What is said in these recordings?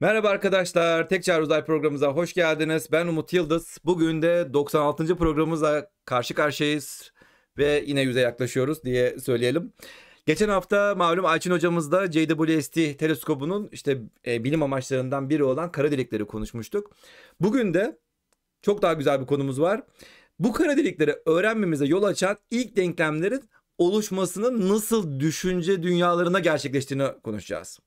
Merhaba arkadaşlar, Tek Çağrı Uzay programımıza hoş geldiniz. Ben Umut Yıldız. Bugün de 96. programımızla karşı karşıyayız ve yine yüze yaklaşıyoruz diye söyleyelim. Geçen hafta malum Ayçin hocamız da JWST teleskobunun işte e, bilim amaçlarından biri olan kara delikleri konuşmuştuk. Bugün de çok daha güzel bir konumuz var. Bu kara delikleri öğrenmemize yol açan ilk denklemlerin oluşmasının nasıl düşünce dünyalarına gerçekleştiğini konuşacağız.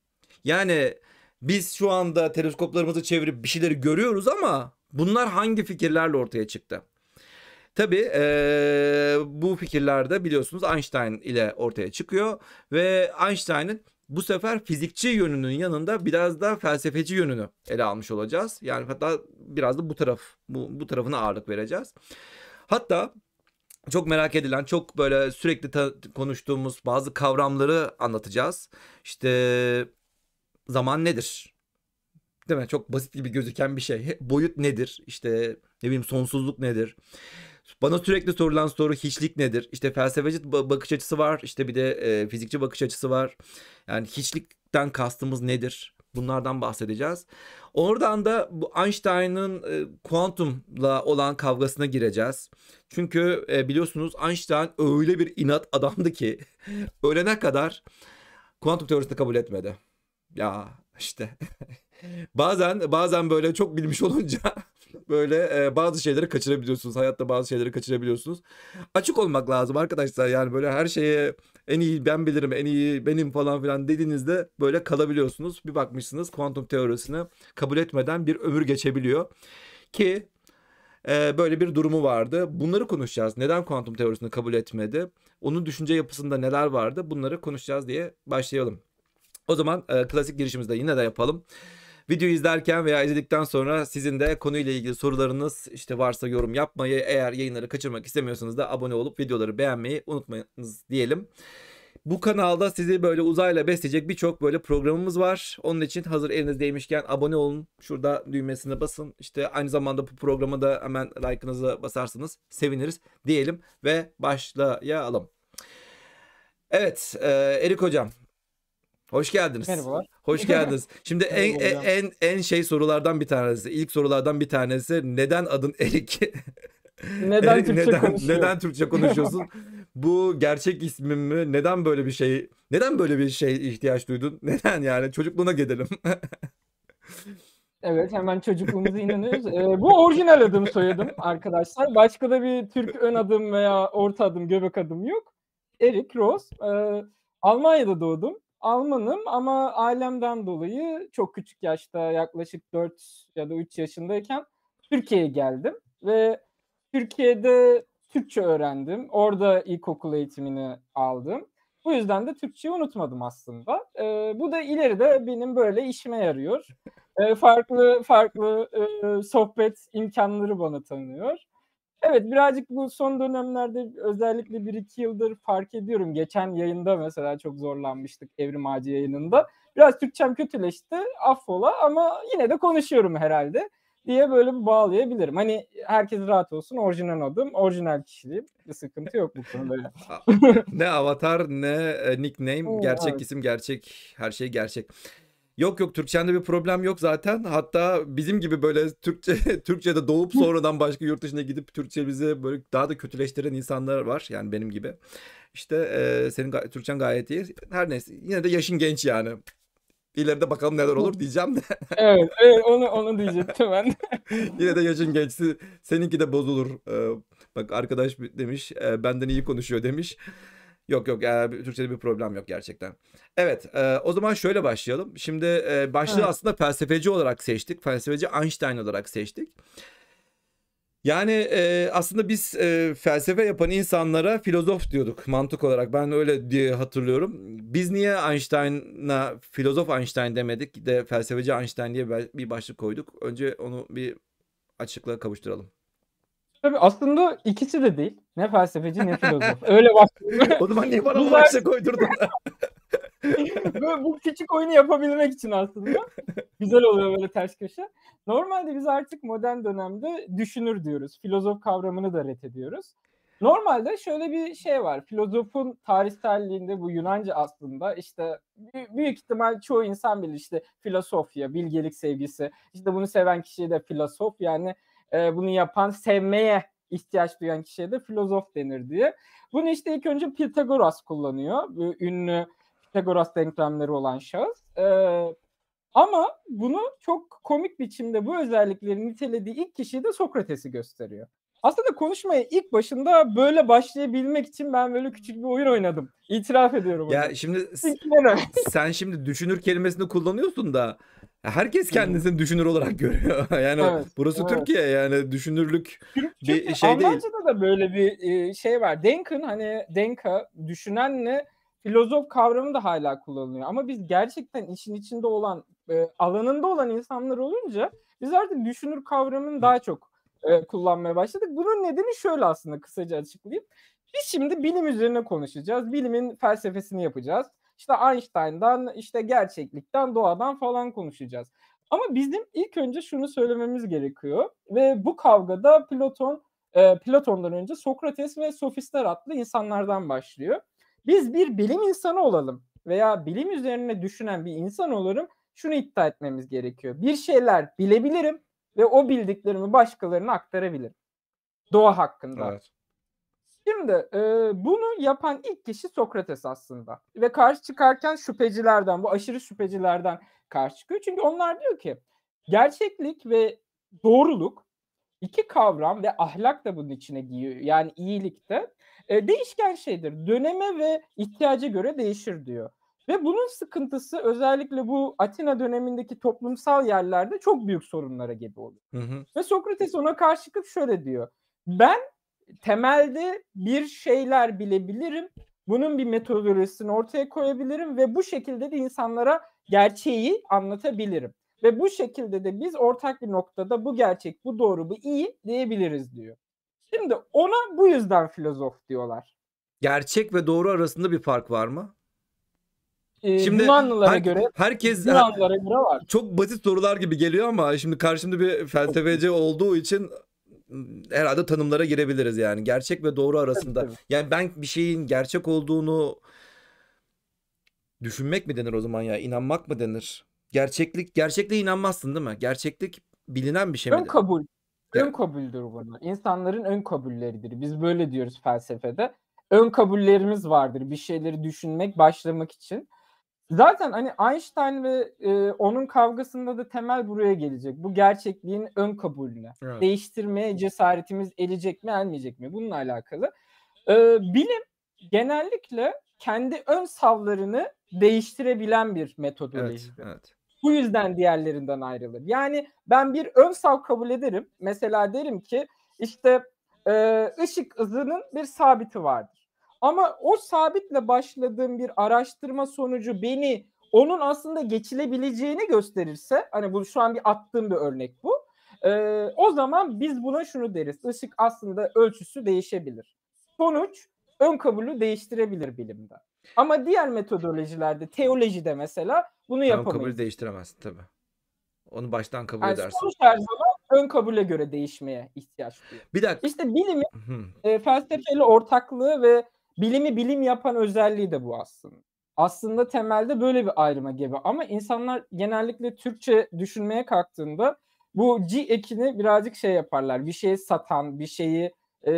Yani biz şu anda teleskoplarımızı çevirip bir şeyleri görüyoruz ama bunlar hangi fikirlerle ortaya çıktı? Tabi e, bu fikirler de biliyorsunuz Einstein ile ortaya çıkıyor ve Einstein'ın bu sefer fizikçi yönünün yanında biraz da felsefeci yönünü ele almış olacağız. Yani hatta biraz da bu taraf bu, bu tarafına ağırlık vereceğiz. Hatta çok merak edilen, çok böyle sürekli konuştuğumuz bazı kavramları anlatacağız. İşte zaman nedir? Değil mi? Çok basit gibi gözüken bir şey. Boyut nedir? İşte ne bileyim sonsuzluk nedir? Bana sürekli sorulan soru hiçlik nedir? İşte felsefeci bakış açısı var. İşte bir de e, fizikçi bakış açısı var. Yani hiçlikten kastımız nedir? Bunlardan bahsedeceğiz. Oradan da bu Einstein'ın e, kuantumla olan kavgasına gireceğiz. Çünkü e, biliyorsunuz Einstein öyle bir inat adamdı ki ölene kadar kuantum teorisini kabul etmedi. Ya işte bazen bazen böyle çok bilmiş olunca böyle e, bazı şeyleri kaçırabiliyorsunuz. Hayatta bazı şeyleri kaçırabiliyorsunuz. Açık olmak lazım arkadaşlar. Yani böyle her şeye en iyi ben bilirim, en iyi benim falan filan dediğinizde böyle kalabiliyorsunuz. Bir bakmışsınız kuantum teorisini kabul etmeden bir ömür geçebiliyor. Ki e, böyle bir durumu vardı. Bunları konuşacağız. Neden kuantum teorisini kabul etmedi? Onun düşünce yapısında neler vardı? Bunları konuşacağız diye başlayalım. O zaman e, klasik girişimizde yine de yapalım. Videoyu izlerken veya izledikten sonra sizin de konuyla ilgili sorularınız işte varsa yorum yapmayı, eğer yayınları kaçırmak istemiyorsanız da abone olup videoları beğenmeyi unutmayınız diyelim. Bu kanalda sizi böyle uzayla besleyecek birçok böyle programımız var. Onun için hazır elinizdeymişken abone olun. Şurada düğmesine basın. İşte aynı zamanda bu programı da hemen like'ınızı basarsanız seviniriz diyelim ve başlayalım. Evet, e, Erik hocam Hoş geldiniz. Merhabalar. Hoş geldiniz. Şimdi en, en en şey sorulardan bir tanesi, ilk sorulardan bir tanesi neden adın Erik? neden Türkçe neden, konuşuyor? Neden Türkçe konuşuyorsun? Bu gerçek ismim mi? Neden böyle bir şey? Neden böyle bir şey ihtiyaç duydun? Neden yani? Çocukluğuna gidelim. Evet hemen çocukluğumuza inanıyoruz. Ee, bu orijinal adım soyadım arkadaşlar. Başka da bir Türk ön adım veya orta adım, göbek adım yok. Erik Rose. Ee, Almanya'da doğdum. Almanım ama ailemden dolayı çok küçük yaşta yaklaşık 4 ya da 3 yaşındayken Türkiye'ye geldim ve Türkiye'de Türkçe öğrendim. Orada ilkokul eğitimini aldım. Bu yüzden de Türkçeyi unutmadım aslında. E, bu da ileride benim böyle işime yarıyor. E, farklı farklı e, sohbet imkanları bana tanıyor. Evet birazcık bu son dönemlerde özellikle bir iki yıldır fark ediyorum. Geçen yayında mesela çok zorlanmıştık Evrim Ağacı yayınında. Biraz Türkçem kötüleşti affola ama yine de konuşuyorum herhalde diye böyle bağlayabilirim. Hani herkes rahat olsun orijinal adım, orijinal kişiliğim. Bir sıkıntı yok bu konuda. ne avatar ne e, nickname, gerçek isim, gerçek her şey gerçek. Yok yok Türkçende bir problem yok zaten. Hatta bizim gibi böyle Türkçe Türkçe'de doğup sonradan başka yurt dışına gidip Türkçemizi böyle daha da kötüleştiren insanlar var. Yani benim gibi. İşte e, senin ga- Türkçen gayet iyi. Her neyse yine de yaşın genç yani. İleride bakalım neler olur diyeceğim de. evet, evet onu onu diyecektim ben. yine de yaşın gençsi seninki de bozulur. Ee, bak arkadaş demiş, e, benden iyi konuşuyor demiş. Yok yok e, Türkçe'de bir problem yok gerçekten. Evet e, o zaman şöyle başlayalım. Şimdi e, başlığı evet. aslında felsefeci olarak seçtik. Felsefeci Einstein olarak seçtik. Yani e, aslında biz e, felsefe yapan insanlara filozof diyorduk mantık olarak. Ben öyle diye hatırlıyorum. Biz niye Einstein'a filozof Einstein demedik de felsefeci Einstein diye bir başlık koyduk. Önce onu bir açıklığa kavuşturalım. Tabii aslında ikisi de değil. Ne felsefeci ne filozof. Öyle başlıyor. O zaman niye bana bu başta koydurdun? böyle bu küçük oyunu yapabilmek için aslında. Güzel oluyor böyle ters köşe. Normalde biz artık modern dönemde düşünür diyoruz. Filozof kavramını da ret ediyoruz. Normalde şöyle bir şey var. Filozofun tarihselliğinde bu Yunanca aslında işte büyük ihtimal çoğu insan bilir işte filosofya, bilgelik sevgisi. İşte bunu seven kişiye de filozof yani e, bunu yapan sevmeye ihtiyaç duyan kişiye de filozof denir diye. Bunu işte ilk önce Pitagoras kullanıyor. Ünlü Pitagoras denklemleri olan şahıs. Ee, ama bunu çok komik biçimde bu özellikleri nitelediği ilk kişiyi de Sokrates'i gösteriyor. Aslında konuşmaya ilk başında böyle başlayabilmek için ben böyle küçük bir oyun oynadım. İtiraf ediyorum. Ya hocam. şimdi sen şimdi düşünür kelimesini kullanıyorsun da Herkes kendisini düşünür olarak görüyor. yani evet, burası evet. Türkiye yani düşünürlük Türk, bir Türkiye, şey Almanca'da değil. da böyle bir e, şey var. Denken hani Denka düşünenle filozof kavramı da hala kullanılıyor. Ama biz gerçekten işin içinde olan e, alanında olan insanlar olunca biz artık düşünür kavramını daha çok e, kullanmaya başladık. Bunun nedeni şöyle aslında kısaca açıklayayım. Biz şimdi bilim üzerine konuşacağız. Bilimin felsefesini yapacağız. İşte Einstein'dan, işte gerçeklikten, doğadan falan konuşacağız. Ama bizim ilk önce şunu söylememiz gerekiyor ve bu kavgada Platon e, Platon'dan önce Sokrates ve Sofistler adlı insanlardan başlıyor. Biz bir bilim insanı olalım veya bilim üzerine düşünen bir insan olalım şunu iddia etmemiz gerekiyor. Bir şeyler bilebilirim ve o bildiklerimi başkalarına aktarabilirim. Doğa hakkında, evet. Şimdi e, bunu yapan ilk kişi Sokrates aslında. Ve karşı çıkarken şüphecilerden, bu aşırı şüphecilerden karşı çıkıyor. Çünkü onlar diyor ki gerçeklik ve doğruluk iki kavram ve ahlak da bunun içine giriyor. Yani iyilik de e, değişken şeydir. Döneme ve ihtiyaca göre değişir diyor. Ve bunun sıkıntısı özellikle bu Atina dönemindeki toplumsal yerlerde çok büyük sorunlara gibi oluyor. Hı hı. Ve Sokrates ona karşı çıkıp şöyle diyor. Ben temelde bir şeyler bilebilirim. Bunun bir metodolojisini ortaya koyabilirim ve bu şekilde de insanlara gerçeği anlatabilirim. Ve bu şekilde de biz ortak bir noktada bu gerçek, bu doğru, bu iyi diyebiliriz diyor. Şimdi ona bu yüzden filozof diyorlar. Gerçek ve doğru arasında bir fark var mı? Ee, şimdi Yunanlılara her, göre herkes Yunanlılara göre var. Çok basit sorular gibi geliyor ama şimdi karşımda bir felsefeci olduğu için herhalde tanımlara girebiliriz yani. Gerçek ve doğru arasında. Tabii, Yani ben bir şeyin gerçek olduğunu düşünmek mi denir o zaman ya? inanmak mı denir? Gerçeklik, gerçekliğe inanmazsın değil mi? Gerçeklik bilinen bir şey mi? Ön kabul. Ön kabuldür bunlar. İnsanların ön kabulleridir. Biz böyle diyoruz felsefede. Ön kabullerimiz vardır. Bir şeyleri düşünmek, başlamak için. Zaten hani Einstein ve e, onun kavgasında da temel buraya gelecek. Bu gerçekliğin ön kabulüne. Evet. Değiştirmeye cesaretimiz elecek mi elmeyecek mi? Bununla alakalı. E, bilim genellikle kendi ön savlarını değiştirebilen bir metodoloji. Evet, evet. Bu yüzden diğerlerinden ayrılır. Yani ben bir ön sav kabul ederim. Mesela derim ki işte e, ışık hızının bir sabiti vardır ama o sabitle başladığım bir araştırma sonucu beni onun aslında geçilebileceğini gösterirse hani bu şu an bir attığım bir örnek bu. Ee, o zaman biz buna şunu deriz. Işık aslında ölçüsü değişebilir. Sonuç ön kabulü değiştirebilir bilimde. Ama diğer metodolojilerde, teolojide mesela bunu yapamayız. Ön kabulü değiştiremezsin tabii. Onu baştan kabul yani edersin. Sonuç her zaman ön kabule göre değişmeye ihtiyaç duyuyor. Bir dakika. İşte bilimin e, felsefeyle ortaklığı ve Bilimi bilim yapan özelliği de bu aslında. Aslında temelde böyle bir ayrıma gibi ama insanlar genellikle Türkçe düşünmeye kalktığında bu C ekini birazcık şey yaparlar. Bir şeyi satan, bir şeyi e,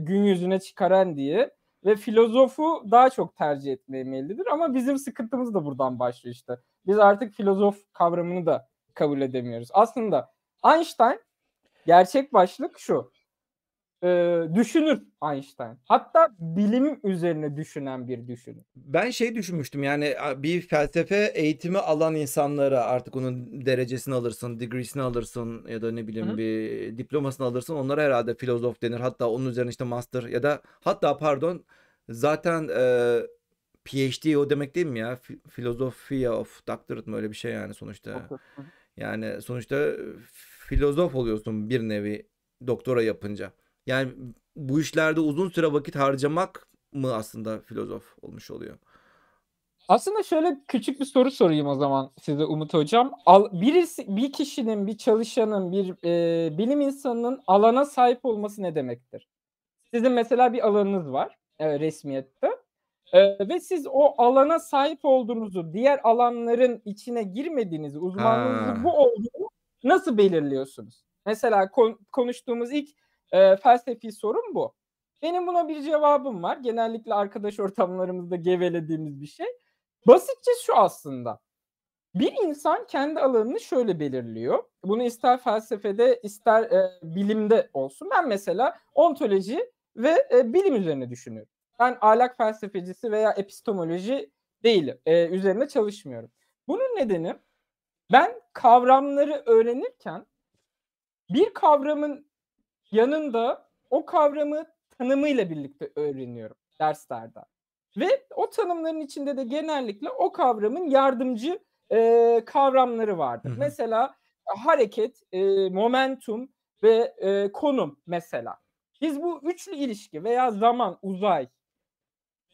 gün yüzüne çıkaran diye ve filozofu daha çok tercih etmeye meyillidir. Ama bizim sıkıntımız da buradan başlıyor işte. Biz artık filozof kavramını da kabul edemiyoruz. Aslında Einstein gerçek başlık şu e, düşünür Einstein. Hatta bilim üzerine düşünen bir düşünür. Ben şey düşünmüştüm yani bir felsefe eğitimi alan insanlara artık onun derecesini alırsın, degreesini alırsın ya da ne bileyim Hı-hı. bir diplomasını alırsın. Onlara herhalde filozof denir. Hatta onun üzerine işte master ya da hatta pardon zaten e, PhD o demek değil mi ya? Philosophy of doctorate mı öyle bir şey yani sonuçta. Yani sonuçta e, filozof oluyorsun bir nevi doktora yapınca. Yani bu işlerde uzun süre vakit harcamak mı aslında filozof olmuş oluyor? Aslında şöyle küçük bir soru sorayım o zaman size Umut Hocam. Al, birisi, bir kişinin, bir çalışanın, bir e, bilim insanının alana sahip olması ne demektir? Sizin mesela bir alanınız var e, resmiyette e, ve siz o alana sahip olduğunuzu, diğer alanların içine girmediğinizi, uzmanlığınızı bu olduğunu nasıl belirliyorsunuz? Mesela kon, konuştuğumuz ilk e, felsefi sorun bu. Benim buna bir cevabım var. Genellikle arkadaş ortamlarımızda gevelediğimiz bir şey. Basitçe şu aslında. Bir insan kendi alanını şöyle belirliyor. Bunu ister felsefede ister e, bilimde olsun. Ben mesela ontoloji ve e, bilim üzerine düşünüyorum. Ben ahlak felsefecisi veya epistemoloji değilim. E, üzerine çalışmıyorum. Bunun nedeni ben kavramları öğrenirken bir kavramın yanında o kavramı tanımıyla birlikte öğreniyorum derslerde. Ve o tanımların içinde de genellikle o kavramın yardımcı e, kavramları vardır. Mesela e, hareket, e, momentum ve e, konum mesela. Biz bu üçlü ilişki veya zaman, uzay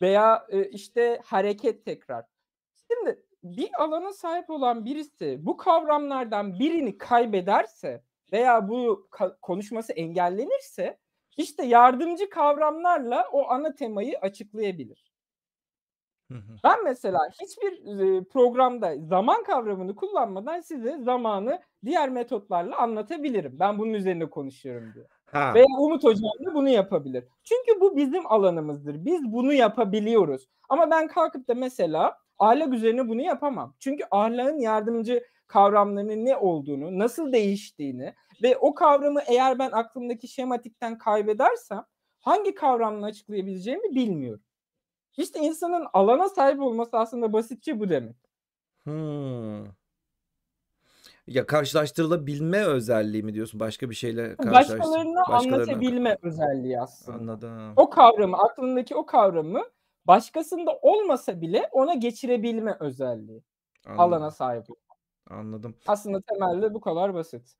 veya e, işte hareket tekrar. Şimdi bir alana sahip olan birisi bu kavramlardan birini kaybederse veya bu konuşması engellenirse işte yardımcı kavramlarla o ana temayı açıklayabilir. Ben mesela hiçbir e, programda zaman kavramını kullanmadan size zamanı diğer metotlarla anlatabilirim. Ben bunun üzerine konuşuyorum diye. Ha. Veya Umut Hocam da bunu yapabilir. Çünkü bu bizim alanımızdır. Biz bunu yapabiliyoruz. Ama ben kalkıp da mesela ahlak üzerine bunu yapamam. Çünkü ahlakın yardımcı kavramlarının ne olduğunu, nasıl değiştiğini ve o kavramı eğer ben aklımdaki şematikten kaybedersem hangi kavramla açıklayabileceğimi bilmiyorum. İşte insanın alana sahip olması aslında basitçe bu demek. Hmm. Ya karşılaştırılabilme özelliği mi diyorsun? Başka bir şeyle karşılaştırılabilme. Başkalarını, anlatabilme özelliği aslında. Anladım. O kavramı, aklındaki o kavramı başkasında olmasa bile ona geçirebilme özelliği Anladım. alana sahip Anladım. Aslında temelde bu kadar basit.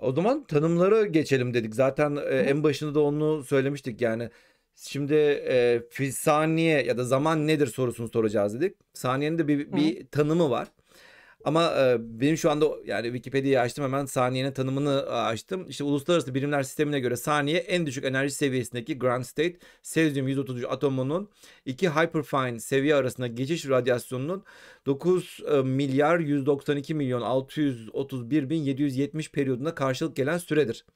O zaman tanımlara geçelim dedik. Zaten e, en başında da onu söylemiştik yani. Şimdi e, saniye ya da zaman nedir sorusunu soracağız dedik. Saniyenin de bir, bir tanımı var. Ama e, benim şu anda yani Wikipedia'yı açtım hemen saniyenin tanımını e, açtım. İşte uluslararası bilimler sistemine göre saniye en düşük enerji seviyesindeki ground state sezyum 133 atomunun iki hyperfine seviye arasında geçiş radyasyonunun 9 e, milyar 192 milyon 631 bin 770 periyoduna karşılık gelen süredir.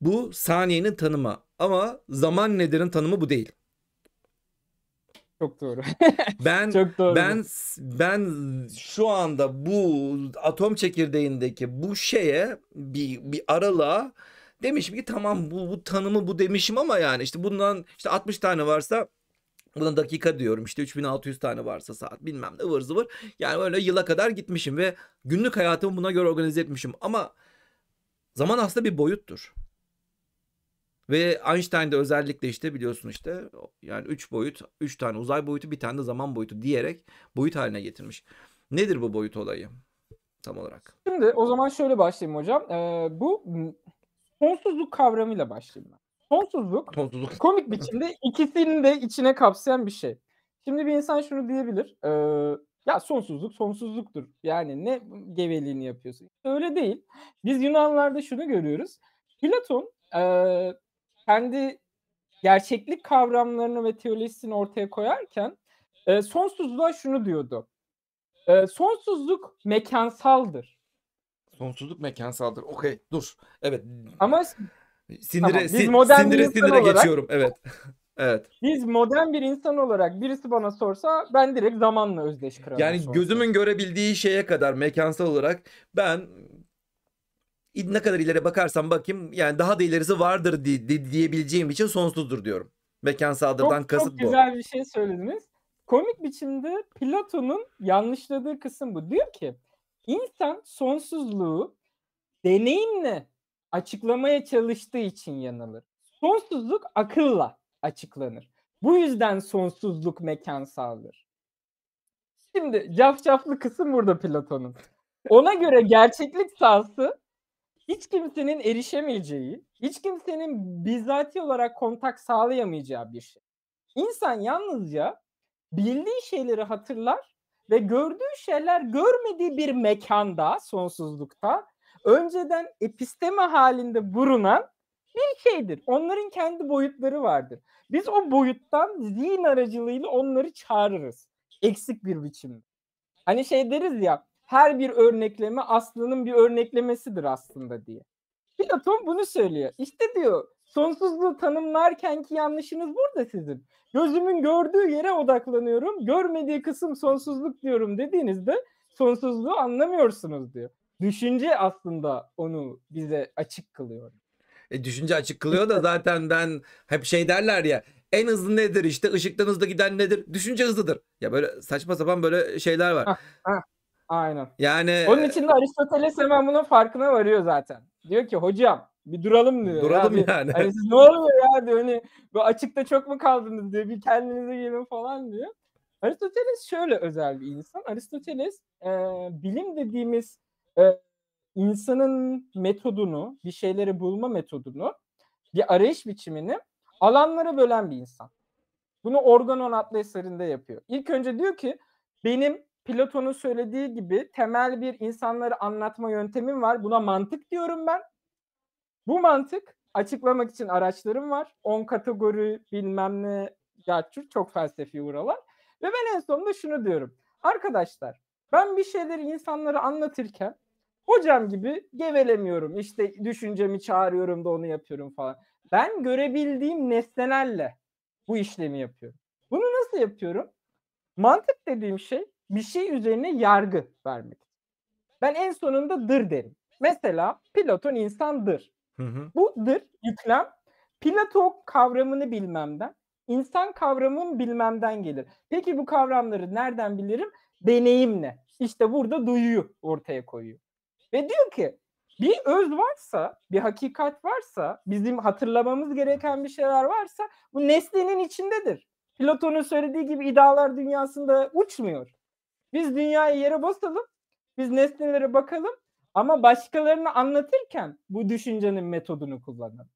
Bu saniyenin tanımı ama zaman nedir'in tanımı bu değil. Çok doğru. ben Çok doğru. ben ben şu anda bu atom çekirdeğindeki bu şeye bir bir aralığa demişim ki tamam bu, bu tanımı bu demişim ama yani işte bundan işte 60 tane varsa Buna dakika diyorum işte 3600 tane varsa saat bilmem ne ıvır zıvır. Yani böyle yıla kadar gitmişim ve günlük hayatımı buna göre organize etmişim. Ama zaman aslında bir boyuttur. Ve Einstein özellikle işte biliyorsun işte yani 3 boyut, 3 tane uzay boyutu, bir tane de zaman boyutu diyerek boyut haline getirmiş. Nedir bu boyut olayı tam olarak? Şimdi o zaman şöyle başlayayım hocam. Ee, bu sonsuzluk kavramıyla başlayayım ben. Sonsuzluk, sonsuzluk komik biçimde ikisini de içine kapsayan bir şey. Şimdi bir insan şunu diyebilir. E, ya sonsuzluk sonsuzluktur. Yani ne geveliğini yapıyorsun? Öyle değil. Biz Yunanlarda şunu görüyoruz. Platon e, kendi gerçeklik kavramlarını ve teolojisini ortaya koyarken e, sonsuzluğa şunu diyordu. E, sonsuzluk mekansaldır. Sonsuzluk mekansaldır. Okey dur. Evet. Ama sindire tamam, biz modern sindire, sindire olarak, geçiyorum. Evet. Evet. Biz modern bir insan olarak birisi bana sorsa ben direkt zamanla özdeş kırarım. Yani sorsa. gözümün görebildiği şeye kadar mekansal olarak ben ne kadar ileri bakarsam bakayım yani daha da ilerisi vardır di, di, diyebileceğim için sonsuzdur diyorum. Mekan sağdırdan kasıt bu. Çok güzel bir şey söylediniz. Komik biçimde Platon'un yanlışladığı kısım bu. Diyor ki insan sonsuzluğu deneyimle açıklamaya çalıştığı için yanılır. Sonsuzluk akılla açıklanır. Bu yüzden sonsuzluk mekan mekansaldır. Şimdi cafcaflı kısım burada Platon'un. Ona göre gerçeklik sahası hiç kimsenin erişemeyeceği, hiç kimsenin bizzati olarak kontak sağlayamayacağı bir şey. İnsan yalnızca bildiği şeyleri hatırlar ve gördüğü şeyler görmediği bir mekanda, sonsuzlukta önceden episteme halinde burunan bir şeydir. Onların kendi boyutları vardır. Biz o boyuttan zihin aracılığıyla onları çağırırız. Eksik bir biçimde. Hani şey deriz ya her bir örnekleme aslının bir örneklemesidir aslında diye. Platon bunu söylüyor. İşte diyor sonsuzluğu tanımlarken ki yanlışınız burada sizin. Gözümün gördüğü yere odaklanıyorum. Görmediği kısım sonsuzluk diyorum dediğinizde sonsuzluğu anlamıyorsunuz diyor. Düşünce aslında onu bize açık kılıyor. E, düşünce açık kılıyor da zaten ben hep şey derler ya en hızlı nedir işte ışıktan hızlı giden nedir? Düşünce hızlıdır. Ya böyle saçma sapan böyle şeyler var. Ah, ah. Aynen. Yani Onun e, için de Aristoteles hemen bunun farkına varıyor zaten. Diyor ki hocam bir duralım diyor. Duralım ya. yani. Hani siz ne oluyor ya diyor. Hani bu açıkta çok mu kaldınız diyor. Bir kendinize gelin falan diyor. Aristoteles şöyle özel bir insan. Aristoteles e, bilim dediğimiz e, insanın metodunu, bir şeyleri bulma metodunu, bir arayış biçimini alanlara bölen bir insan. Bunu Organon adlı eserinde yapıyor. İlk önce diyor ki benim Platon'un söylediği gibi temel bir insanları anlatma yöntemim var. Buna mantık diyorum ben. Bu mantık açıklamak için araçlarım var. 10 kategori bilmem ne gerçür çok felsefi buralar. Ve ben en sonunda şunu diyorum. Arkadaşlar ben bir şeyleri insanlara anlatırken hocam gibi gevelemiyorum. İşte düşüncemi çağırıyorum da onu yapıyorum falan. Ben görebildiğim nesnelerle bu işlemi yapıyorum. Bunu nasıl yapıyorum? Mantık dediğim şey bir şey üzerine yargı vermek. Ben en sonunda dır derim. Mesela Platon insandır. Hı hı. Bu dır yüklem Platon kavramını bilmemden, insan kavramını bilmemden gelir. Peki bu kavramları nereden bilirim? Deneyimle. İşte burada duyuyu ortaya koyuyor. Ve diyor ki bir öz varsa, bir hakikat varsa, bizim hatırlamamız gereken bir şeyler varsa bu nesnenin içindedir. Platon'un söylediği gibi idealar dünyasında uçmuyor. Biz dünyayı yere basalım, biz nesnelere bakalım ama başkalarını anlatırken bu düşüncenin metodunu kullanalım.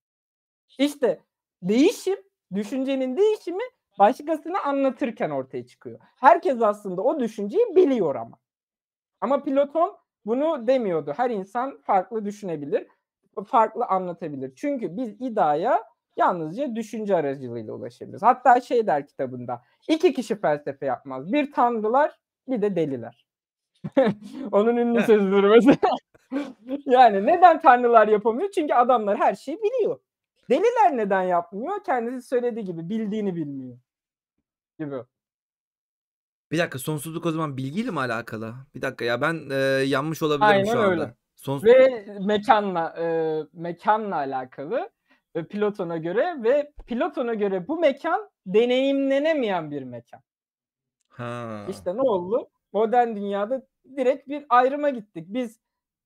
İşte değişim, düşüncenin değişimi başkasını anlatırken ortaya çıkıyor. Herkes aslında o düşünceyi biliyor ama. Ama Platon bunu demiyordu. Her insan farklı düşünebilir, farklı anlatabilir. Çünkü biz idaya yalnızca düşünce aracılığıyla ulaşabiliriz. Hatta şey der kitabında, iki kişi felsefe yapmaz. Bir tanrılar, bir de deliler. Onun ünlü sözüdür mesela. yani neden tanrılar yapamıyor? Çünkü adamlar her şeyi biliyor. Deliler neden yapmıyor? Kendisi söylediği gibi bildiğini bilmiyor. Gibi. Bir dakika sonsuzluk o zaman bilgiyle mi alakalı? Bir dakika ya ben e, yanmış olabilirim Aynen şu anda. Öyle. Sonsuz... Ve mekanla e, mekanla alakalı e, Platon'a göre ve Platon'a göre bu mekan deneyimlenemeyen bir mekan. Ha. İşte ne oldu? Modern dünyada direkt bir ayrıma gittik. Biz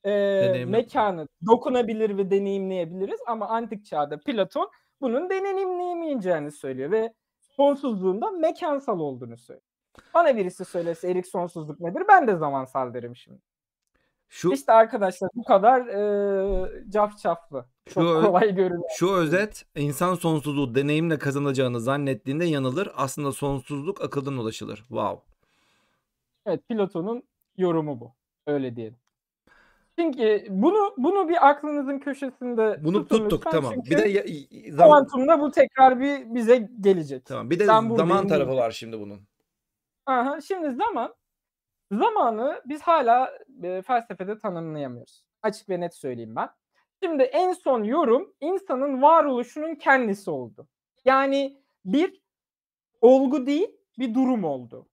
e, mekanı dokunabilir ve deneyimleyebiliriz ama antik çağda Platon bunun deneyimleyemeyeceğini söylüyor ve sonsuzluğunda mekansal olduğunu söylüyor. Bana birisi söylese erik sonsuzluk nedir ben de zamansal derim şimdi. Şu, işte arkadaşlar bu kadar e, caf çaflı. Çok şu, kolay görünüyor. Şu özet insan sonsuzluğu deneyimle kazanacağını zannettiğinde yanılır. Aslında sonsuzluk akıldan ulaşılır. Wow. Evet Platon'un yorumu bu. Öyle diyelim. Çünkü bunu bunu bir aklınızın köşesinde bunu tuttuk tamam. Bir de zaman kuantumda bu tekrar bir bize gelecek. Tamam. Bir de zaman tarafı var şimdi bunun. Aha, şimdi zaman Zamanı biz hala e, felsefede tanımlayamıyoruz. Açık ve net söyleyeyim ben. Şimdi en son yorum insanın varoluşunun kendisi oldu. Yani bir olgu değil bir durum oldu.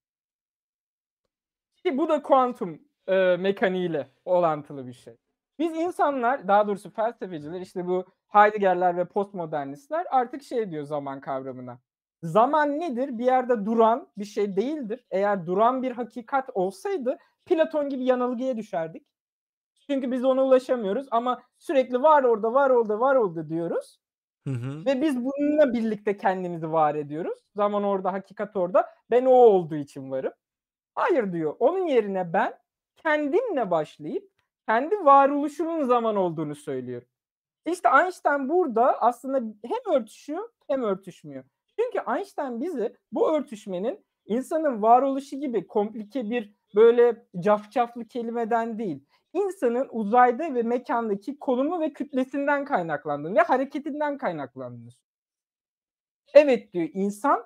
Ki bu da kuantum e, mekaniğiyle olantılı bir şey. Biz insanlar daha doğrusu felsefeciler işte bu Heidegger'ler ve postmodernistler artık şey diyor zaman kavramına. Zaman nedir? Bir yerde duran bir şey değildir. Eğer duran bir hakikat olsaydı Platon gibi yanılgıya düşerdik. Çünkü biz ona ulaşamıyoruz ama sürekli var orada, var orada, var orada diyoruz. Hı hı. Ve biz bununla birlikte kendimizi var ediyoruz. Zaman orada, hakikat orada. Ben o olduğu için varım. Hayır diyor. Onun yerine ben kendimle başlayıp kendi varoluşumun zaman olduğunu söylüyorum. İşte Einstein burada aslında hem örtüşüyor hem örtüşmüyor. Çünkü Einstein bizi bu örtüşmenin insanın varoluşu gibi komplike bir böyle cafcaflı kelimeden değil, insanın uzayda ve mekandaki konumu ve kütlesinden kaynaklandığını ve hareketinden kaynaklandığını Evet diyor insan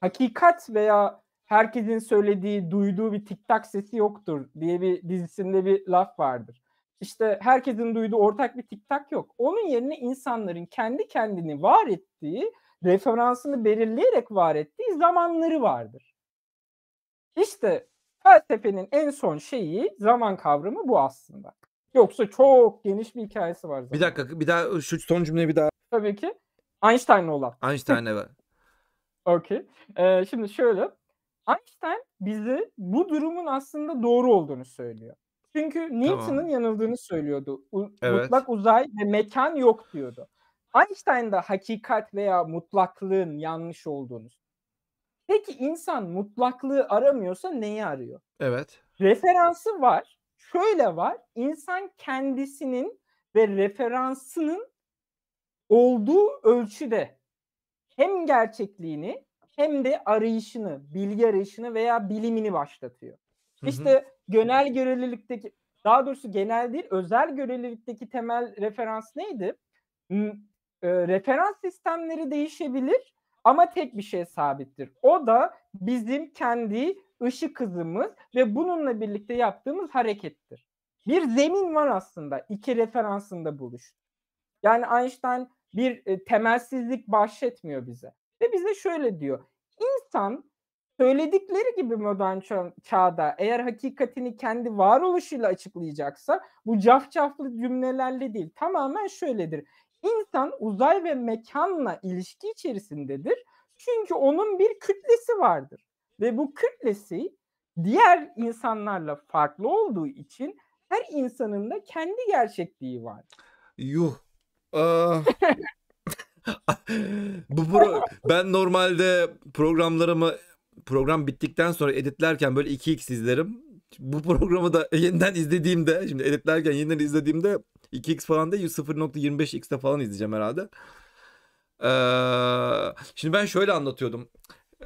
hakikat veya herkesin söylediği, duyduğu bir tiktak sesi yoktur diye bir dizisinde bir laf vardır. İşte herkesin duyduğu ortak bir tiktak yok. Onun yerine insanların kendi kendini var ettiği referansını belirleyerek var ettiği zamanları vardır. İşte felsefenin en son şeyi zaman kavramı bu aslında. Yoksa çok geniş bir hikayesi var. Zaten. Bir dakika bir daha şu son cümleyi bir daha. Tabii ki. Einstein'la olan. Einstein'la var. Okey. Ee, şimdi şöyle. Einstein bize bu durumun aslında doğru olduğunu söylüyor. Çünkü Newton'un tamam. yanıldığını söylüyordu. U- evet. Mutlak uzay ve mekan yok diyordu. Einstein'da hakikat veya mutlaklığın yanlış olduğunu. Peki insan mutlaklığı aramıyorsa neyi arıyor? Evet. Referansı var. Şöyle var. İnsan kendisinin ve referansının olduğu ölçüde hem gerçekliğini hem de arayışını, bilgi arayışını veya bilimini başlatıyor. Hı hı. İşte genel görelilikteki daha doğrusu genel değil özel görelilikteki temel referans neydi? e, referans sistemleri değişebilir ama tek bir şey sabittir. O da bizim kendi ışık hızımız ve bununla birlikte yaptığımız harekettir. Bir zemin var aslında iki referansında buluş. Yani Einstein bir e, temelsizlik bahşetmiyor bize. Ve bize şöyle diyor. İnsan söyledikleri gibi modern ça- çağda eğer hakikatini kendi varoluşuyla açıklayacaksa bu cafcaflı cümlelerle değil tamamen şöyledir. İnsan uzay ve mekanla ilişki içerisindedir. Çünkü onun bir kütlesi vardır. Ve bu kütlesi diğer insanlarla farklı olduğu için her insanın da kendi gerçekliği var. Yuh. Aa. Ah. bu pro- ben normalde programlarımı program bittikten sonra editlerken böyle 2x izlerim. Bu programı da yeniden izlediğimde şimdi editlerken yeniden izlediğimde 2x falan değil 0.25x'te falan izleyeceğim herhalde. Ee, şimdi ben şöyle anlatıyordum.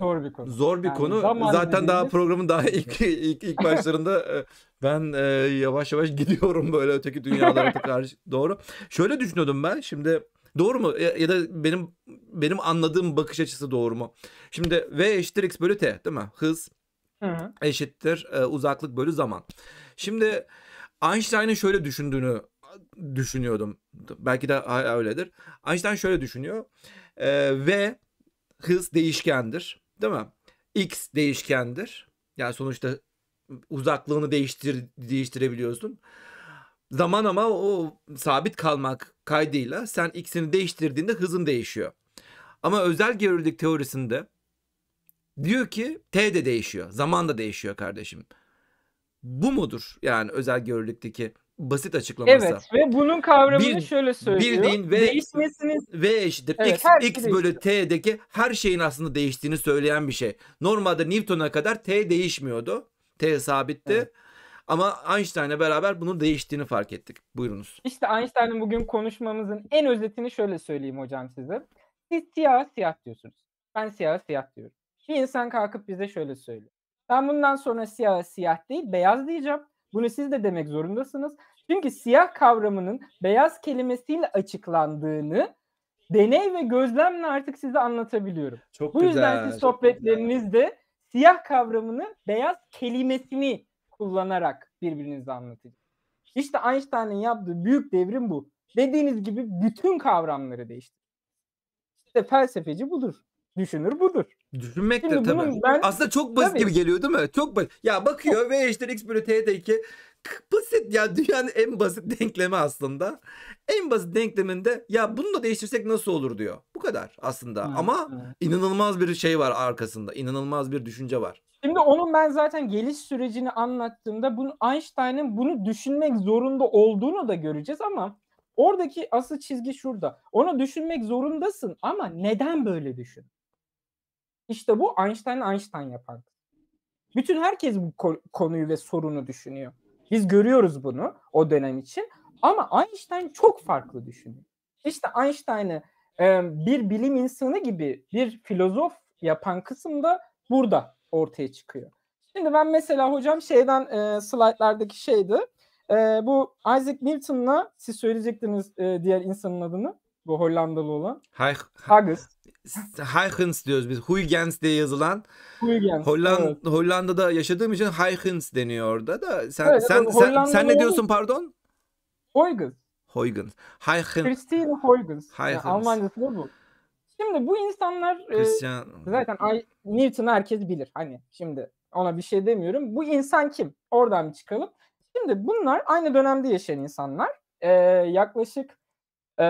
Zor bir konu. Zor bir yani konu. Zaten dediğimiz... daha programın daha ilk ilk, ilk başlarında ben e, yavaş yavaş gidiyorum böyle öteki dünyalara tekrar doğru. Şöyle düşünüyordum ben. Şimdi doğru mu ya, ya da benim benim anladığım bakış açısı doğru mu? Şimdi v eşittir x bölü t değil mi? Hız Hı-hı. eşittir e, uzaklık bölü zaman. Şimdi Einstein'ın şöyle düşündüğünü düşünüyordum. Belki de öyledir. Einstein şöyle düşünüyor. E, v hız değişkendir. Değil mi? X değişkendir. Yani sonuçta uzaklığını değiştir, değiştirebiliyorsun. Zaman ama o sabit kalmak kaydıyla sen x'ini değiştirdiğinde hızın değişiyor. Ama özel gerilik teorisinde diyor ki t de değişiyor. Zaman da değişiyor kardeşim. Bu mudur? Yani özel gerilikteki basit açıklaması. Evet ve bunun kavramını bir, şöyle söylüyor. Bildiğin ve, değişmesiniz ve eşittir. Evet, x, şey x bölü t'deki her şeyin aslında değiştiğini söyleyen bir şey. Normalde Newton'a kadar t değişmiyordu. T sabitti. Evet. Ama Einstein'la beraber bunun değiştiğini fark ettik. Buyurunuz. İşte Einstein'ın bugün konuşmamızın en özetini şöyle söyleyeyim hocam size. Siz siyah siyah diyorsunuz. Ben siyah siyah diyorum. Bir insan kalkıp bize şöyle söylüyor. Ben bundan sonra siyah siyah değil beyaz diyeceğim. Bunu siz de demek zorundasınız. Çünkü siyah kavramının beyaz kelimesiyle açıklandığını deney ve gözlemle artık size anlatabiliyorum. Çok Bu güzel, yüzden siz sohbetlerinizde güzel. siyah kavramını beyaz kelimesini kullanarak birbirinize anlatın. İşte Einstein'ın yaptığı büyük devrim bu. Dediğiniz gibi bütün kavramları değiştir. İşte felsefeci budur. Düşünür budur. Düşünmektir Şimdi tabii. ben- Aslında çok basit Tabii. gibi geliyor değil mi? Çok basit. Ya bakıyor ve eşittir x bölü t 2. Basit ya dünyanın en basit denklemi aslında. En basit denkleminde ya bunu da değiştirsek nasıl olur diyor. Bu kadar aslında. Evet, Ama evet. inanılmaz bir şey var arkasında. İnanılmaz bir düşünce var. Şimdi onun ben zaten geliş sürecini anlattığımda bunu Einstein'ın bunu düşünmek zorunda olduğunu da göreceğiz ama oradaki asıl çizgi şurada. Onu düşünmek zorundasın ama neden böyle düşün? İşte bu Einstein Einstein yapan. Bütün herkes bu konuyu ve sorunu düşünüyor. Biz görüyoruz bunu o dönem için ama Einstein çok farklı düşünüyor. İşte Einstein'ı bir bilim insanı gibi bir filozof yapan kısım da burada ortaya çıkıyor. Şimdi ben mesela hocam şeyden e, slaytlardaki şeydi. E, bu Isaac Newton'la siz söyleyecektiniz e, diğer insanın adını bu Hollandalı olan. Hay Huggins. diyoruz biz. Huygens diye yazılan. Huygens. Holland evet. Hollanda'da yaşadığım için Huygens deniyor orada da. Sen evet, sen, sen, sen ne diyorsun pardon? Huygens. Huygens. Huygens. Christine Huygens. Huygens. Yani Almancası da bu. Şimdi bu insanlar e, Christian... e, zaten Newton'u herkes bilir. Hani şimdi ona bir şey demiyorum. Bu insan kim? Oradan bir çıkalım. Şimdi bunlar aynı dönemde yaşayan insanlar. E, yaklaşık e,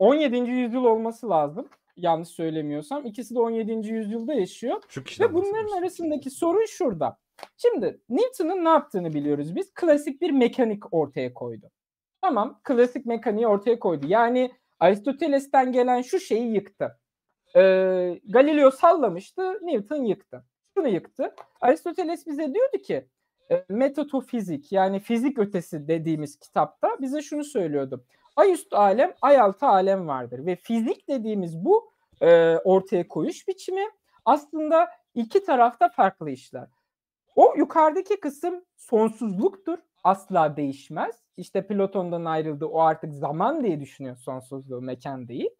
17. yüzyıl olması lazım. Yanlış söylemiyorsam. İkisi de 17. yüzyılda yaşıyor. Ve bunların arasındaki sorun şurada. Şimdi Newton'un ne yaptığını biliyoruz biz. Klasik bir mekanik ortaya koydu. Tamam klasik mekaniği ortaya koydu. Yani Aristoteles'ten gelen şu şeyi yıktı. Ee, Galileo sallamıştı, Newton yıktı. Şunu yıktı. Aristoteles bize diyordu ki e, metotofizik yani fizik ötesi dediğimiz kitapta bize şunu söylüyordu ay üst alem, ay altı alem vardır. Ve fizik dediğimiz bu e, ortaya koyuş biçimi aslında iki tarafta farklı işler. O yukarıdaki kısım sonsuzluktur. Asla değişmez. İşte Platon'dan ayrıldı. O artık zaman diye düşünüyor sonsuzluğu, mekan değil.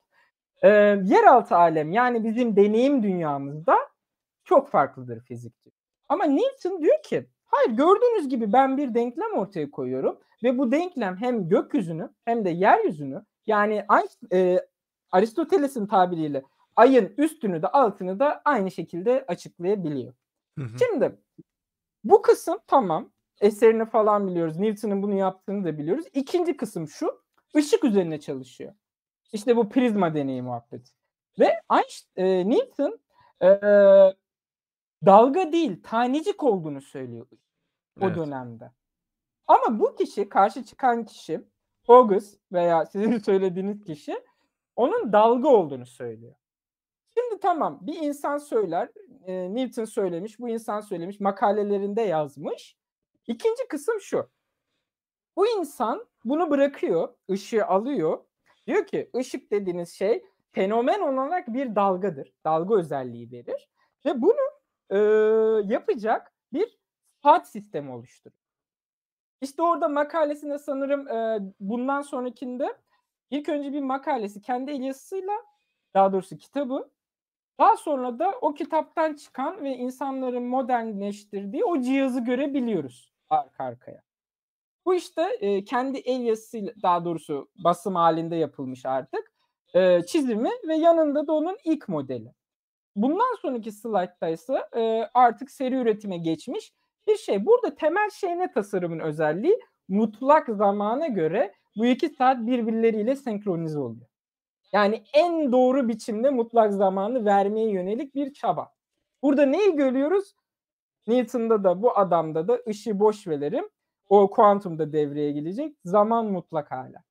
E, yeraltı alem yani bizim deneyim dünyamızda çok farklıdır fizik Ama Newton diyor ki hayır gördüğünüz gibi ben bir denklem ortaya koyuyorum ve bu denklem hem gökyüzünü hem de yeryüzünü yani e, Aristoteles'in tabiriyle ayın üstünü de altını da aynı şekilde açıklayabiliyor. Hı hı. Şimdi bu kısım tamam eserini falan biliyoruz. Newton'un bunu yaptığını da biliyoruz. İkinci kısım şu ışık üzerine çalışıyor. İşte bu prizma deneyi muhabbeti. Ve Einstein, e, Newton e, dalga değil tanecik olduğunu söylüyor o evet. dönemde. Ama bu kişi, karşı çıkan kişi, Bogus veya sizin söylediğiniz kişi onun dalga olduğunu söylüyor. Şimdi tamam bir insan söyler, e, Newton söylemiş, bu insan söylemiş, makalelerinde yazmış. İkinci kısım şu. Bu insan bunu bırakıyor, ışığı alıyor. Diyor ki ışık dediğiniz şey fenomen olarak bir dalgadır. Dalga özelliği verir. Ve bunu e, yapacak bir saat sistemi oluşturur. İşte orada makalesinde sanırım e, bundan sonrakinde ilk önce bir makalesi kendi el yazısıyla daha doğrusu kitabı daha sonra da o kitaptan çıkan ve insanların modernleştirdiği o cihazı görebiliyoruz arka arkaya. Bu işte e, kendi el yazısıyla daha doğrusu basım halinde yapılmış artık e, çizimi ve yanında da onun ilk modeli. Bundan sonraki slaytta ise e, artık seri üretime geçmiş bir şey. Burada temel şey ne tasarımın özelliği? Mutlak zamana göre bu iki saat birbirleriyle senkronize oluyor. Yani en doğru biçimde mutlak zamanı vermeye yönelik bir çaba. Burada neyi görüyoruz? Newton'da da bu adamda da ışığı boş verelim. O kuantumda devreye gelecek. Zaman mutlak hala.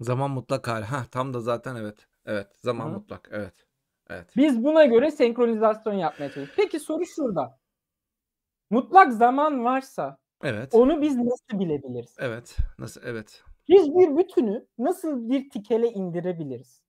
Zaman mutlak hala. Ha tam da zaten evet. Evet. Zaman Hı. mutlak. Evet. Evet. Biz buna göre senkronizasyon yapmaya çalışıyoruz. Peki soru şurada. Mutlak zaman varsa evet. onu biz nasıl bilebiliriz? Evet. Nasıl evet. Biz bir bütünü nasıl bir tikele indirebiliriz?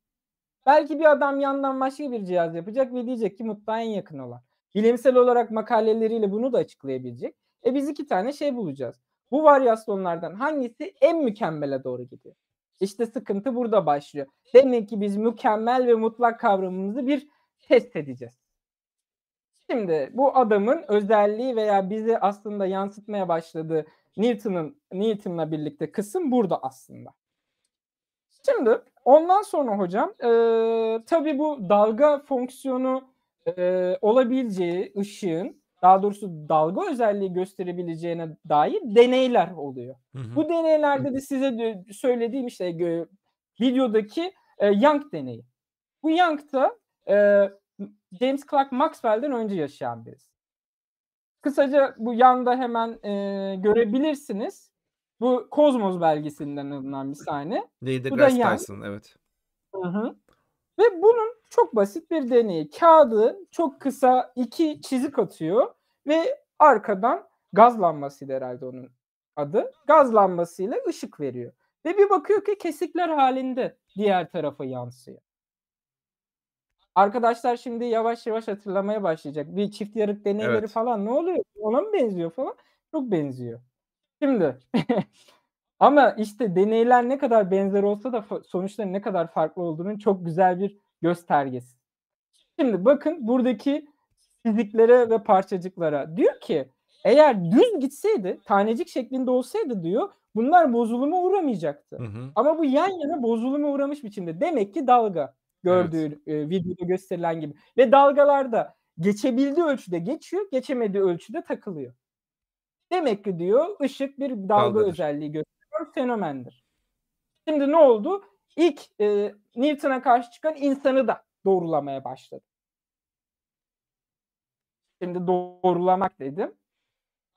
Belki bir adam yandan başka bir cihaz yapacak ve diyecek ki mutlağa en yakın olan. Bilimsel olarak makaleleriyle bunu da açıklayabilecek. E biz iki tane şey bulacağız. Bu varyasyonlardan hangisi en mükemmele doğru gidiyor? İşte sıkıntı burada başlıyor. Demek ki biz mükemmel ve mutlak kavramımızı bir test edeceğiz. Şimdi bu adamın özelliği veya bizi aslında yansıtmaya başladığı Newton'ın Newton'la birlikte kısım burada aslında. Şimdi ondan sonra hocam e, tabii bu dalga fonksiyonu e, olabileceği ışığın daha doğrusu dalga özelliği gösterebileceğine dair deneyler oluyor. Hı hı. Bu deneylerde de size de söylediğim işte videodaki e, Young deneyi. Bu Young'da e, James Clark Maxwell'den önce yaşayan birisi. Kısaca bu yanda hemen e, görebilirsiniz. Bu Kozmos belgesinden alınan bir sahne. Neil deGrasse Tyson evet. Hı hı. Ve bunun çok basit bir deneyi. Kağıdı çok kısa iki çizik atıyor ve arkadan gaz lambasıydı herhalde onun adı. Gaz lambasıyla ışık veriyor. Ve bir bakıyor ki kesikler halinde diğer tarafa yansıyor. Arkadaşlar şimdi yavaş yavaş hatırlamaya başlayacak. Bir çift yarık deneyleri evet. falan ne oluyor? Ona mı benziyor falan? Çok benziyor. Şimdi ama işte deneyler ne kadar benzer olsa da sonuçların ne kadar farklı olduğunun çok güzel bir göstergesi. Şimdi bakın buradaki fiziklere ve parçacıklara. Diyor ki eğer düz gitseydi, tanecik şeklinde olsaydı diyor, bunlar bozuluma uğramayacaktı. Hı hı. Ama bu yan yana bozuluma uğramış biçimde. Demek ki dalga gördüğü evet. e, videoda gösterilen gibi. Ve dalgalarda geçebildiği ölçüde geçiyor, geçemediği ölçüde takılıyor. Demek ki diyor ışık bir dalga Dalgadır. özelliği gösteriyor, fenomendir. Şimdi ne oldu? İlk e, Newton'a karşı çıkan insanı da doğrulamaya başladı. Şimdi doğrulamak dedim.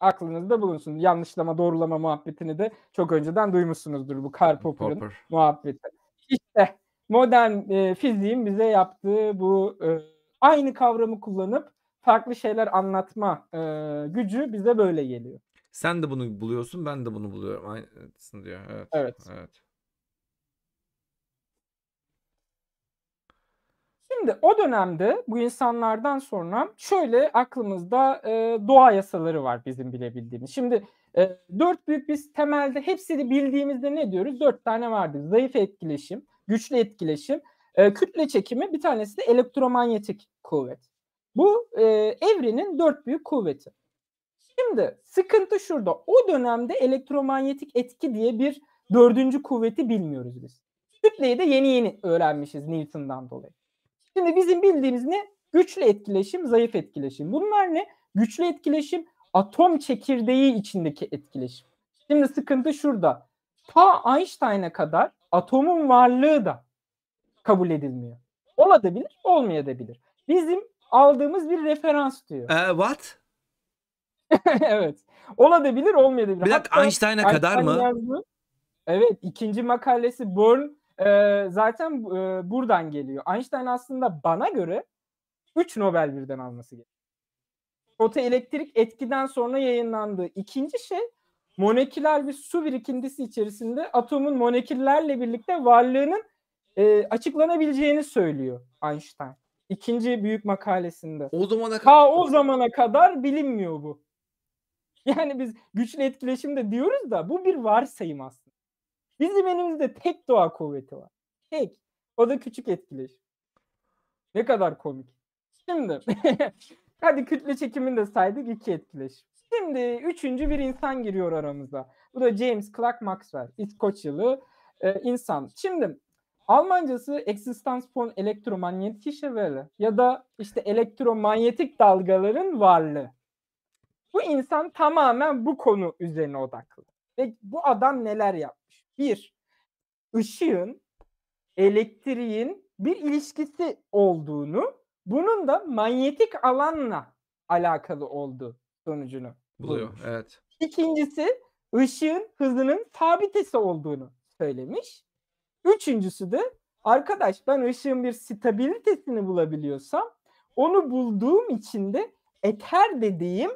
Aklınızda bulunsun. Yanlışlama, doğrulama muhabbetini de çok önceden duymuşsunuzdur bu Karl Popper'ın Popper. muhabbeti. İşte modern e, fiziğin bize yaptığı bu e, aynı kavramı kullanıp farklı şeyler anlatma e, gücü bize böyle geliyor. Sen de bunu buluyorsun, ben de bunu buluyorum. Aynısını diyor. Evet. Evet. evet. Şimdi o dönemde bu insanlardan sonra şöyle aklımızda e, doğa yasaları var bizim bilebildiğimiz. Şimdi e, dört büyük biz temelde hepsini bildiğimizde ne diyoruz? Dört tane vardı. Zayıf etkileşim, güçlü etkileşim. E, kütle çekimi bir tanesi de elektromanyetik kuvvet. Bu e, evrenin dört büyük kuvveti. Şimdi sıkıntı şurada. O dönemde elektromanyetik etki diye bir dördüncü kuvveti bilmiyoruz biz. Kütleyi de yeni yeni öğrenmişiz Newton'dan dolayı. Şimdi bizim bildiğimiz ne? Güçlü etkileşim, zayıf etkileşim. Bunlar ne? Güçlü etkileşim atom çekirdeği içindeki etkileşim. Şimdi sıkıntı şurada. Ta Einstein'a kadar atomun varlığı da kabul edilmiyor. Olabilir, olmayabilir. Bizim aldığımız bir referans diyor. Ee, what? evet. Olabilir, olmayabilir. Bir dakika Einstein'a kadar mı? Yazdı. Evet, ikinci makalesi Born e, zaten e, buradan geliyor. Einstein aslında bana göre 3 Nobel birden alması gerekiyor. Fotoelektrik etkiden sonra yayınlandığı ikinci şey Moleküler bir su birikintisi içerisinde atomun moneküllerle birlikte varlığının e, açıklanabileceğini söylüyor Einstein. İkinci büyük makalesinde. O zamana ha o zamana kadar bilinmiyor bu. Yani biz güçlü etkileşim de diyoruz da bu bir varsayım aslında. Bizim elimizde tek doğa kuvveti var. Tek. O da küçük etkileşim. Ne kadar komik. Şimdi hadi kütle çekimini de saydık iki etkileşim. Şimdi üçüncü bir insan giriyor aramıza. Bu da James Clerk Maxwell. İskoçyalı e, insan. Şimdi Almancası Existenz von elektromanyetische Welle ya da işte elektromanyetik dalgaların varlığı. Bu insan tamamen bu konu üzerine odaklı. Ve bu adam neler yapmış? Bir, ışığın, elektriğin bir ilişkisi olduğunu, bunun da manyetik alanla alakalı olduğu sonucunu buluyor. Bulmuş. Evet. İkincisi ışığın hızının sabitesi olduğunu söylemiş. Üçüncüsü de arkadaş ben ışığın bir stabilitesini bulabiliyorsam onu bulduğum için de eter dediğim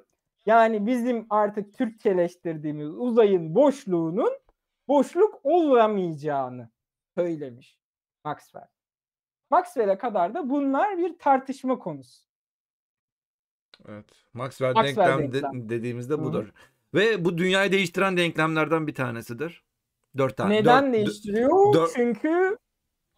yani bizim artık Türkçeleştirdiğimiz uzayın boşluğunun boşluk olamayacağını söylemiş Maxwell. Maxwell'e kadar da bunlar bir tartışma konusu. Evet. Maxwell, Maxwell denklem, denklem. De, dediğimizde budur. Hı. Ve bu dünyayı değiştiren denklemlerden bir tanesidir. Dört tane. Neden dört, değiştiriyor? Dört. Çünkü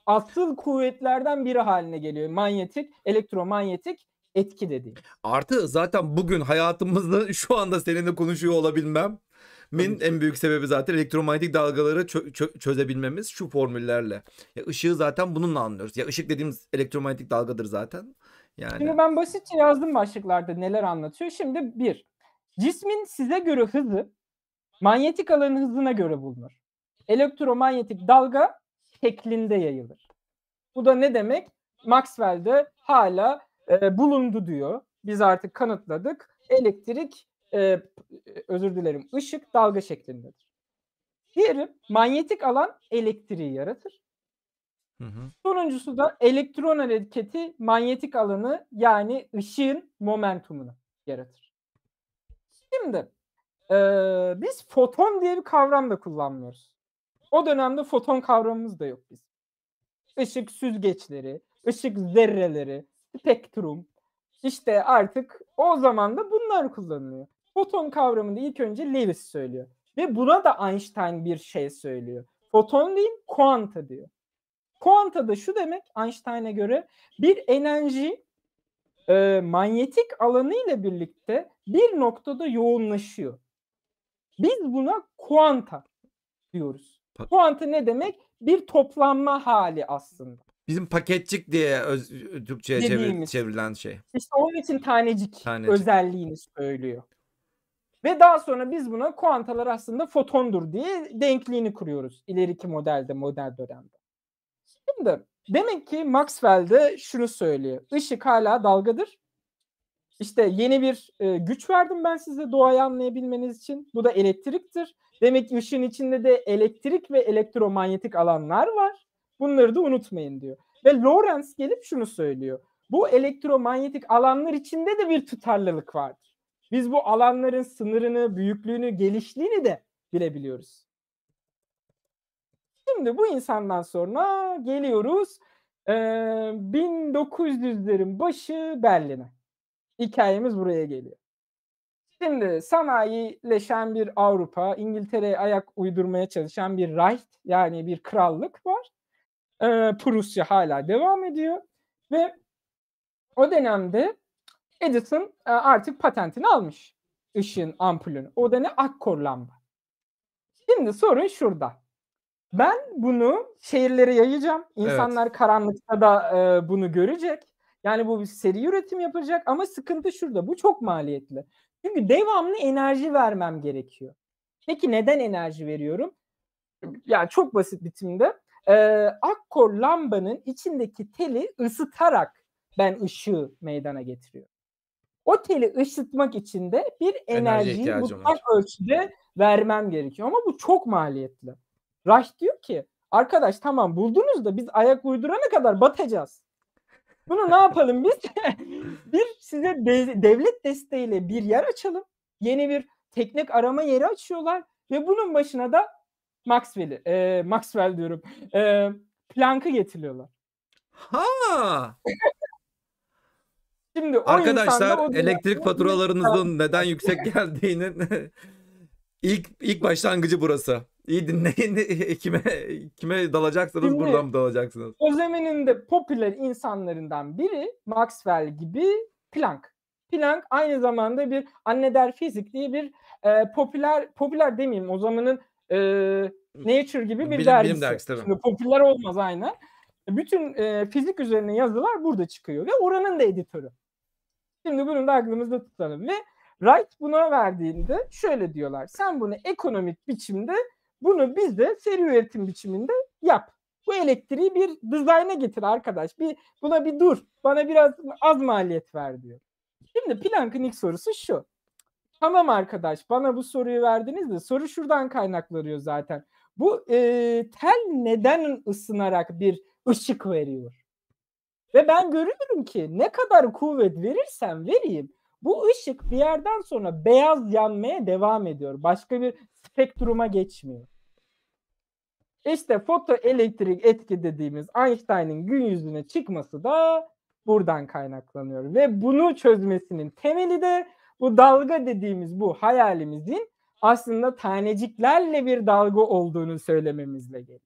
asıl kuvvetlerden biri haline geliyor. Manyetik, elektromanyetik etki dediğim. Artı zaten bugün hayatımızda şu anda seninle konuşuyor olabilmem Min en büyük sebebi zaten elektromanyetik dalgaları çö- çö- çözebilmemiz şu formüllerle. Ya ışığı zaten bununla anlıyoruz. Ya ışık dediğimiz elektromanyetik dalgadır zaten. Yani... Şimdi ben basitçe yazdım başlıklarda neler anlatıyor. Şimdi bir, cismin size göre hızı manyetik alanın hızına göre bulunur. Elektromanyetik dalga şeklinde yayılır. Bu da ne demek? Maxwell'de hala e, bulundu diyor. Biz artık kanıtladık. Elektrik, e, özür dilerim, ışık dalga şeklindedir. Diğeri manyetik alan elektriği yaratır. Hı hı. Sonuncusu da elektron hareketi manyetik alanı yani ışığın momentumunu yaratır. Şimdi e, biz foton diye bir kavram da kullanmıyoruz. O dönemde foton kavramımız da yok biz. Işık süzgeçleri, ışık zerreleri, spektrum işte artık o zaman da bunlar kullanılıyor. Foton kavramını ilk önce Lewis söylüyor. Ve buna da Einstein bir şey söylüyor. Foton değil, kuanta diyor. Kuantada şu demek Einstein'a göre bir enerji e, manyetik alanı ile birlikte bir noktada yoğunlaşıyor. Biz buna kuanta diyoruz. kuanta ne demek? Bir toplanma hali aslında. Bizim paketçik diye öz, Türkçe'ye çevir, çevrilen şey. İşte onun için tanecik, tanecik özelliğini söylüyor. Ve daha sonra biz buna kuantalar aslında fotondur diye denkliğini kuruyoruz ileriki modelde, model dönemde. Şimdi demek ki Maxwell de şunu söylüyor. Işık hala dalgadır. İşte yeni bir e, güç verdim ben size doğayı anlayabilmeniz için. Bu da elektriktir. Demek ki ışığın içinde de elektrik ve elektromanyetik alanlar var. Bunları da unutmayın diyor. Ve Lawrence gelip şunu söylüyor. Bu elektromanyetik alanlar içinde de bir tutarlılık vardır. Biz bu alanların sınırını, büyüklüğünü, gelişliğini de bilebiliyoruz. Şimdi bu insandan sonra geliyoruz e, 1900'lerin başı Berlin'e. Hikayemiz buraya geliyor. Şimdi sanayileşen bir Avrupa, İngiltere'ye ayak uydurmaya çalışan bir Reich yani bir krallık var. E, Prusya hala devam ediyor ve o dönemde Edison artık patentini almış ışığın ampulünü. O da ne? Akkor lamba. Şimdi sorun şurada. Ben bunu şehirlere yayacağım. İnsanlar evet. karanlıkta da e, bunu görecek. Yani bu bir seri üretim yapacak ama sıkıntı şurada. Bu çok maliyetli. Çünkü devamlı enerji vermem gerekiyor. Peki neden enerji veriyorum? Yani çok basit bitimde. E, akkor lambanın içindeki teli ısıtarak ben ışığı meydana getiriyorum. O teli ısıtmak için de bir enerjiyi enerji mutlak ölçüde vermem gerekiyor. Ama bu çok maliyetli. Raş diyor ki arkadaş tamam buldunuz da biz ayak uydurana kadar batacağız. Bunu ne yapalım biz? bir size de- devlet desteğiyle bir yer açalım. Yeni bir teknik arama yeri açıyorlar ve bunun başına da Maxwell'i, e, Maxwell diyorum, e, Planck'ı getiriyorlar. Ha! Şimdi Arkadaşlar o elektrik faturalarınızın neden yüksek geldiğinin ilk ilk başlangıcı burası. İyi dinleyin kime kime dalacaksınız Şimdi, buradan mı dalacaksınız? O zamanın de popüler insanlarından biri Maxwell gibi Planck. Planck aynı zamanda bir anne der fizik diye bir e, popüler popüler demeyeyim o zamanın e, Nature gibi bir bilim, dergisi. Bilim dergisi tabii. Şimdi popüler olmaz aynen. Bütün e, fizik üzerine yazılar burada çıkıyor ve oranın da editörü. Şimdi bunu da aklımızda tutalım ve Wright buna verdiğinde şöyle diyorlar. Sen bunu ekonomik biçimde bunu biz de seri üretim biçiminde yap. Bu elektriği bir dizayna getir arkadaş. Bir buna bir dur. Bana biraz az maliyet ver diyor. Şimdi Planck'ın ilk sorusu şu. Tamam arkadaş bana bu soruyu verdiniz de soru şuradan kaynaklanıyor zaten. Bu e, tel neden ısınarak bir ışık veriyor? Ve ben görüyorum ki ne kadar kuvvet verirsem vereyim bu ışık bir yerden sonra beyaz yanmaya devam ediyor. Başka bir spektruma geçmiyor. İşte fotoelektrik etki dediğimiz Einstein'ın gün yüzüne çıkması da buradan kaynaklanıyor. Ve bunu çözmesinin temeli de bu dalga dediğimiz bu hayalimizin aslında taneciklerle bir dalga olduğunu söylememizle geliyor.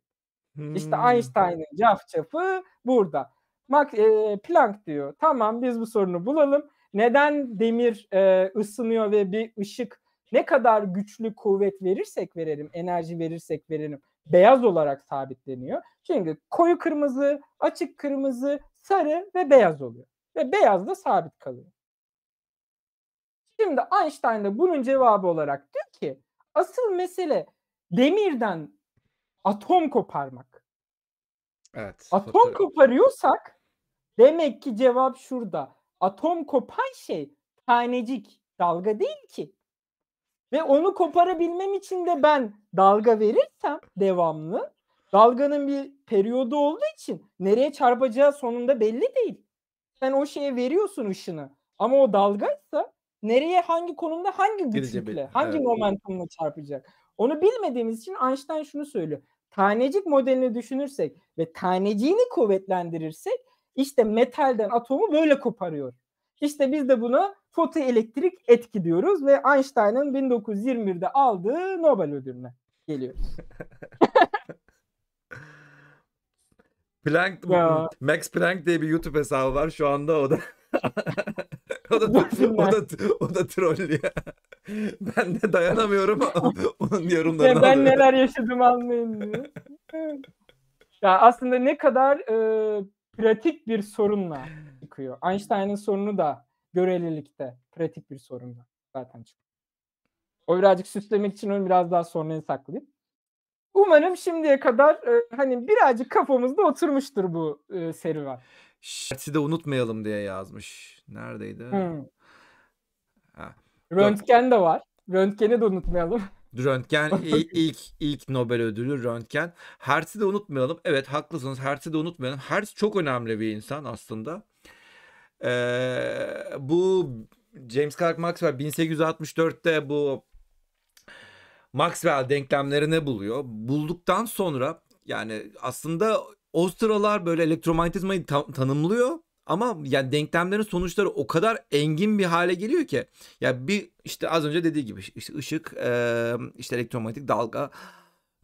Hmm. İşte Einstein'ın cafcafı burada. Max, e, Planck diyor tamam biz bu sorunu bulalım neden demir e, ısınıyor ve bir ışık ne kadar güçlü kuvvet verirsek verelim, enerji verirsek verelim beyaz olarak sabitleniyor. Çünkü koyu kırmızı, açık kırmızı, sarı ve beyaz oluyor. Ve beyaz da sabit kalıyor. Şimdi Einstein de bunun cevabı olarak diyor ki asıl mesele demirden atom koparmak. Evet. Atom koparıyorsak demek ki cevap şurada atom kopan şey tanecik dalga değil ki. Ve onu koparabilmem için de ben dalga verirsem devamlı dalganın bir periyodu olduğu için nereye çarpacağı sonunda belli değil. Sen o şeye veriyorsun ışını ama o dalgaysa nereye hangi konumda hangi güçlükle hangi evet. momentumla çarpacak. Onu bilmediğimiz için Einstein şunu söylüyor. Tanecik modelini düşünürsek ve taneciğini kuvvetlendirirsek işte metalden atomu böyle koparıyor. İşte biz de buna fotoelektrik etki diyoruz ve Einstein'ın 1921'de aldığı Nobel ödülüne geliyoruz. Planck, ya. Max Planck diye bir YouTube hesabı var şu anda o da o da o da o da troll ya. Ben de dayanamıyorum onun yorumlarına. ben alıyorum. neler yaşadım anlayın diyor. ya aslında ne kadar e, pratik bir sorunla çıkıyor. Einstein'ın sorunu da görelilikte pratik bir sorunla zaten çıkıyor. O birazcık süslemek için onu biraz daha sonraya saklayayım. Umarım şimdiye kadar e, hani birazcık kafamızda oturmuştur bu e, serüven. Şertsi de unutmayalım diye yazmış. Neredeydi? Hmm. Ha. Röntgen de var. Röntgeni de unutmayalım. Röntgen ilk ilk Nobel ödülü Röntgen. Hertz'i de unutmayalım. Evet haklısınız. Hertz'i de unutmayalım. Hertz çok önemli bir insan aslında. Ee, bu James Clerk Maxwell 1864'te bu Maxwell denklemlerini buluyor. Bulduktan sonra yani aslında o böyle elektromanyetizmayı ta- tanımlıyor ama yani denklemlerin sonuçları o kadar engin bir hale geliyor ki. Ya yani bir işte az önce dediği gibi işte ışık, işte elektromanyetik dalga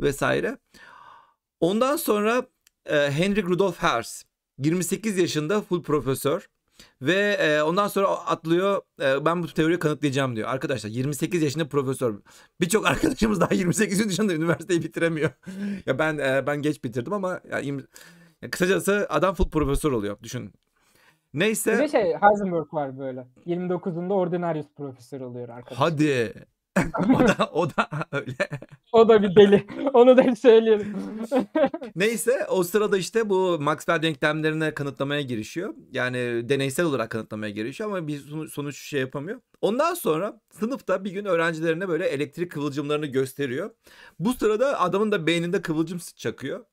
vesaire. Ondan sonra Henry Rudolf Hertz 28 yaşında full profesör ve ondan sonra atlıyor ben bu teoriyi kanıtlayacağım diyor. Arkadaşlar 28 yaşında profesör. Birçok arkadaşımız daha 28 yaşında üniversiteyi bitiremiyor. ya ben ben geç bitirdim ama ya, ya, kısacası adam full profesör oluyor. Düşün Neyse. Bir şey Heisenberg var böyle. 29'unda Ordinarius profesör oluyor arkadaş. Hadi. o da o da öyle. o da bir deli. Onu da söyleyelim. Neyse o sırada işte bu Maxwell denklemlerine kanıtlamaya girişiyor. Yani deneysel olarak kanıtlamaya girişiyor ama bir sonuç şey yapamıyor. Ondan sonra sınıfta bir gün öğrencilerine böyle elektrik kıvılcımlarını gösteriyor. Bu sırada adamın da beyninde kıvılcım çakıyor.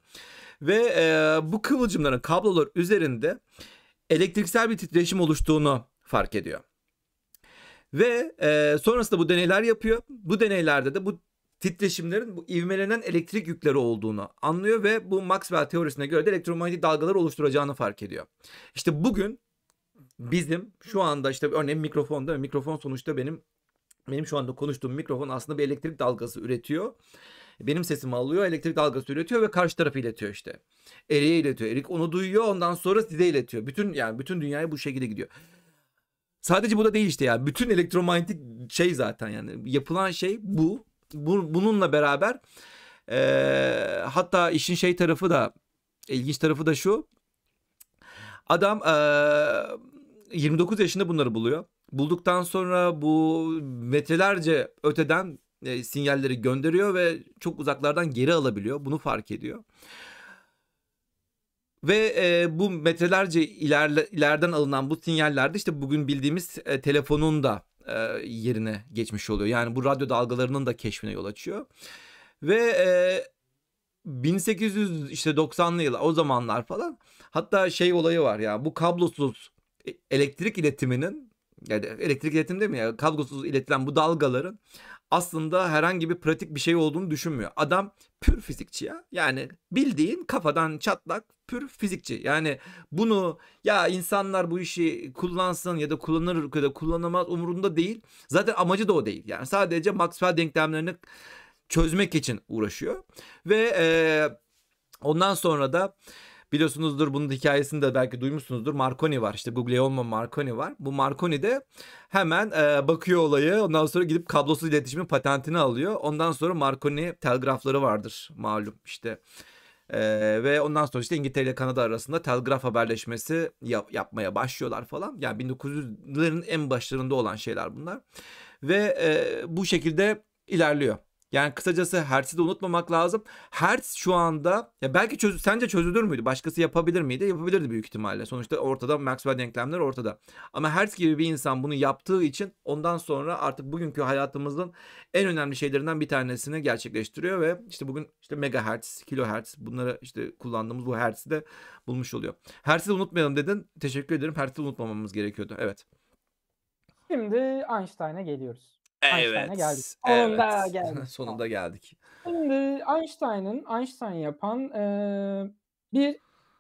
Ve e, bu kıvılcımların kablolar üzerinde elektriksel bir titreşim oluştuğunu fark ediyor. Ve e, sonrasında bu deneyler yapıyor. Bu deneylerde de bu titreşimlerin bu ivmelenen elektrik yükleri olduğunu anlıyor ve bu Maxwell teorisine göre de elektromanyetik dalgalar oluşturacağını fark ediyor. İşte bugün bizim şu anda işte örneğin mikrofonda mikrofon sonuçta benim benim şu anda konuştuğum mikrofon aslında bir elektrik dalgası üretiyor benim sesimi alıyor elektrik dalgası üretiyor ve karşı tarafı iletiyor işte. Eriye iletiyor. Erik onu duyuyor ondan sonra size iletiyor. Bütün yani bütün dünyaya bu şekilde gidiyor. Sadece bu da değil işte ya. Bütün elektromanyetik şey zaten yani yapılan şey bu. bu bununla beraber e, hatta işin şey tarafı da ilginç tarafı da şu. Adam e, 29 yaşında bunları buluyor. Bulduktan sonra bu metrelerce öteden e, sinyalleri gönderiyor ve çok uzaklardan geri alabiliyor. Bunu fark ediyor. Ve e, bu metrelerce ilerle, ileriden alınan bu sinyallerde işte bugün bildiğimiz e, telefonun da e, yerine geçmiş oluyor. Yani bu radyo dalgalarının da keşfine yol açıyor. Ve e, 1800 işte 90'lı yıl o zamanlar falan hatta şey olayı var ya bu kablosuz e, elektrik iletiminin yani elektrik iletim değil mi ya kablosuz iletilen bu dalgaların aslında herhangi bir pratik bir şey olduğunu düşünmüyor. Adam pür fizikçi ya. Yani bildiğin kafadan çatlak pür fizikçi. Yani bunu ya insanlar bu işi kullansın ya da kullanır ya da kullanamaz umurunda değil. Zaten amacı da o değil. Yani sadece Maxwell denklemlerini çözmek için uğraşıyor. Ve e, ondan sonra da Biliyorsunuzdur bunun hikayesini de belki duymuşsunuzdur. Marconi var işte Guglielmo Marconi var. Bu Marconi de hemen e, bakıyor olayı. Ondan sonra gidip kablosuz iletişimin patentini alıyor. Ondan sonra Marconi telgrafları vardır malum işte. Ee, ve ondan sonra işte İngiltere ile Kanada arasında telgraf haberleşmesi yap- yapmaya başlıyorlar falan. Yani 1900'lerin en başlarında olan şeyler bunlar. Ve e, bu şekilde ilerliyor. Yani kısacası Hertz'i de unutmamak lazım. Hertz şu anda ya belki çöz, sence çözülür müydü? Başkası yapabilir miydi? Yapabilirdi büyük ihtimalle. Sonuçta ortada Maxwell denklemleri ortada. Ama Hertz gibi bir insan bunu yaptığı için ondan sonra artık bugünkü hayatımızın en önemli şeylerinden bir tanesini gerçekleştiriyor ve işte bugün işte megahertz, kilohertz bunları işte kullandığımız bu hertz'i de bulmuş oluyor. Hertz'i unutmayalım dedin. Teşekkür ederim. Hertz'i unutmamamız gerekiyordu. Evet. Şimdi Einstein'a geliyoruz. Einstein'a geldik. Evet. Sonunda evet. geldik. Sonunda geldik. Şimdi Einstein'ın Einstein yapan e, bir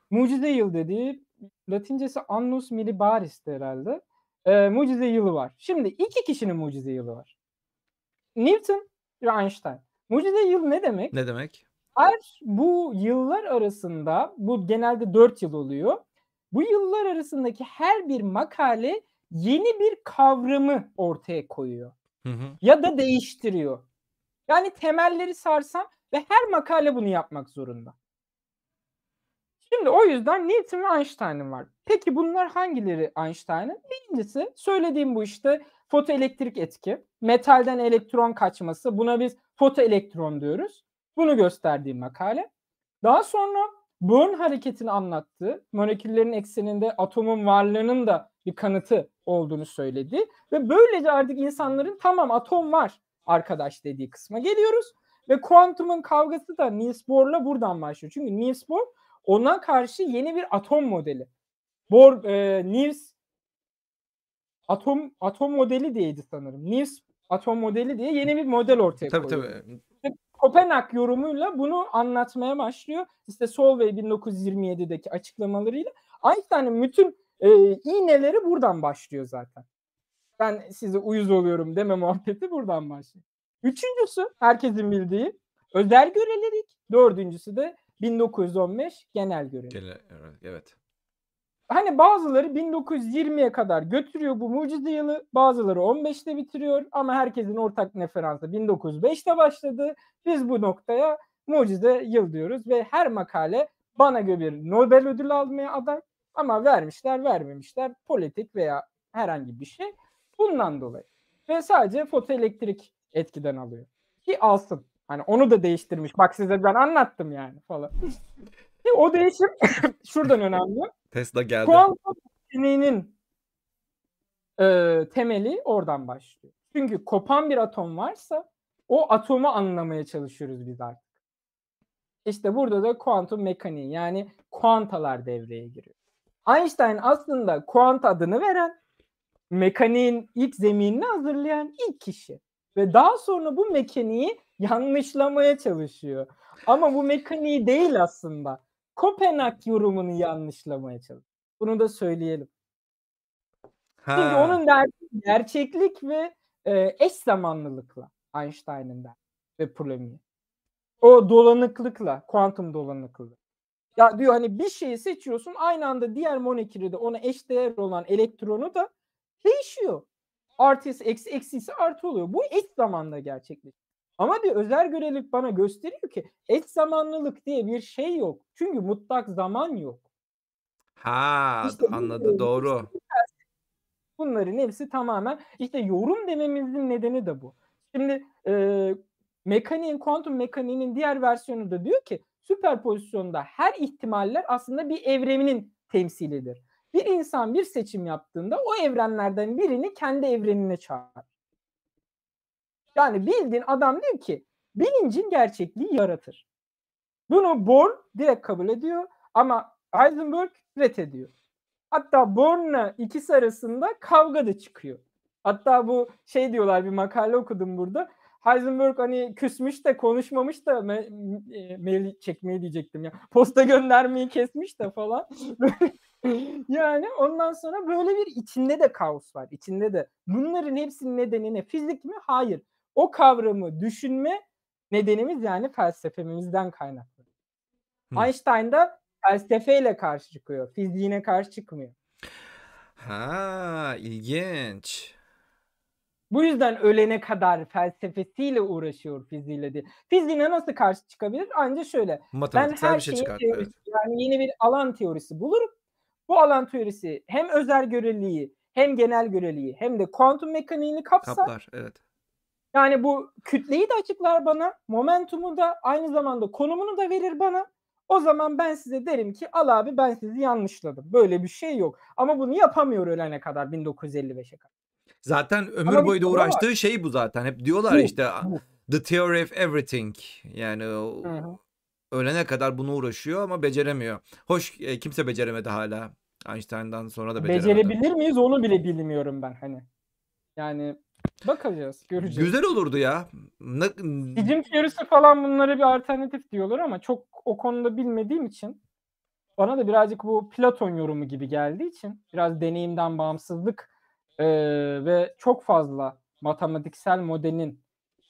mucize yıl dediği Latincesi annus millibaris'ti herhalde. E, mucize yılı var. Şimdi iki kişinin mucize yılı var. Newton ve Einstein. Mucize yıl ne demek? Ne demek? Her bu yıllar arasında bu genelde dört yıl oluyor. Bu yıllar arasındaki her bir makale yeni bir kavramı ortaya koyuyor. Hı hı. Ya da değiştiriyor. Yani temelleri sarsan ve her makale bunu yapmak zorunda. Şimdi o yüzden Newton ve Einstein'ın var. Peki bunlar hangileri Einstein'ın? Birincisi söylediğim bu işte fotoelektrik etki. Metalden elektron kaçması. Buna biz fotoelektron diyoruz. Bunu gösterdiğim makale. Daha sonra Born hareketini anlattığı, moleküllerin ekseninde atomun varlığının da bir kanıtı olduğunu söyledi. Ve böylece artık insanların tamam atom var arkadaş dediği kısma geliyoruz. Ve kuantumun kavgası da Niels Bohr'la buradan başlıyor. Çünkü Niels Bohr ona karşı yeni bir atom modeli. Bohr, e, Niels atom atom modeli diyeydi sanırım. Niels atom modeli diye yeni bir model ortaya tabii, koyuyor. Tabii tabii. Kopenhag yorumuyla bunu anlatmaya başlıyor. İşte Solvay 1927'deki açıklamalarıyla Einstein'ın bütün e, iğneleri buradan başlıyor zaten. Ben size uyuz oluyorum deme muhabbeti buradan başlıyor. Üçüncüsü herkesin bildiği özel görelilik. Dördüncüsü de 1915 genel görev. evet. Hani bazıları 1920'ye kadar götürüyor bu mucize yılı. Bazıları 15'te bitiriyor ama herkesin ortak referansı 1905'te başladı. Biz bu noktaya mucize yıl diyoruz ve her makale bana göre bir Nobel ödülü almaya aday. Ama vermişler vermemişler politik veya herhangi bir şey bundan dolayı. Ve sadece fotoelektrik etkiden alıyor. Ki alsın. Hani onu da değiştirmiş. Bak size ben anlattım yani falan. Ki o değişim şuradan önemli. Tesla geldi. Kuantum fiziğinin e, temeli oradan başlıyor. Çünkü kopan bir atom varsa o atomu anlamaya çalışıyoruz biz artık. İşte burada da kuantum mekaniği yani kuantalar devreye giriyor. Einstein aslında kuant adını veren, mekaniğin ilk zeminini hazırlayan ilk kişi. Ve daha sonra bu mekaniği yanlışlamaya çalışıyor. Ama bu mekaniği değil aslında. Kopenhag yorumunu yanlışlamaya çalışıyor. Bunu da söyleyelim. Ha. Çünkü onun derdi gerçeklik ve e, eş zamanlılıkla Einstein'ın derdi ve polemiği. O dolanıklıkla, kuantum dolanıklığı. Ya diyor hani bir şeyi seçiyorsun aynı anda diğer monekiri de ona eşdeğer olan elektronu da değişiyor. Artısı eksi eksi ise artı oluyor. Bu eş zamanda gerçekleşiyor. Ama bir özel görelilik bana gösteriyor ki eş zamanlılık diye bir şey yok. Çünkü mutlak zaman yok. Ha işte anladı doğru. Bunların hepsi tamamen işte yorum dememizin nedeni de bu. Şimdi e, mekaniğin, kuantum mekaniğinin diğer versiyonu da diyor ki süperpozisyonda her ihtimaller aslında bir evreninin temsilidir. Bir insan bir seçim yaptığında o evrenlerden birini kendi evrenine çağırır. Yani bildiğin adam diyor ki bilincin gerçekliği yaratır. Bunu Born direkt kabul ediyor ama Heisenberg ret ediyor. Hatta Born'la ikisi arasında kavga da çıkıyor. Hatta bu şey diyorlar bir makale okudum burada. Heisenberg hani küsmüş de konuşmamış da me- e, mail çekmeyi diyecektim ya. Posta göndermeyi kesmiş de falan. yani ondan sonra böyle bir içinde de kaos var. içinde de. Bunların hepsinin nedeni ne? Fizik mi? Hayır. O kavramı düşünme nedenimiz yani felsefemizden kaynaklı. Hı. Einstein da felsefeyle karşı çıkıyor. Fiziğine karşı çıkmıyor. Ha ilginç. Bu yüzden ölene kadar felsefesiyle uğraşıyor fiziğiyle diye. Fiziğine nasıl karşı çıkabilir? Anca şöyle. Matematiksel ben her bir şey çıkar. evet. Yani yeni bir alan teorisi bulurum. Bu alan teorisi hem özel göreliği hem genel göreliği hem de kuantum mekaniğini kapsar. Kaplar evet. Yani bu kütleyi de açıklar bana, momentumu da aynı zamanda konumunu da verir bana. O zaman ben size derim ki al abi ben sizi yanlışladım. Böyle bir şey yok. Ama bunu yapamıyor ölene kadar 1955'e kadar. Zaten ömür boyu da uğraştığı var. şey bu zaten. Hep diyorlar işte the theory of everything. Yani Hı-hı. ölene kadar bunu uğraşıyor ama beceremiyor. Hoş e, kimse beceremedi hala. Einstein'dan sonra da beceremedi. Becerebilir miyiz onu bile bilmiyorum ben hani. Yani bakacağız, göreceğiz. Güzel olurdu ya. Ne... Hicim teorisi falan bunlara bir alternatif diyorlar ama çok o konuda bilmediğim için bana da birazcık bu Platon yorumu gibi geldiği için biraz deneyimden bağımsızlık e, ve çok fazla matematiksel modelin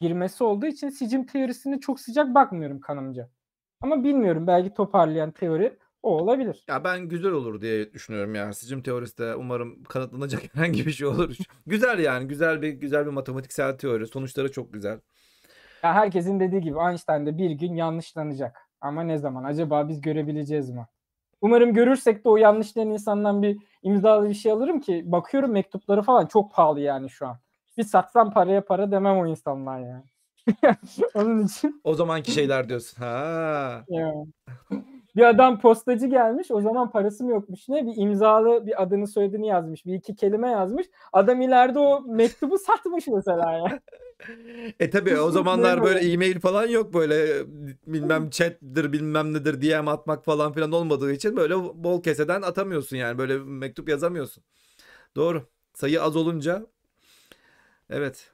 girmesi olduğu için sicim teorisini çok sıcak bakmıyorum kanımca. Ama bilmiyorum belki toparlayan teori o olabilir. Ya ben güzel olur diye düşünüyorum ya. Sicim teorisi de umarım kanıtlanacak herhangi bir şey olur. güzel yani güzel bir güzel bir matematiksel teori. Sonuçları çok güzel. Ya herkesin dediği gibi Einstein de bir gün yanlışlanacak. Ama ne zaman? Acaba biz görebileceğiz mi? Umarım görürsek de o yanlışlayan insandan bir imzalı bir şey alırım ki bakıyorum mektupları falan çok pahalı yani şu an. Bir satsam paraya para demem o insanlar yani. Onun için. O zamanki şeyler diyorsun. Ha. Bir adam postacı gelmiş o zaman parasım yokmuş ne bir imzalı bir adını soyadını yazmış bir iki kelime yazmış adam ileride o mektubu satmış mesela ya. E tabi o zamanlar böyle e-mail falan yok böyle e, bilmem chat'dir bilmem nedir DM atmak falan filan olmadığı için böyle bol keseden atamıyorsun yani böyle mektup yazamıyorsun. Doğru. Sayı az olunca evet.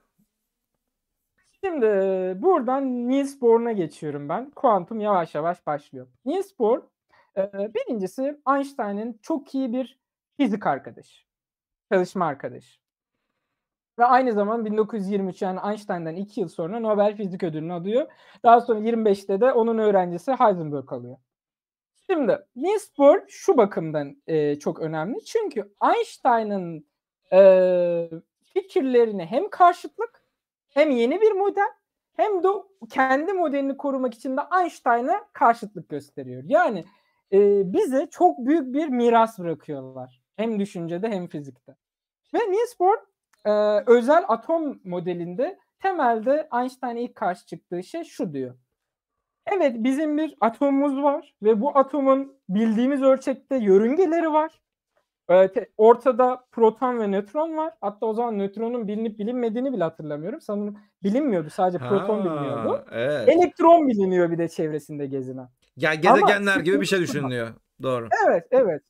Şimdi buradan Niels Bohr'a geçiyorum ben. Kuantum yavaş yavaş başlıyor. Niels Bohr e, birincisi Einstein'ın çok iyi bir fizik arkadaşı. Çalışma arkadaşı. Ve aynı zaman 1923 yani Einstein'dan 2 yıl sonra Nobel Fizik Ödülünü alıyor. Daha sonra 25'te de onun öğrencisi Heisenberg alıyor. Şimdi Niels Bohr şu bakımdan e, çok önemli. Çünkü Einstein'ın e, fikirlerine hem karşıtlık hem yeni bir model hem de kendi modelini korumak için de Einstein'a karşıtlık gösteriyor. Yani e, bize çok büyük bir miras bırakıyorlar. Hem düşüncede hem fizikte. Ve Niels Bohr e, özel atom modelinde temelde Einstein'e ilk karşı çıktığı şey şu diyor. Evet bizim bir atomumuz var ve bu atomun bildiğimiz ölçekte yörüngeleri var. Ortada proton ve nötron var. Hatta o zaman nötronun bilinip bilinmediğini bile hatırlamıyorum. Sanırım bilinmiyordu sadece proton ha, biliniyordu. Evet. Elektron biliniyor bir de çevresinde gezinen. Ya gezegenler Ama, gibi bir şey düşünülüyor. Doğru. Evet evet.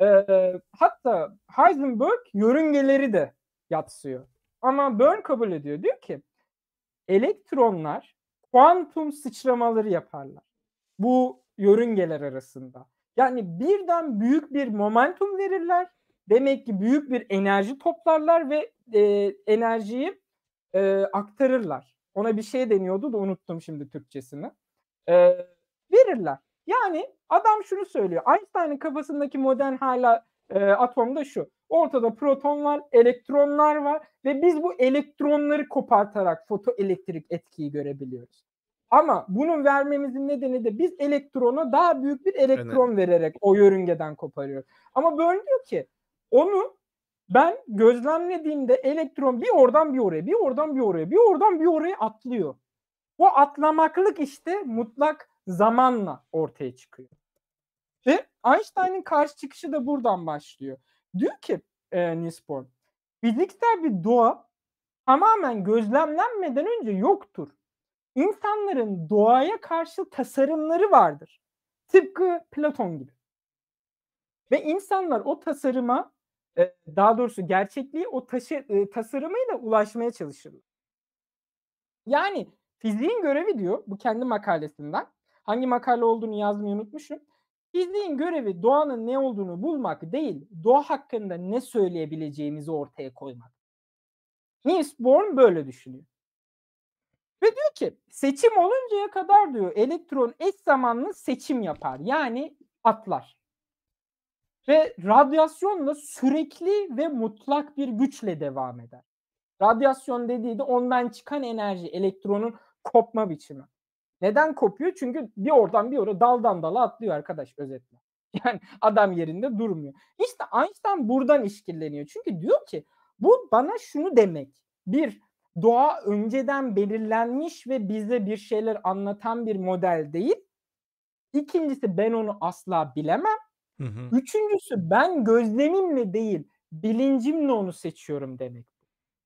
Ee, hatta Heisenberg yörüngeleri de yatsıyor. Ama Byrne kabul ediyor. Diyor ki elektronlar kuantum sıçramaları yaparlar. Bu yörüngeler arasında. Yani birden büyük bir momentum verirler. Demek ki büyük bir enerji toplarlar ve e, enerjiyi e, aktarırlar. Ona bir şey deniyordu da unuttum şimdi Türkçesini. E, verirler. Yani adam şunu söylüyor. Einstein'ın kafasındaki modern hala e, atomda şu. Ortada proton var, elektronlar var ve biz bu elektronları kopartarak fotoelektrik etkiyi görebiliyoruz. Ama bunun vermemizin nedeni de biz elektrona daha büyük bir elektron evet. vererek o yörüngeden koparıyoruz. Ama Börn diyor ki onu ben gözlemlediğimde elektron bir oradan bir oraya, bir oradan bir oraya, bir oradan bir oraya atlıyor. Bu atlamaklık işte mutlak zamanla ortaya çıkıyor. Ve Einstein'in karşı çıkışı da buradan başlıyor diyor ki e, Nispor fiziksel bir doğa tamamen gözlemlenmeden önce yoktur. İnsanların doğaya karşı tasarımları vardır. Tıpkı Platon gibi. Ve insanlar o tasarıma daha doğrusu gerçekliği o taşı, tasarımıyla ulaşmaya çalışırlar. Yani fiziğin görevi diyor bu kendi makalesinden. Hangi makale olduğunu yazmayı unutmuşum. Bizliğin görevi doğanın ne olduğunu bulmak değil, doğa hakkında ne söyleyebileceğimizi ortaya koymak. Niels Bohr böyle düşünüyor. Ve diyor ki seçim oluncaya kadar diyor elektron eş zamanlı seçim yapar. Yani atlar. Ve radyasyonla sürekli ve mutlak bir güçle devam eder. Radyasyon dediği de ondan çıkan enerji, elektronun kopma biçimi. Neden kopuyor? Çünkü bir oradan bir oraya daldan dala atlıyor arkadaş özetle. Yani adam yerinde durmuyor. İşte Einstein buradan işkilleniyor. Çünkü diyor ki bu bana şunu demek. Bir, doğa önceden belirlenmiş ve bize bir şeyler anlatan bir model değil. İkincisi ben onu asla bilemem. Hı hı. Üçüncüsü ben gözlemimle değil bilincimle onu seçiyorum demek.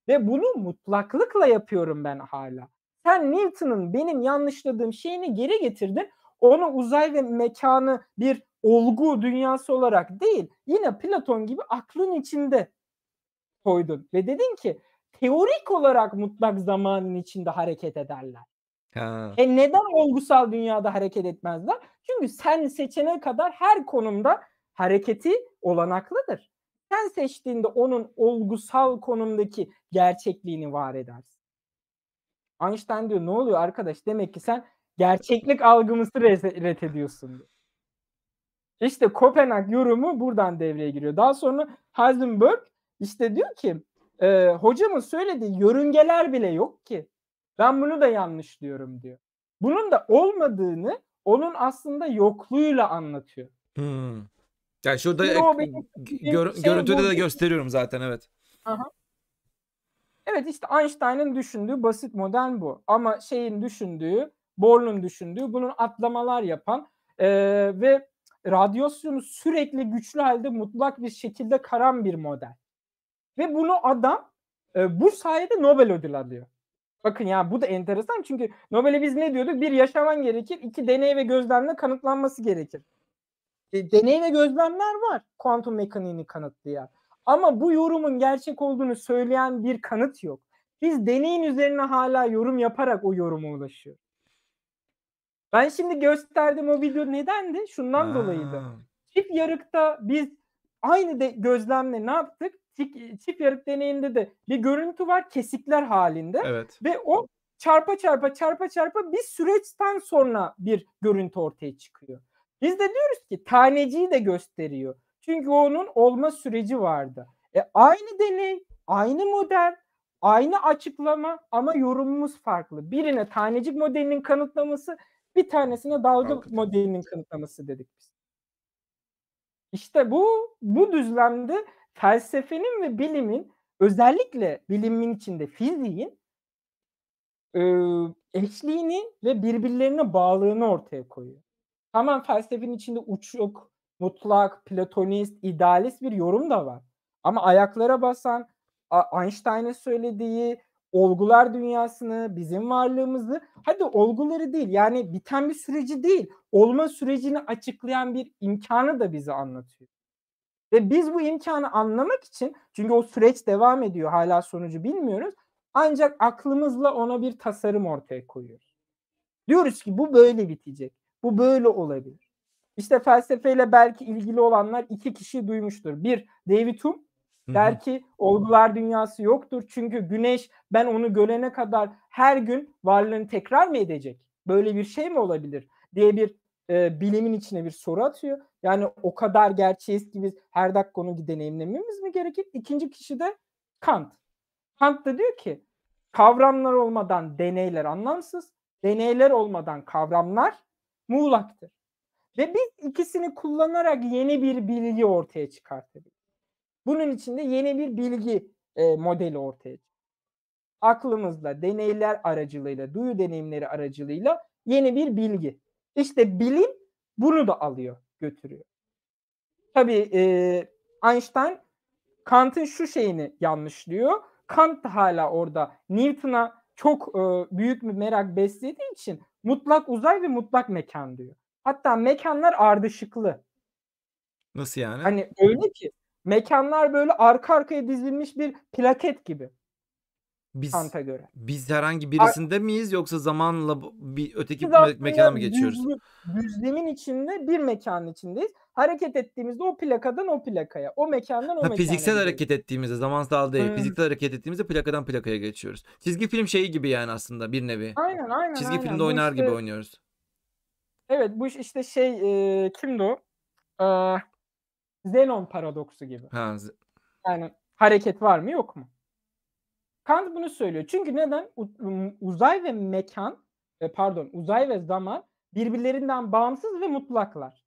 Ve bunu mutlaklıkla yapıyorum ben hala sen Newton'un benim yanlışladığım şeyini geri getirdin. Onu uzay ve mekanı bir olgu dünyası olarak değil yine Platon gibi aklın içinde koydun ve dedin ki teorik olarak mutlak zamanın içinde hareket ederler. Ha. E neden olgusal dünyada hareket etmezler? Çünkü sen seçene kadar her konumda hareketi olanaklıdır. Sen seçtiğinde onun olgusal konumdaki gerçekliğini var edersin. Einstein diyor ne oluyor arkadaş demek ki sen gerçeklik algımızı ret ediyorsun İşte Kopenhag yorumu buradan devreye giriyor. Daha sonra Heisenberg işte diyor ki e, hocamın söylediği yörüngeler bile yok ki. Ben bunu da yanlış diyorum diyor. Bunun da olmadığını onun aslında yokluğuyla anlatıyor. Hmm. Yani şurada gör, şey, görüntüde de gösteriyorum zaten evet. Aha. Evet işte Einstein'ın düşündüğü basit model bu. Ama şeyin düşündüğü, Born'un düşündüğü bunun atlamalar yapan e, ve radyasyonu sürekli güçlü halde mutlak bir şekilde karan bir model. Ve bunu adam e, bu sayede Nobel ödül alıyor. Bakın ya bu da enteresan çünkü Nobel'e biz ne diyorduk? Bir yaşaman gerekir, iki deney ve gözlemle kanıtlanması gerekir. E, deney ve gözlemler var kuantum mekaniğini kanıtlayan. Ama bu yorumun gerçek olduğunu söyleyen bir kanıt yok. Biz deneyin üzerine hala yorum yaparak o yoruma ulaşıyoruz. Ben şimdi gösterdim o video nedendi? Şundan ha. dolayıydı. Çift yarıkta biz aynı de gözlemle ne yaptık? Çift, çift yarık deneyinde de bir görüntü var kesikler halinde. Evet. Ve o çarpa çarpa çarpa çarpa bir süreçten sonra bir görüntü ortaya çıkıyor. Biz de diyoruz ki taneciyi de gösteriyor. Çünkü onun olma süreci vardı. E, aynı deney, aynı model, aynı açıklama ama yorumumuz farklı. Birine tanecik modelinin kanıtlaması, bir tanesine dalga Hakikaten. modelinin kanıtlaması dedik biz. İşte bu bu düzlemde felsefenin ve bilimin özellikle bilimin içinde fiziğin e, eşliğini ve birbirlerine bağlılığını ortaya koyuyor. Hemen felsefenin içinde uç yok, mutlak, platonist, idealist bir yorum da var. Ama ayaklara basan Einstein'ın söylediği olgular dünyasını, bizim varlığımızı, hadi olguları değil yani biten bir süreci değil, olma sürecini açıklayan bir imkanı da bize anlatıyor. Ve biz bu imkanı anlamak için, çünkü o süreç devam ediyor, hala sonucu bilmiyoruz, ancak aklımızla ona bir tasarım ortaya koyuyoruz. Diyoruz ki bu böyle bitecek, bu böyle olabilir. İşte felsefeyle belki ilgili olanlar iki kişi duymuştur. Bir David Hume der ki olgular dünyası yoktur. Çünkü güneş ben onu görene kadar her gün varlığını tekrar mı edecek? Böyle bir şey mi olabilir diye bir e, bilimin içine bir soru atıyor. Yani o kadar gerçeğiz ki biz her dakika onu deneyimlememiz mi gerekir? İkinci kişi de Kant. Kant da diyor ki kavramlar olmadan deneyler anlamsız, deneyler olmadan kavramlar muğlaktır. Ve biz ikisini kullanarak yeni bir bilgi ortaya çıkartabiliriz. Bunun için de yeni bir bilgi e, modeli ortaya çıkıyor. Aklımızla, deneyler aracılığıyla, duyu deneyimleri aracılığıyla yeni bir bilgi. İşte bilim bunu da alıyor, götürüyor. Tabii e, Einstein Kant'ın şu şeyini yanlışlıyor. Kant da hala orada. Newton'a çok e, büyük bir merak beslediği için mutlak uzay ve mutlak mekan diyor. Hatta mekanlar ardışıklı. Nasıl yani? Hani öyle ki mekanlar böyle arka arkaya dizilmiş bir plaket gibi. Biz, Kant'a göre. Biz herhangi birisinde Ar- miyiz yoksa zamanla bir öteki me- mekana mı geçiyoruz? Düzlem, düzlemin içinde bir mekanın içindeyiz. Hareket ettiğimizde o plakadan o plakaya, o mekandan o ha, mekana. Fiziksel gidiyoruz. hareket ettiğimizde zamansal değil. Hmm. Fiziksel hareket ettiğimizde plakadan plakaya geçiyoruz. Çizgi film şeyi gibi yani aslında bir nevi. Aynen aynen. Çizgi aynen. filmde oynar işte, gibi oynuyoruz. Evet bu işte şey e, kimdi o? E, Zenon paradoksu gibi. Ha, z- yani hareket var mı yok mu? Kant bunu söylüyor. Çünkü neden? uzay ve mekan e, pardon uzay ve zaman birbirlerinden bağımsız ve mutlaklar.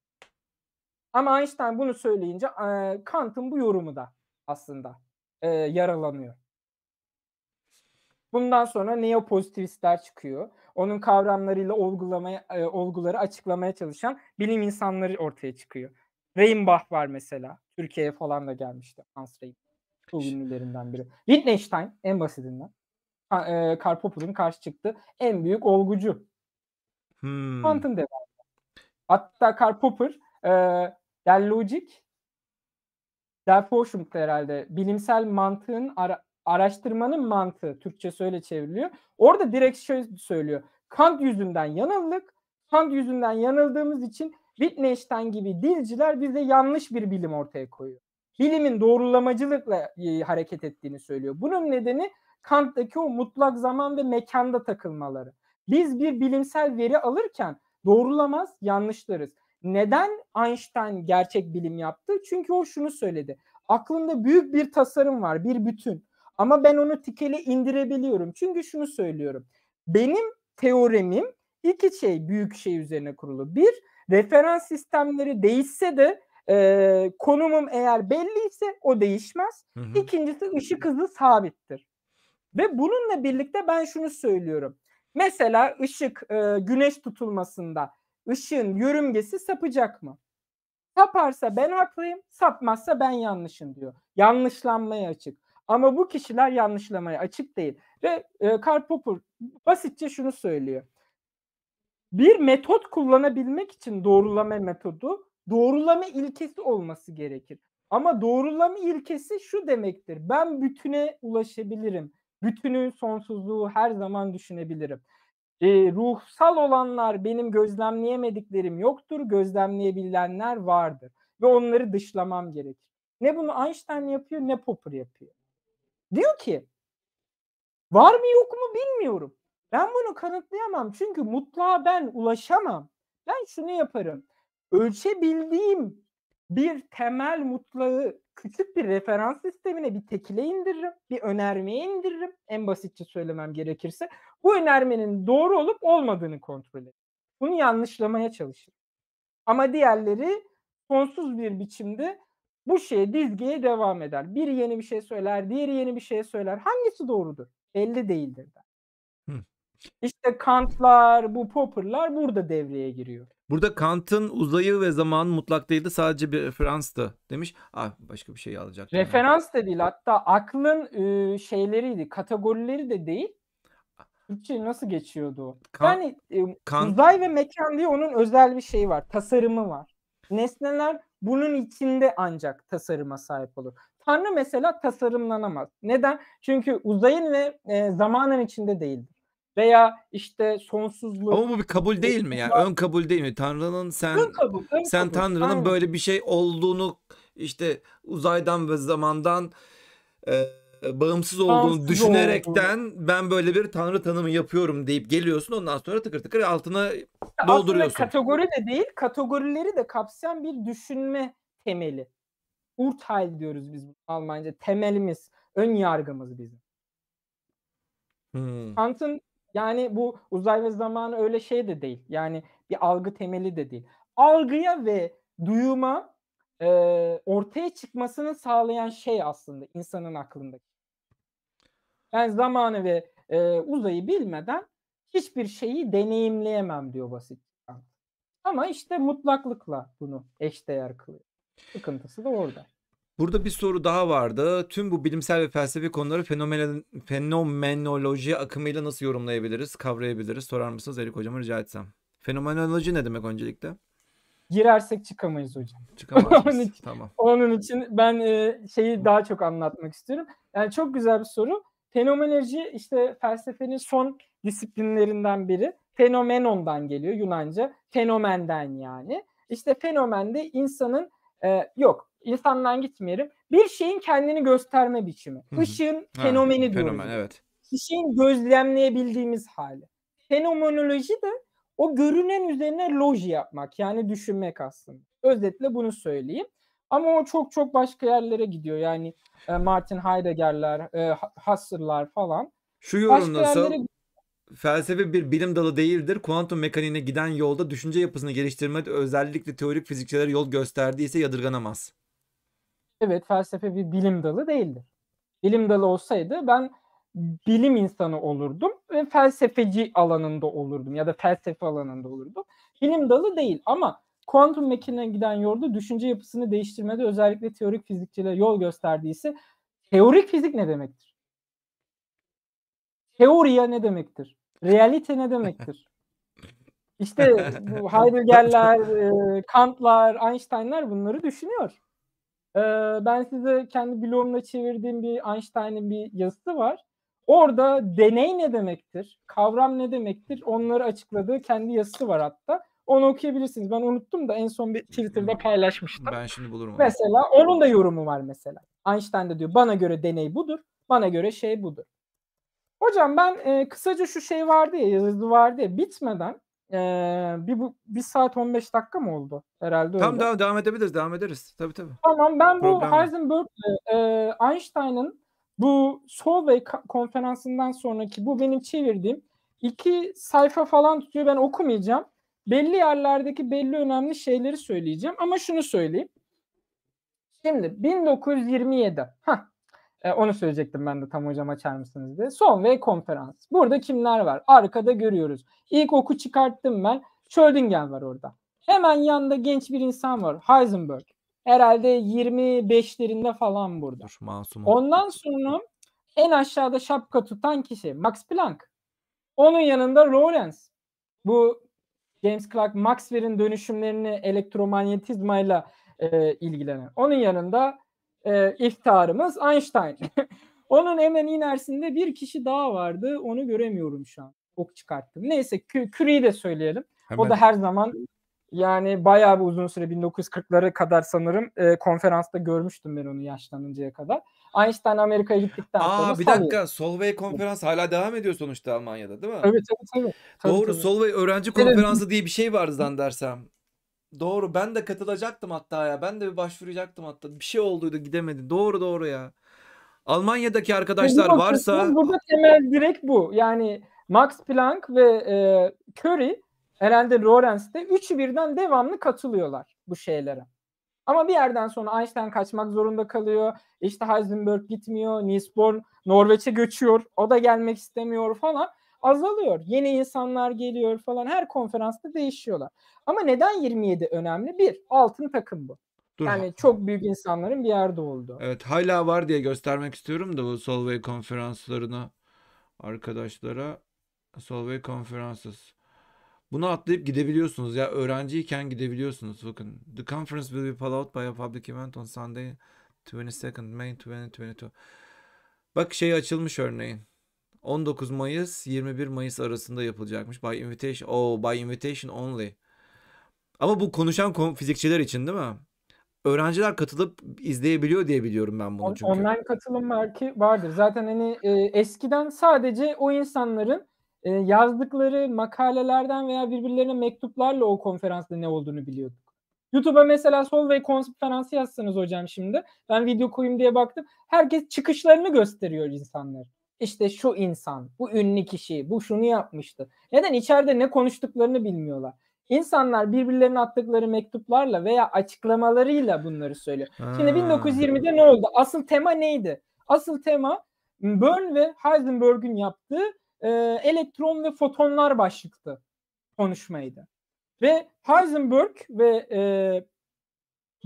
Ama Einstein bunu söyleyince e, Kant'ın bu yorumu da aslında e, yaralanıyor. Bundan sonra neopozitivistler çıkıyor. Onun kavramlarıyla olgulamaya, e, olguları açıklamaya çalışan bilim insanları ortaya çıkıyor. Reinbach var mesela. Türkiye'ye falan da gelmişti. Hans Reinbach. Çok ünlülerinden biri. Wittgenstein en basitinden. E, Karl Popper'ın karşı çıktı. En büyük olgucu. Hmm. Quantum devamı. Hatta Karl Popper e, der Logik der Forschung herhalde bilimsel mantığın ara, araştırmanın mantığı Türkçe söyle çevriliyor. Orada direkt şöyle söylüyor. Kant yüzünden yanıldık. Kant yüzünden yanıldığımız için Wittgenstein gibi dilciler bize yanlış bir bilim ortaya koyuyor. Bilimin doğrulamacılıkla e, hareket ettiğini söylüyor. Bunun nedeni Kant'taki o mutlak zaman ve mekanda takılmaları. Biz bir bilimsel veri alırken doğrulamaz yanlışlarız. Neden Einstein gerçek bilim yaptı? Çünkü o şunu söyledi. Aklında büyük bir tasarım var, bir bütün. Ama ben onu tikeli indirebiliyorum. Çünkü şunu söylüyorum. Benim teoremim iki şey büyük şey üzerine kurulu. Bir, referans sistemleri değişse de e, konumum eğer belliyse o değişmez. Hı hı. İkincisi ışık hızı sabittir. Ve bununla birlikte ben şunu söylüyorum. Mesela ışık e, güneş tutulmasında ışığın yörüngesi sapacak mı? Saparsa ben haklıyım, sapmazsa ben yanlışım diyor. Yanlışlanmaya açık. Ama bu kişiler yanlışlamaya açık değil. Ve e, Karl Popper basitçe şunu söylüyor. Bir metot kullanabilmek için doğrulama metodu doğrulama ilkesi olması gerekir. Ama doğrulama ilkesi şu demektir. Ben bütüne ulaşabilirim. Bütünün sonsuzluğu her zaman düşünebilirim. E, ruhsal olanlar benim gözlemleyemediklerim yoktur. Gözlemleyebilenler vardır. Ve onları dışlamam gerekir. Ne bunu Einstein yapıyor ne Popper yapıyor. Diyor ki var mı yok mu bilmiyorum. Ben bunu kanıtlayamam çünkü mutlağa ben ulaşamam. Ben şunu yaparım. Ölçebildiğim bir temel mutlağı küçük bir referans sistemine bir tekile indiririm, bir önermeye indiririm. En basitçe söylemem gerekirse bu önermenin doğru olup olmadığını kontrol ederim. Bunu yanlışlamaya çalışırım. Ama diğerleri sonsuz bir biçimde bu şey dizgiye devam eder. Bir yeni bir şey söyler, diğeri yeni bir şey söyler. Hangisi doğrudur? Belli değildir der. İşte Kantlar, bu Popper'lar burada devreye giriyor. Burada Kant'ın uzayı ve zaman mutlak değildi sadece bir referanstı demiş. Ah başka bir şey alacak. Referans da değil hatta aklın e, şeyleriydi kategorileri de değil. Türkçe ah. nasıl geçiyordu o? Kan, yani e, uzay ve mekan diye onun özel bir şeyi var tasarımı var. Nesneler bunun içinde ancak tasarıma sahip olur. Tanrı mesela tasarımlanamaz. Neden? Çünkü uzayın ve e, zamanın içinde değildir. Veya işte sonsuzluk. Ama bu bir kabul e, değil mi? Yani ön kabul değil mi? Tanrı'nın sen ön kabul, ön sen kabul. Tanrı'nın Aynen. böyle bir şey olduğunu işte uzaydan ve zamandan e, bağımsız olduğunu bağımsız düşünerekten olduğunu. ben böyle bir tanrı tanımı yapıyorum deyip geliyorsun ondan sonra tıkır tıkır altına ya dolduruyorsun. Aslında kategori de değil kategorileri de kapsayan bir düşünme temeli. Urteil diyoruz biz Almanca. Temelimiz, ön yargımız bizim. Hmm. Kant'ın yani bu uzay ve zaman öyle şey de değil. Yani bir algı temeli de değil. Algıya ve duyuma e, ortaya çıkmasını sağlayan şey aslında insanın aklındaki. Ben zamanı ve e, uzayı bilmeden hiçbir şeyi deneyimleyemem diyor basit. Ama işte mutlaklıkla bunu eşdeğer kılıyor. Sıkıntısı da orada. Burada bir soru daha vardı. Tüm bu bilimsel ve felsefi konuları fenomen, fenomenoloji akımıyla nasıl yorumlayabiliriz, kavrayabiliriz? Sorar mısınız Erik Hocam rica etsem. Fenomenoloji ne demek öncelikle? Girersek çıkamayız hocam. Çıkamayız. onun için, tamam. Onun için ben e, şeyi daha çok anlatmak istiyorum. Yani çok güzel bir soru. Fenomenoloji işte felsefenin son disiplinlerinden biri. Fenomenondan geliyor Yunanca. Fenomenden yani. İşte fenomende insanın e, yok insandan gitmeyelim. Bir şeyin kendini gösterme biçimi. hı Işığın fenomeni ha, diyoruz. Fenomen, evet. Bir gözlemleyebildiğimiz hali. Fenomenoloji de o görünen üzerine loji yapmak yani düşünmek aslında. Özetle bunu söyleyeyim. Ama o çok çok başka yerlere gidiyor. Yani e, Martin Heidegger'ler, e, Husserl'lar falan. Şu yorum nasıl? Felsefe bir bilim dalı değildir. Kuantum mekaniğine giden yolda düşünce yapısını geliştirmede özellikle teorik fizikçiler yol gösterdiyse yadırganamaz. Evet felsefe bir bilim dalı değildir. Bilim dalı olsaydı ben bilim insanı olurdum ve felsefeci alanında olurdum ya da felsefe alanında olurdum. Bilim dalı değil ama kuantum mekiğine giden yolda düşünce yapısını değiştirmede özellikle teorik fizikçilere yol gösterdiyse teorik fizik ne demektir? Teoriya ne demektir? Realite ne demektir? İşte bu Heidegger'ler, e, Kant'lar, Einstein'lar bunları düşünüyor. E, ben size kendi blogumda çevirdiğim bir Einstein'ın bir yazısı var. Orada deney ne demektir? Kavram ne demektir? Onları açıkladığı kendi yazısı var hatta. Onu okuyabilirsiniz. Ben unuttum da en son bir Twitter'da paylaşmıştım. Ben şimdi bulurum. Onu. Mesela onun da yorumu var mesela. Einstein de diyor bana göre deney budur. Bana göre şey budur. Hocam ben e, kısaca şu şey vardı ya yazı vardı ya bitmeden e, bir, bu, bir saat 15 dakika mı oldu herhalde Tamam tamam devam edebiliriz devam ederiz. Tabii tabii. Tamam ben Problem bu Heisenberg'le e, Einstein'ın bu Solvay konferansından sonraki bu benim çevirdiğim iki sayfa falan tutuyor ben okumayacağım belli yerlerdeki belli önemli şeyleri söyleyeceğim ama şunu söyleyeyim. Şimdi 1927. Heh, e, onu söyleyecektim ben de tam hocam açar mısınız diye. Son ve konferans. Burada kimler var? Arkada görüyoruz. İlk oku çıkarttım ben. Schrödinger var orada. Hemen yanında genç bir insan var. Heisenberg. Herhalde 25'lerinde falan burada. Dur, masum. Ondan sonra en aşağıda şapka tutan kişi Max Planck. Onun yanında Lorentz. Bu James Clerk Maxwell'in dönüşümlerini elektromanyetizmayla e, ilgilenen. Onun yanında e, iftarımız Einstein. Onun hemen inersinde bir kişi daha vardı. Onu göremiyorum şu an. Ok çıkarttım. Neyse Curie'yi de söyleyelim. Hemen. O da her zaman yani bayağı bir uzun süre 1940'lara kadar sanırım e, konferansta görmüştüm ben onu yaşlanıncaya kadar. Einstein Amerika'ya gittikten Aa, sonra bir dakika salıyor. Solvay konferans hala devam ediyor sonuçta Almanya'da değil mi? Evet evet evet. Tabii, Doğru tabii. Solvay öğrenci konferansı diye bir şey vardı zannedersem. Doğru ben de katılacaktım hatta ya. Ben de bir başvuracaktım hatta. Bir şey olduydu gidemedim. Doğru doğru ya. Almanya'daki arkadaşlar varsa... Burada temel direkt bu. Yani Max Planck ve e, Curie herhalde Lawrence de üçü birden devamlı katılıyorlar bu şeylere. Ama bir yerden sonra Einstein kaçmak zorunda kalıyor. İşte Heisenberg gitmiyor. Niels Bohr Norveç'e göçüyor. O da gelmek istemiyor falan. Azalıyor. Yeni insanlar geliyor falan. Her konferansta değişiyorlar. Ama neden 27 önemli? Bir, altın takım bu. Dur. Yani çok büyük insanların bir yerde oldu. Evet hala var diye göstermek istiyorum da bu Solvay konferanslarını arkadaşlara. Solvay konferansız. Bunu atlayıp gidebiliyorsunuz ya öğrenciyken gidebiliyorsunuz bakın. The conference will be followed by a public event on Sunday 22nd May 2022. Bak şey açılmış örneğin. 19 Mayıs 21 Mayıs arasında yapılacakmış. By invitation. Oh, by invitation only. Ama bu konuşan fizikçiler için değil mi? Öğrenciler katılıp izleyebiliyor diye biliyorum ben bunu çünkü. Online katılım belki vardır. Zaten hani e, eskiden sadece o insanların e, yazdıkları makalelerden veya birbirlerine mektuplarla o konferansta ne olduğunu biliyorduk. YouTube'a mesela Solvay konferansı yazsanız hocam şimdi. Ben video koyayım diye baktım. Herkes çıkışlarını gösteriyor insanlar. İşte şu insan, bu ünlü kişi, bu şunu yapmıştı. Neden içeride ne konuştuklarını bilmiyorlar. İnsanlar birbirlerine attıkları mektuplarla veya açıklamalarıyla bunları söylüyor. Hmm. Şimdi 1920'de ne oldu? Asıl tema neydi? Asıl tema Bern ve Heisenberg'ün yaptığı e, elektron ve fotonlar başlıklı konuşmaydı. Ve Heisenberg ve e,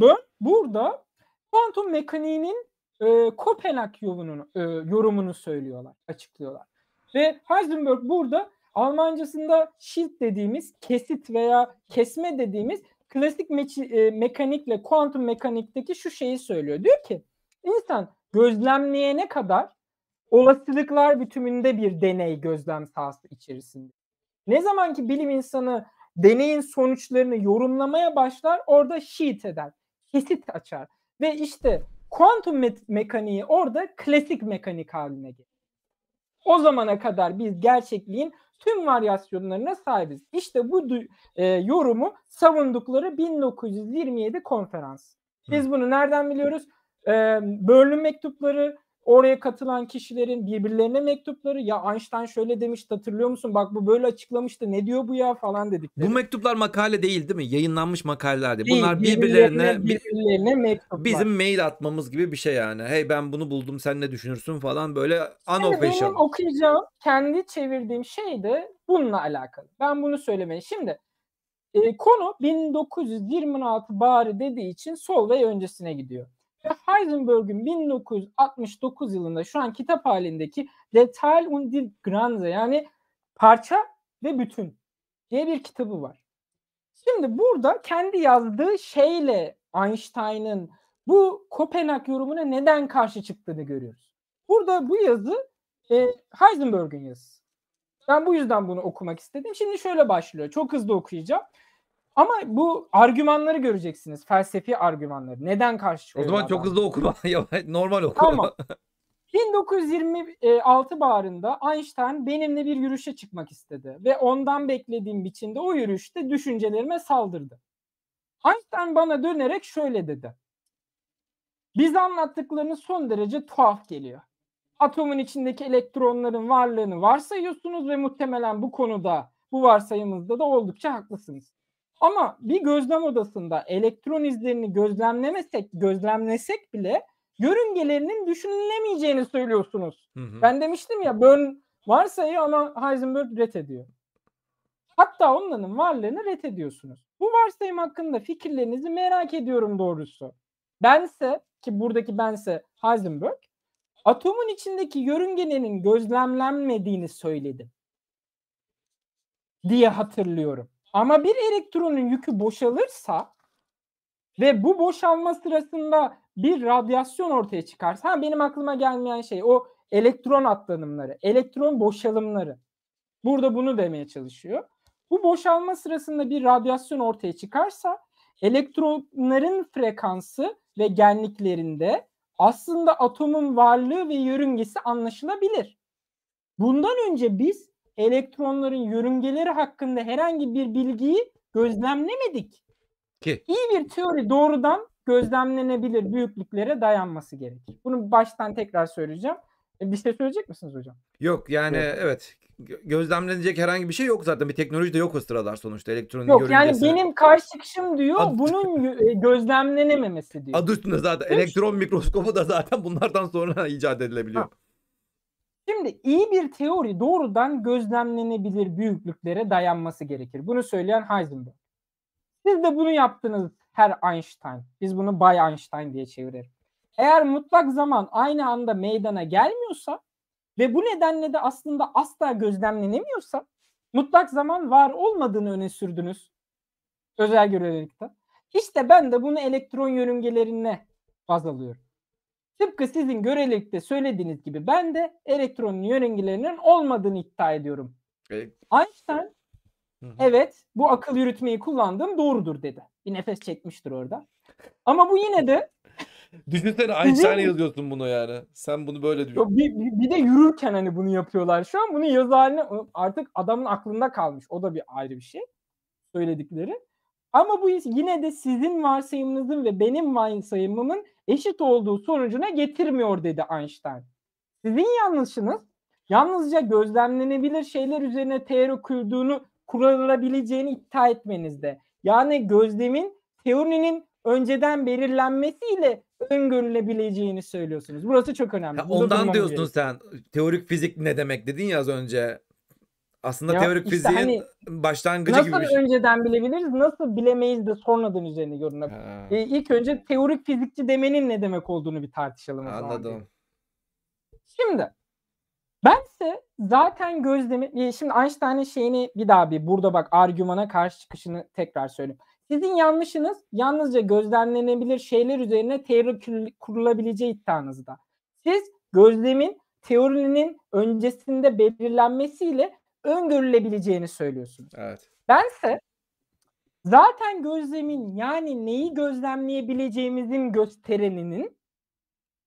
Böhm burada kuantum mekaniğinin e, Kopenhag yolunun e, yorumunu söylüyorlar, açıklıyorlar. Ve Heisenberg burada Almancasında shield dediğimiz kesit veya kesme dediğimiz klasik me- e, mekanikle kuantum mekanikteki şu şeyi söylüyor. Diyor ki insan gözlemleyene kadar olasılıklar bütümünde bir deney gözlem sahası içerisinde. Ne zaman ki bilim insanı deneyin sonuçlarını yorumlamaya başlar orada sheet eder. Kesit açar. Ve işte kuantum me- mekaniği orada klasik mekanik haline gelir. O zamana kadar biz gerçekliğin tüm varyasyonlarına sahibiz. İşte bu e, yorumu savundukları 1927 konferans. Biz bunu nereden biliyoruz? E, Berlin mektupları, Oraya katılan kişilerin birbirlerine mektupları ya Einstein şöyle demişti hatırlıyor musun? Bak bu böyle açıklamıştı. Ne diyor bu ya falan dedik. Bu mektuplar makale değil değil mi? Yayınlanmış makalelerdi. değil. Bunlar birbirlerine birbirlerine, mektuplar. Bizim mail atmamız gibi bir şey yani. Hey ben bunu buldum sen ne düşünürsün falan böyle unofficial. Benim okuyacağım kendi çevirdiğim şey de bununla alakalı. Ben bunu söylemeye. Şimdi e, konu 1926 bari dediği için sol ve öncesine gidiyor. Ve Heisenberg'ün 1969 yılında şu an kitap halindeki Detail und die Grenze yani parça ve bütün diye bir kitabı var. Şimdi burada kendi yazdığı şeyle Einstein'ın bu Kopenhag yorumuna neden karşı çıktığını görüyoruz. Burada bu yazı e, Heisenberg'in yazısı. Ben bu yüzden bunu okumak istedim. Şimdi şöyle başlıyor. Çok hızlı okuyacağım. Ama bu argümanları göreceksiniz. Felsefi argümanları. Neden karşı çıkıyor? O zaman çok hızlı okuma. Normal okuma. Tamam. 1926 baharında Einstein benimle bir yürüyüşe çıkmak istedi ve ondan beklediğim biçimde o yürüyüşte düşüncelerime saldırdı. Einstein bana dönerek şöyle dedi. "Biz anlattıklarınız son derece tuhaf geliyor. Atomun içindeki elektronların varlığını varsayıyorsunuz ve muhtemelen bu konuda, bu varsayımızda da oldukça haklısınız. Ama bir gözlem odasında elektron izlerini gözlemlemesek, gözlemlesek bile yörüngelerinin düşünülemeyeceğini söylüyorsunuz. Hı hı. Ben demiştim ya Bön varsayı ama Heisenberg ret ediyor. Hatta onların varlığını ret ediyorsunuz. Bu varsayım hakkında fikirlerinizi merak ediyorum doğrusu. Bense ki buradaki bense Heisenberg atomun içindeki yörüngenin gözlemlenmediğini söyledi diye hatırlıyorum. Ama bir elektronun yükü boşalırsa ve bu boşalma sırasında bir radyasyon ortaya çıkarsa ha benim aklıma gelmeyen şey o elektron atlanımları, elektron boşalımları. Burada bunu demeye çalışıyor. Bu boşalma sırasında bir radyasyon ortaya çıkarsa elektronların frekansı ve genliklerinde aslında atomun varlığı ve yörüngesi anlaşılabilir. Bundan önce biz elektronların yörüngeleri hakkında herhangi bir bilgiyi gözlemlemedik. Ki. İyi bir teori doğrudan gözlemlenebilir büyüklüklere dayanması gerekir. Bunu baştan tekrar söyleyeceğim. E, bir şey söyleyecek misiniz hocam? Yok yani evet. evet gözlemlenecek herhangi bir şey yok zaten. Bir teknoloji de yok o sıralar sonuçta elektronun yok, yörüngesi. yani benim karşı çıkışım diyor Ad... bunun e, gözlemlenememesi diyor. Adı üstünde zaten elektron mi? mikroskobu da zaten bunlardan sonra icat edilebiliyor. Ha. Şimdi iyi bir teori doğrudan gözlemlenebilir büyüklüklere dayanması gerekir. Bunu söyleyen Heisenberg. Siz de bunu yaptınız her Einstein. Biz bunu Bay Einstein diye çevirelim. Eğer mutlak zaman aynı anda meydana gelmiyorsa ve bu nedenle de aslında asla gözlemlenemiyorsa mutlak zaman var olmadığını öne sürdünüz. Özel görevlilikte. İşte ben de bunu elektron yörüngelerine baz alıyorum. Tıpkı sizin görelikte söylediğiniz gibi ben de elektronun yörüngelerinin olmadığını iddia ediyorum. Evet. Einstein evet bu akıl yürütmeyi kullandım doğrudur dedi. Bir nefes çekmiştir orada. Ama bu yine de Düşünsene Einstein'e yazıyorsun bunu yani. Sen bunu böyle diyorsun. Bir, bir de yürürken hani bunu yapıyorlar. Şu an bunu yazı haline artık adamın aklında kalmış. O da bir ayrı bir şey. Söyledikleri. Ama bu yine de sizin varsayımınızın ve benim varsayımımın eşit olduğu sonucuna getirmiyor dedi Einstein. Sizin yanlışınız yalnızca gözlemlenebilir şeyler üzerine teori kurduğunu kurulabileceğini iddia etmenizde. Yani gözlemin teorinin önceden belirlenmesiyle öngörülebileceğini söylüyorsunuz. Burası çok önemli. Ya ondan diyorsun gerekiyor. sen teorik fizik ne demek dedin ya az önce. Aslında ya teorik işte fiziğin hani, başlangıcı nasıl gibi bir şey. önceden bilebiliriz, nasıl bilemeyiz de sonradan üzerine görünür. Ee, ilk önce teorik fizikçi demenin ne demek olduğunu bir tartışalım. Anladım. Şimdi bense zaten gözlemi, e, şimdi Einstein'ın şeyini bir daha bir burada bak argümana karşı çıkışını tekrar söyleyeyim. Sizin yanlışınız yalnızca gözlemlenebilir şeyler üzerine teori kurulabileceği iddianızda. Siz gözlemin teorinin öncesinde belirlenmesiyle öngörülebileceğini söylüyorsunuz. Evet. Bense zaten gözlemin yani neyi gözlemleyebileceğimizin göstereninin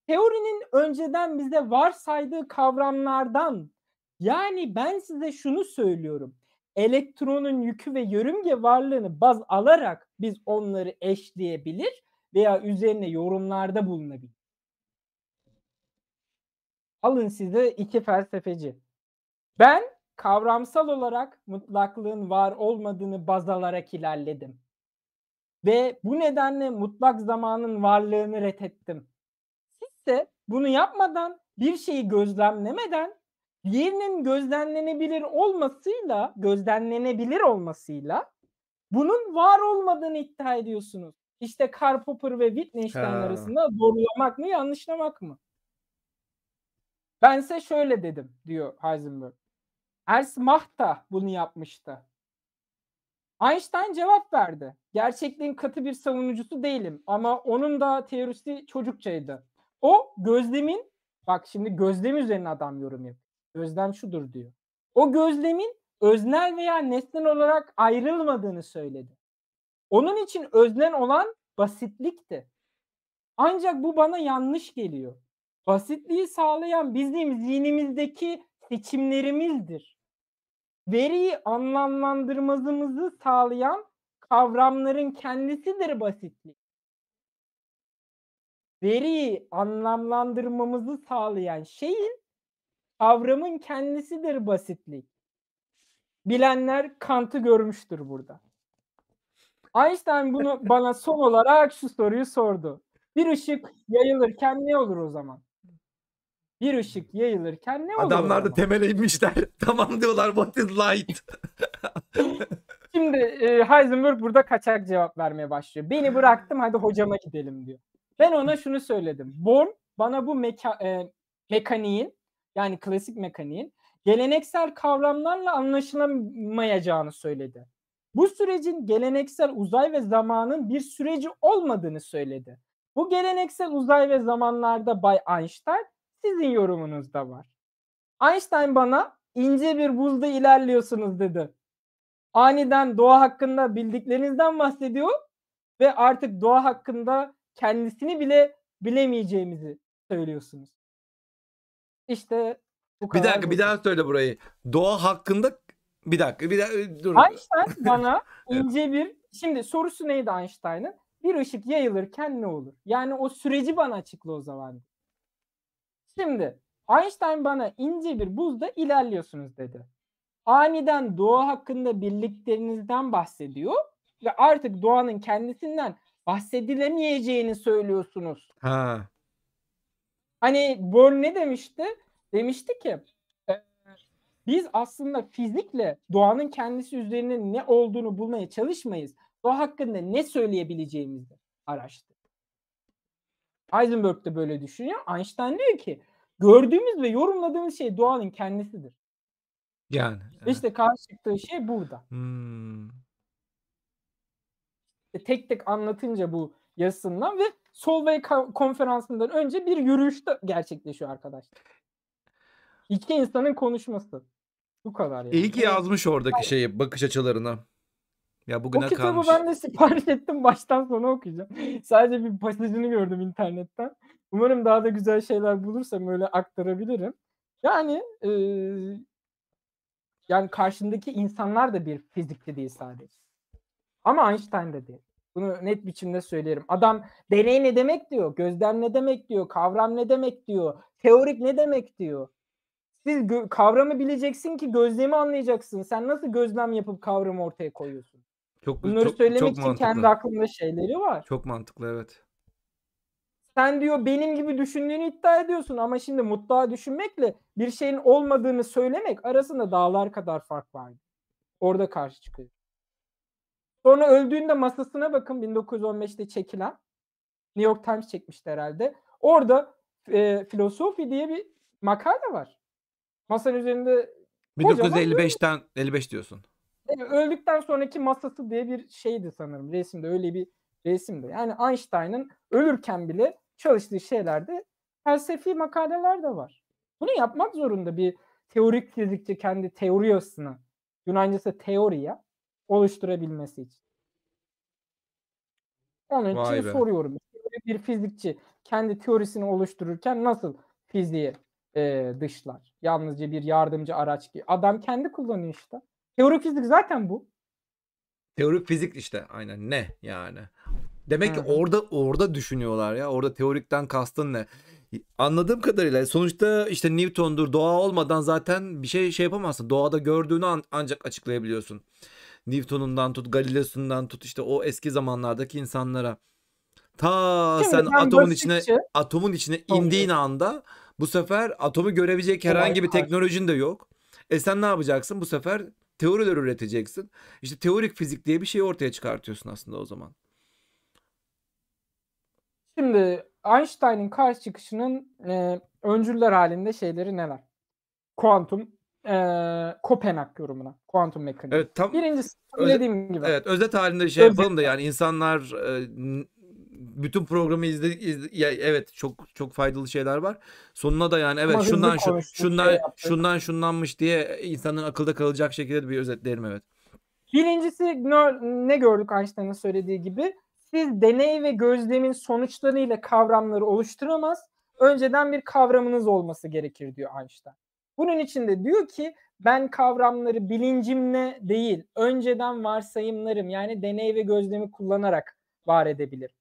teorinin önceden bize varsaydığı kavramlardan yani ben size şunu söylüyorum. Elektronun yükü ve yörünge varlığını baz alarak biz onları eşleyebilir veya üzerine yorumlarda bulunabilir. Alın size iki felsefeci. Ben kavramsal olarak mutlaklığın var olmadığını baz alarak ilerledim. Ve bu nedenle mutlak zamanın varlığını reddettim. Sizse bunu yapmadan bir şeyi gözlemlemeden diğerinin gözlemlenebilir olmasıyla, gözlemlenebilir olmasıyla bunun var olmadığını iddia ediyorsunuz. İşte Karl Popper ve Wittgenstein ha. arasında doğrulamak mı yanlışlamak mı? Ben Bense şöyle dedim diyor Heisenberg. Ernst Mach da bunu yapmıştı. Einstein cevap verdi. Gerçekliğin katı bir savunucusu değilim ama onun da teorisi çocukçaydı. O gözlemin bak şimdi gözlem üzerine adam yorum yap. Gözlem şudur diyor. O gözlemin öznel veya nesnel olarak ayrılmadığını söyledi. Onun için öznel olan basitlikti. Ancak bu bana yanlış geliyor. Basitliği sağlayan bizim zihnimizdeki seçimlerimizdir veriyi anlamlandırmamızı sağlayan kavramların kendisidir basitlik. Veriyi anlamlandırmamızı sağlayan şeyin kavramın kendisidir basitlik. Bilenler Kant'ı görmüştür burada. Einstein bunu bana son olarak şu soruyu sordu. Bir ışık yayılırken ne olur o zaman? bir ışık yayılırken ne olur? Adamlar da temele inmişler. tamam diyorlar what is light? Şimdi e, Heisenberg burada kaçak cevap vermeye başlıyor. Beni bıraktım hadi hocama gidelim diyor. Ben ona şunu söyledim. Born bana bu meka e, mekaniğin yani klasik mekaniğin geleneksel kavramlarla anlaşılamayacağını söyledi. Bu sürecin geleneksel uzay ve zamanın bir süreci olmadığını söyledi. Bu geleneksel uzay ve zamanlarda Bay Einstein sizin yorumunuz da var. Einstein bana ince bir buzda ilerliyorsunuz dedi. Aniden doğa hakkında bildiklerinizden bahsediyor ve artık doğa hakkında kendisini bile bilemeyeceğimizi söylüyorsunuz. İşte bu kadar. Bir dakika bir daha söyle burayı. Doğa hakkında bir dakika bir daha dur. Einstein bana ince bir şimdi sorusu neydi Einstein'ın? Bir ışık yayılırken ne olur? Yani o süreci bana açıkla o zaman. Şimdi Einstein bana ince bir buzda ilerliyorsunuz dedi. Aniden doğa hakkında birliklerinizden bahsediyor ve artık doğanın kendisinden bahsedilemeyeceğini söylüyorsunuz. Ha. Hani Born ne demişti? Demişti ki ee, biz aslında fizikle doğanın kendisi üzerine ne olduğunu bulmaya çalışmayız. Doğa hakkında ne söyleyebileceğimizi araştır. Heisenberg de böyle düşünüyor. Einstein diyor ki gördüğümüz ve yorumladığımız şey doğanın kendisidir. Yani. Evet. İşte karşı çıktığı şey burada. Hmm. E, tek tek anlatınca bu yazısından ve Solvay konferansından önce bir yürüyüş de gerçekleşiyor arkadaşlar. İki insanın konuşması. Bu kadar yani. İyi ki yazmış oradaki şeyi bakış açılarına. Ya bugüne o kitabı kalmış. ben de sipariş ettim. Baştan sona okuyacağım. Sadece bir pasajını gördüm internetten. Umarım daha da güzel şeyler bulursam öyle aktarabilirim. Yani e, yani karşındaki insanlar da bir fizikçi değil sadece. Ama Einstein de değil. Bunu net biçimde söylerim. Adam deney ne demek diyor, gözlem ne demek diyor, kavram ne demek diyor, teorik ne demek diyor. Siz kavramı bileceksin ki gözlemi anlayacaksın. Sen nasıl gözlem yapıp kavramı ortaya koyuyorsun? Çok, Bunları çok, söylemek çok için mantıklı. kendi aklımda şeyleri var. Çok mantıklı evet. Sen diyor benim gibi düşündüğünü iddia ediyorsun ama şimdi mutlaka düşünmekle bir şeyin olmadığını söylemek arasında dağlar kadar fark var. Orada karşı çıkıyor. Sonra öldüğünde masasına bakın 1915'te çekilen. New York Times çekmişti herhalde. Orada e, filosofi diye bir makale var. Masanın üzerinde 1955'ten 55 diyorsun. E, öldükten sonraki masası diye bir şeydi sanırım resimde öyle bir resimdi. Yani Einstein'ın ölürken bile çalıştığı şeylerde felsefi makaleler de var. Bunu yapmak zorunda bir teorik fizikçi kendi teoriyosunu Yunancası teoriya oluşturabilmesi için. Onun Vay için be. soruyorum. Bir fizikçi kendi teorisini oluştururken nasıl fiziği e, dışlar? Yalnızca bir yardımcı araç ki adam kendi kullanıyor işte. Teorik fizik zaten bu. Teorik fizik işte aynen ne yani. Demek ki orada orada düşünüyorlar ya. Orada teorikten kastın ne? Anladığım kadarıyla sonuçta işte Newton'dur doğa olmadan zaten bir şey şey yapamazsın. Doğada gördüğünü an, ancak açıklayabiliyorsun. Newton'undan tut Galileo'sundan tut işte o eski zamanlardaki insanlara. Ta Şimdi sen atomun basitçi, içine atomun içine tabii. indiğin anda bu sefer atomu görebilecek herhangi bir teknolojin de yok. E sen ne yapacaksın? Bu sefer teoriler üreteceksin. İşte teorik fizik diye bir şey ortaya çıkartıyorsun aslında o zaman. Şimdi Einstein'ın karşı çıkışının e, öncüller halinde şeyleri neler? Kuantum, e, Kopenhag yorumuna. Kuantum mekaniği. Evet, tam, Birincisi özet, dediğim gibi. Evet özet halinde şey özet. yapalım da yani insanlar e, bütün programı izledik. izledik. Ya, evet çok çok faydalı şeyler var. Sonuna da yani evet Ama şundan şu, şundan şey şundan şundanmış diye insanın akılda kalacak şekilde bir özetlerim evet. Birincisi ne gördük Einstein'ın söylediği gibi siz deney ve gözlemin sonuçlarıyla kavramları oluşturamaz. Önceden bir kavramınız olması gerekir diyor Einstein. Bunun için de diyor ki ben kavramları bilincimle değil önceden varsayımlarım yani deney ve gözlemi kullanarak var edebilirim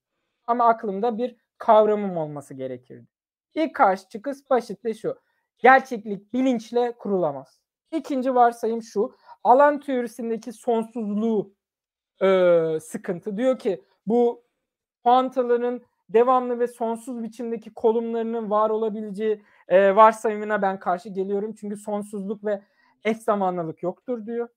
ama aklımda bir kavramım olması gerekirdi. İlk karşı çıkış basitle şu. Gerçeklik bilinçle kurulamaz. İkinci varsayım şu. Alan teorisindeki sonsuzluğu e, sıkıntı. Diyor ki bu puantaların devamlı ve sonsuz biçimdeki kolumlarının var olabileceği e, varsayımına ben karşı geliyorum. Çünkü sonsuzluk ve eş zamanlılık yoktur diyor.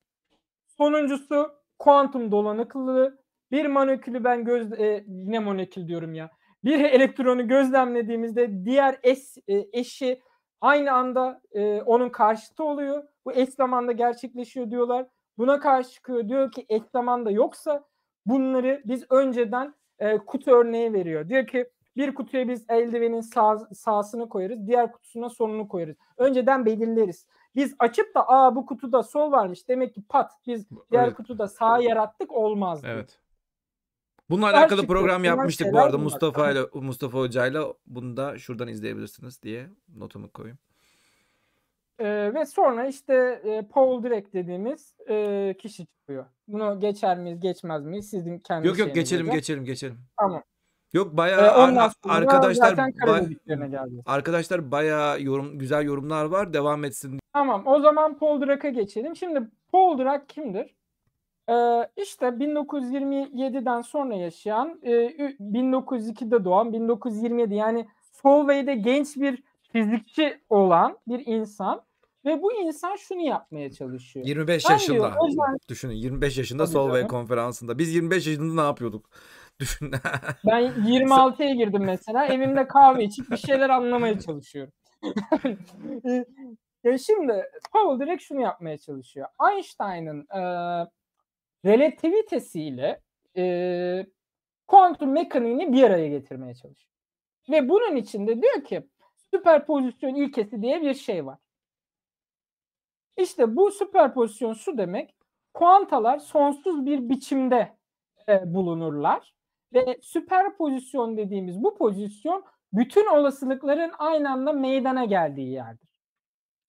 Sonuncusu kuantum dolanıklılığı. Bir molekülü ben göz e, yine molekül diyorum ya. Bir elektronu gözlemlediğimizde diğer es, e, eşi aynı anda e, onun karşıtı oluyor. Bu eş zamanda gerçekleşiyor diyorlar. Buna karşı çıkıyor diyor ki eş zamanda yoksa bunları biz önceden e, kutu örneği veriyor. Diyor ki bir kutuya biz eldivenin sağ, sağsını koyarız. Diğer kutusuna solunu koyarız. Önceden belirleriz. Biz açıp da aa bu kutuda sol varmış demek ki pat biz diğer evet. kutuda sağ yarattık olmazdı. Evet. Bununla alakalı şey program yapmıştık bu arada Mustafa ile Mustafa Hoca ile bunu da şuradan izleyebilirsiniz diye notumu koyayım. Ee, ve sonra işte e, Paul Direk dediğimiz e, kişi çıkıyor. Bunu geçer miyiz geçmez miyiz sizin kendi Yok yok geçelim diye. geçelim geçelim. Tamam. Yok bayağı ee, ar- arkadaşlar ba- arkadaşlar bayağı yorum güzel yorumlar var devam etsin. Tamam o zaman Paul Drak'a geçelim. Şimdi Paul Drak kimdir? İşte 1927'den sonra yaşayan, 1902'de doğan, 1927 yani Solvay'de genç bir fizikçi olan bir insan ve bu insan şunu yapmaya çalışıyor. 25 ben yaşında. Diyor, yüzden... Düşünün 25 yaşında Tabii Solvay konferansında. Biz 25 yaşında ne yapıyorduk? Düşün. ben 26'ya girdim mesela. Evimde kahve içip bir şeyler anlamaya çalışıyorum. ya şimdi Paul direkt şunu yapmaya çalışıyor. Einstein'ın e, relativitesiyle e, kuantum mekaniğini bir araya getirmeye çalışıyor. Ve bunun içinde diyor ki süperpozisyon ilkesi diye bir şey var. İşte bu süperpozisyon şu demek. Kuantalar sonsuz bir biçimde e, bulunurlar ve süperpozisyon dediğimiz bu pozisyon bütün olasılıkların aynı anda meydana geldiği yerdir.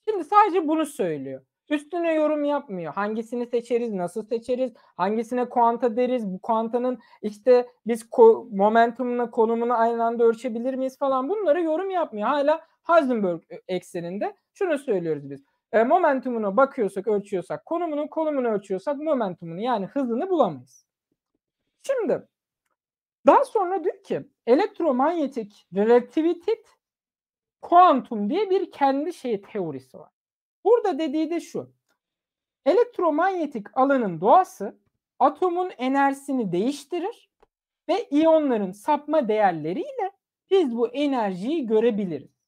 Şimdi sadece bunu söylüyor üstüne yorum yapmıyor. Hangisini seçeriz, nasıl seçeriz, hangisine kuanta deriz, bu kuantanın işte biz ko- momentumunu, konumunu aynı anda ölçebilir miyiz falan bunları yorum yapmıyor. Hala Heisenberg e, ekseninde şunu söylüyoruz biz. E, momentumunu bakıyorsak, ölçüyorsak, konumunu, konumunu ölçüyorsak momentumunu yani hızını bulamayız. Şimdi daha sonra diyor ki elektromanyetik relativitet kuantum diye bir kendi şey teorisi var. Burada dediği de şu. Elektromanyetik alanın doğası atomun enerjisini değiştirir ve iyonların sapma değerleriyle biz bu enerjiyi görebiliriz.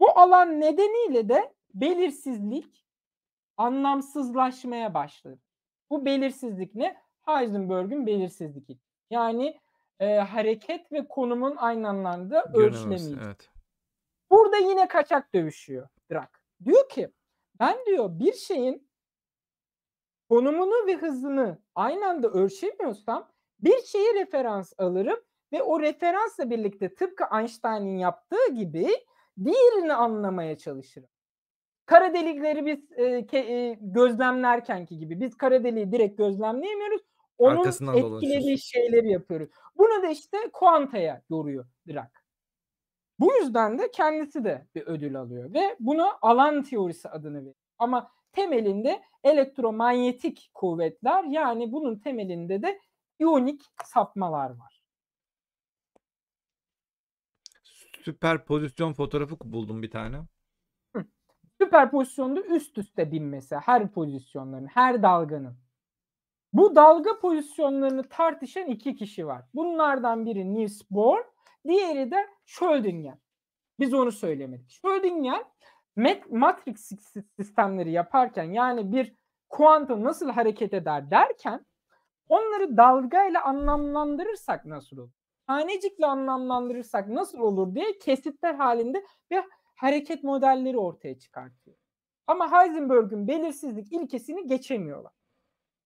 Bu alan nedeniyle de belirsizlik anlamsızlaşmaya başladı. Bu belirsizlik ne? Heisenberg'ün belirsizlik. İçin. Yani e, hareket ve konumun aynı anlamda ölçülemeyecek. Evet. Burada yine kaçak dövüşüyor Drak. Diyor ki ben diyor bir şeyin konumunu ve hızını aynı anda ölçemiyorsam bir şeyi referans alırım ve o referansla birlikte tıpkı Einstein'in yaptığı gibi diğerini anlamaya çalışırım. Kara delikleri biz e, ke, e, gözlemlerkenki gibi biz kara deliği direkt gözlemleyemiyoruz. Onun Arkasından etkilediği dolaşır. şeyleri yapıyoruz. Bunu da işte kuantaya yoruyor Dirac. Bu yüzden de kendisi de bir ödül alıyor ve bunu alan teorisi adını veriyor. Ama temelinde elektromanyetik kuvvetler yani bunun temelinde de iyonik sapmalar var. Süper pozisyon fotoğrafı buldum bir tane. Hı. Süper pozisyonda üst üste binmesi her pozisyonların, her dalganın. Bu dalga pozisyonlarını tartışan iki kişi var. Bunlardan biri Niels Bohr, Diğeri de Schrödinger. Biz onu söylemedik. Schrödinger matrix sistemleri yaparken yani bir kuantum nasıl hareket eder derken onları dalgayla anlamlandırırsak nasıl olur? Tanecikle anlamlandırırsak nasıl olur diye kesitler halinde bir hareket modelleri ortaya çıkartıyor. Ama Heisenberg'ün belirsizlik ilkesini geçemiyorlar.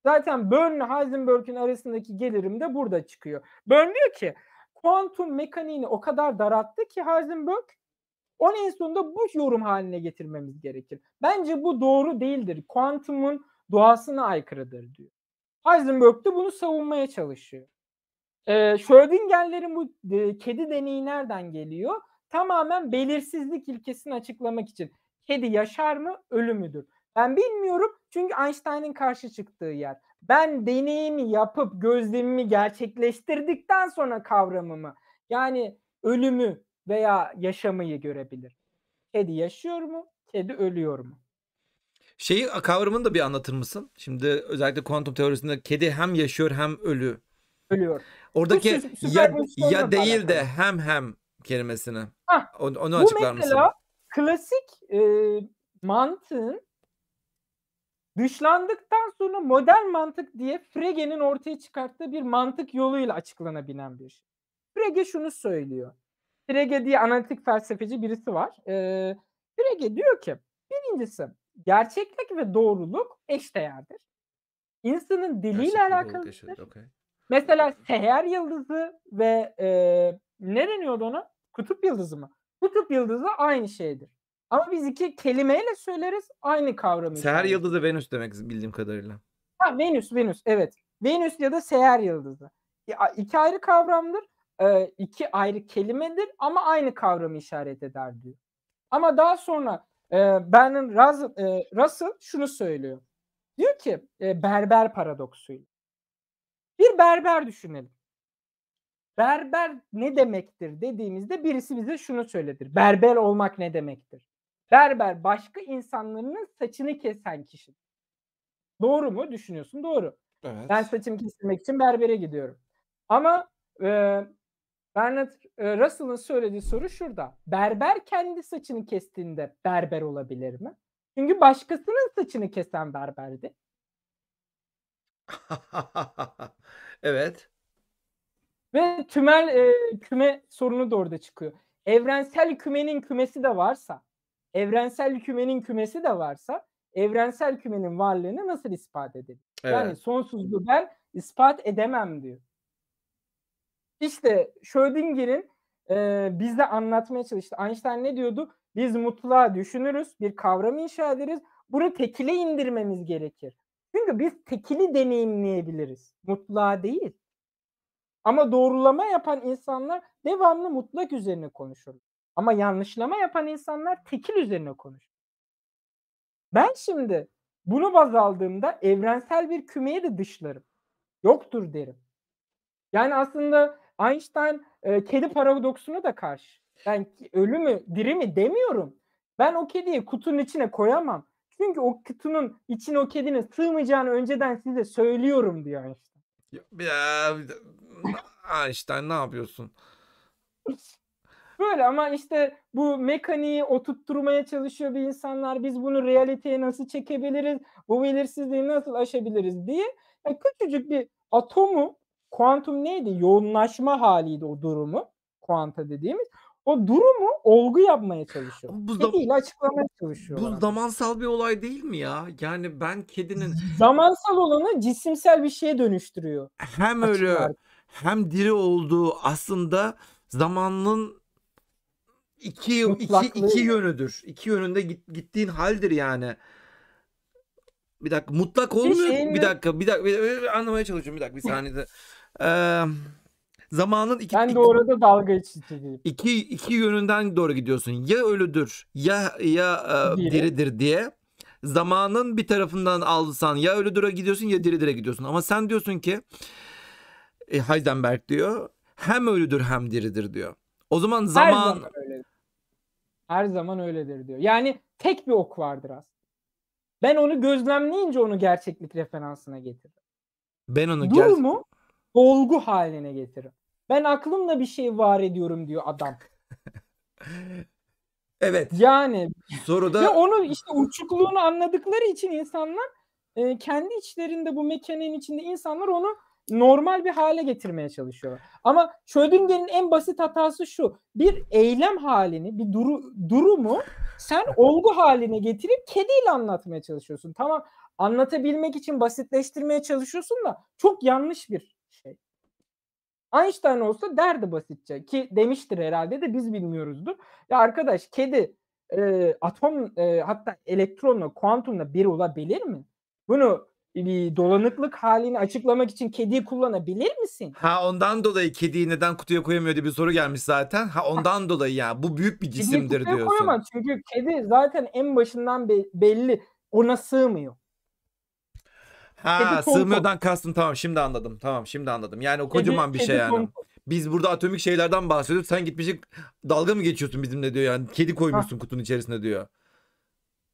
Zaten Börn'le Heisenberg'ün arasındaki gelirim de burada çıkıyor. Börn diyor ki kuantum mekaniğini o kadar daralttı ki Heisenberg onu en sonunda bu yorum haline getirmemiz gerekir. Bence bu doğru değildir. Kuantumun doğasına aykırıdır diyor. Heisenberg de bunu savunmaya çalışıyor. Ee, Schrödinger'lerin bu e, kedi deneyi nereden geliyor? Tamamen belirsizlik ilkesini açıklamak için. Kedi yaşar mı, ölü müdür? Ben bilmiyorum çünkü Einstein'in karşı çıktığı yer. Ben deneyimi yapıp gözlemimi gerçekleştirdikten sonra kavramımı yani ölümü veya yaşamayı görebilir. Kedi yaşıyor mu? Kedi ölüyor mu? Şeyi kavramını da bir anlatır mısın? Şimdi özellikle kuantum teorisinde kedi hem yaşıyor hem ölü. Ölüyor. Oradaki Bu, ya, ya değil de hem hem kelimesini. Heh, onu, onu açıklar mısın? Bu mesela klasik e, mantığın dışlandıktan sonra model mantık diye Frege'nin ortaya çıkarttığı bir mantık yoluyla açıklanabilen bir şey. Frege şunu söylüyor. Frege diye analitik felsefeci birisi var. Ee, Frege diyor ki birincisi gerçeklik ve doğruluk eşdeğerdir. İnsanın diliyle alakalıdır. Okay. Mesela seher yıldızı ve e, ne deniyordu ona? Kutup yıldızı mı? Kutup yıldızı aynı şeydir. Ama biz iki kelimeyle söyleriz aynı kavramı. Seher söyleriz. yıldızı Venüs demek bildiğim kadarıyla. Ha Venüs, Venüs evet. Venüs ya da seher yıldızı. İki ayrı kavramdır. E, iki ayrı kelimedir ama aynı kavramı işaret eder diyor. Ama daha sonra e, Bernard Russell, Russell şunu söylüyor. Diyor ki e, berber paradoksuyla. Bir berber düşünelim. Berber ne demektir dediğimizde birisi bize şunu söyledir. Berber olmak ne demektir? berber başka insanların saçını kesen kişi. Doğru mu? Düşünüyorsun doğru. Evet. Ben saçımı kesmek için berbere gidiyorum. Ama e, Bernard e, Russell'ın söylediği soru şurada. Berber kendi saçını kestiğinde berber olabilir mi? Çünkü başkasının saçını kesen berberdi. evet. Ve tümel e, küme sorunu da orada çıkıyor. Evrensel kümenin kümesi de varsa evrensel kümenin kümesi de varsa evrensel kümenin varlığını nasıl ispat edelim? Evet. Yani sonsuzluğu ben ispat edemem diyor. İşte Schrödinger'in e, bizde anlatmaya çalıştı. Einstein ne diyordu? Biz mutluğa düşünürüz, bir kavram inşa ederiz. Bunu tekile indirmemiz gerekir. Çünkü biz tekili deneyimleyebiliriz. Mutluğa değil. Ama doğrulama yapan insanlar devamlı mutlak üzerine konuşurlar. Ama yanlışlama yapan insanlar tekil üzerine konuşur. Ben şimdi bunu baz aldığımda evrensel bir kümeye de dışlarım. Yoktur derim. Yani aslında Einstein e, kedi paradoksunu da karşı. Ben ölü mü diri mi demiyorum. Ben o kediyi kutunun içine koyamam. Çünkü o kutunun içine o kedinin sığmayacağını önceden size söylüyorum diyor Einstein. Ya, ya Einstein ne yapıyorsun? Böyle ama işte bu mekaniği oturtturmaya çalışıyor bir insanlar. Biz bunu realiteye nasıl çekebiliriz? Bu belirsizliği nasıl aşabiliriz diye. Yani küçücük bir atomu kuantum neydi? Yoğunlaşma haliydi o durumu. Kuanta dediğimiz. O durumu olgu yapmaya çalışıyor. Bu Kediyle açıklamaya çalışıyor. Bu zamansal bir olay değil mi ya? Yani ben kedinin... Zamansal olanı cisimsel bir şeye dönüştürüyor. Hem ölü hem diri olduğu aslında zamanın iki, iki, iki yönüdür. İki yönünde git, gittiğin haldir yani. Bir dakika mutlak olmuyor. Şeyin... Bir dakika bir dakika, bir dakika anlamaya çalışıyorum bir dakika bir saniyede. ee, zamanın iki, ben de orada dalga geçeceğim. İki, iki yönünden doğru gidiyorsun. Ya ölüdür ya ya e, diridir diye. Zamanın bir tarafından alsan ya ölüdüre gidiyorsun ya diridire gidiyorsun. Ama sen diyorsun ki e, Heisenberg diyor hem ölüdür hem diridir diyor. O zaman zaman her zaman öyledir diyor. Yani tek bir ok vardır aslında. Ben onu gözlemleyince onu gerçeklik referansına getiririm. Ben onu Durumu ger- olgu haline getiririm. Ben aklımla bir şey var ediyorum diyor adam. evet. Yani soruda ve onu işte uçukluğunu anladıkları için insanlar e, kendi içlerinde bu mekanın içinde insanlar onu normal bir hale getirmeye çalışıyor. Ama Schrödinger'in en basit hatası şu. Bir eylem halini, bir duru, durumu sen olgu haline getirip kediyle anlatmaya çalışıyorsun. Tamam anlatabilmek için basitleştirmeye çalışıyorsun da çok yanlış bir şey. Einstein olsa derdi basitçe ki demiştir herhalde de biz bilmiyoruzdur. Ya arkadaş kedi e, atom e, hatta elektronla kuantumla bir olabilir mi? Bunu dolanıklık halini açıklamak için kediyi kullanabilir misin? Ha ondan dolayı kediyi neden kutuya koyamıyor diye bir soru gelmiş zaten. Ha ondan dolayı ya bu büyük bir cisimdir kediyi kutuya diyorsun. Koyamaz çünkü kedi zaten en başından be- belli ona sığmıyor. Ha Kedi sığmıyordan kastım tamam şimdi anladım. Tamam şimdi anladım. Yani o kocaman Kedi- bir şey kedi yani. konfor. Biz burada atomik şeylerden bahsediyoruz. Sen gitmişsin dalga mı geçiyorsun bizimle diyor yani. Kedi koymuşsun kutunun içerisine diyor.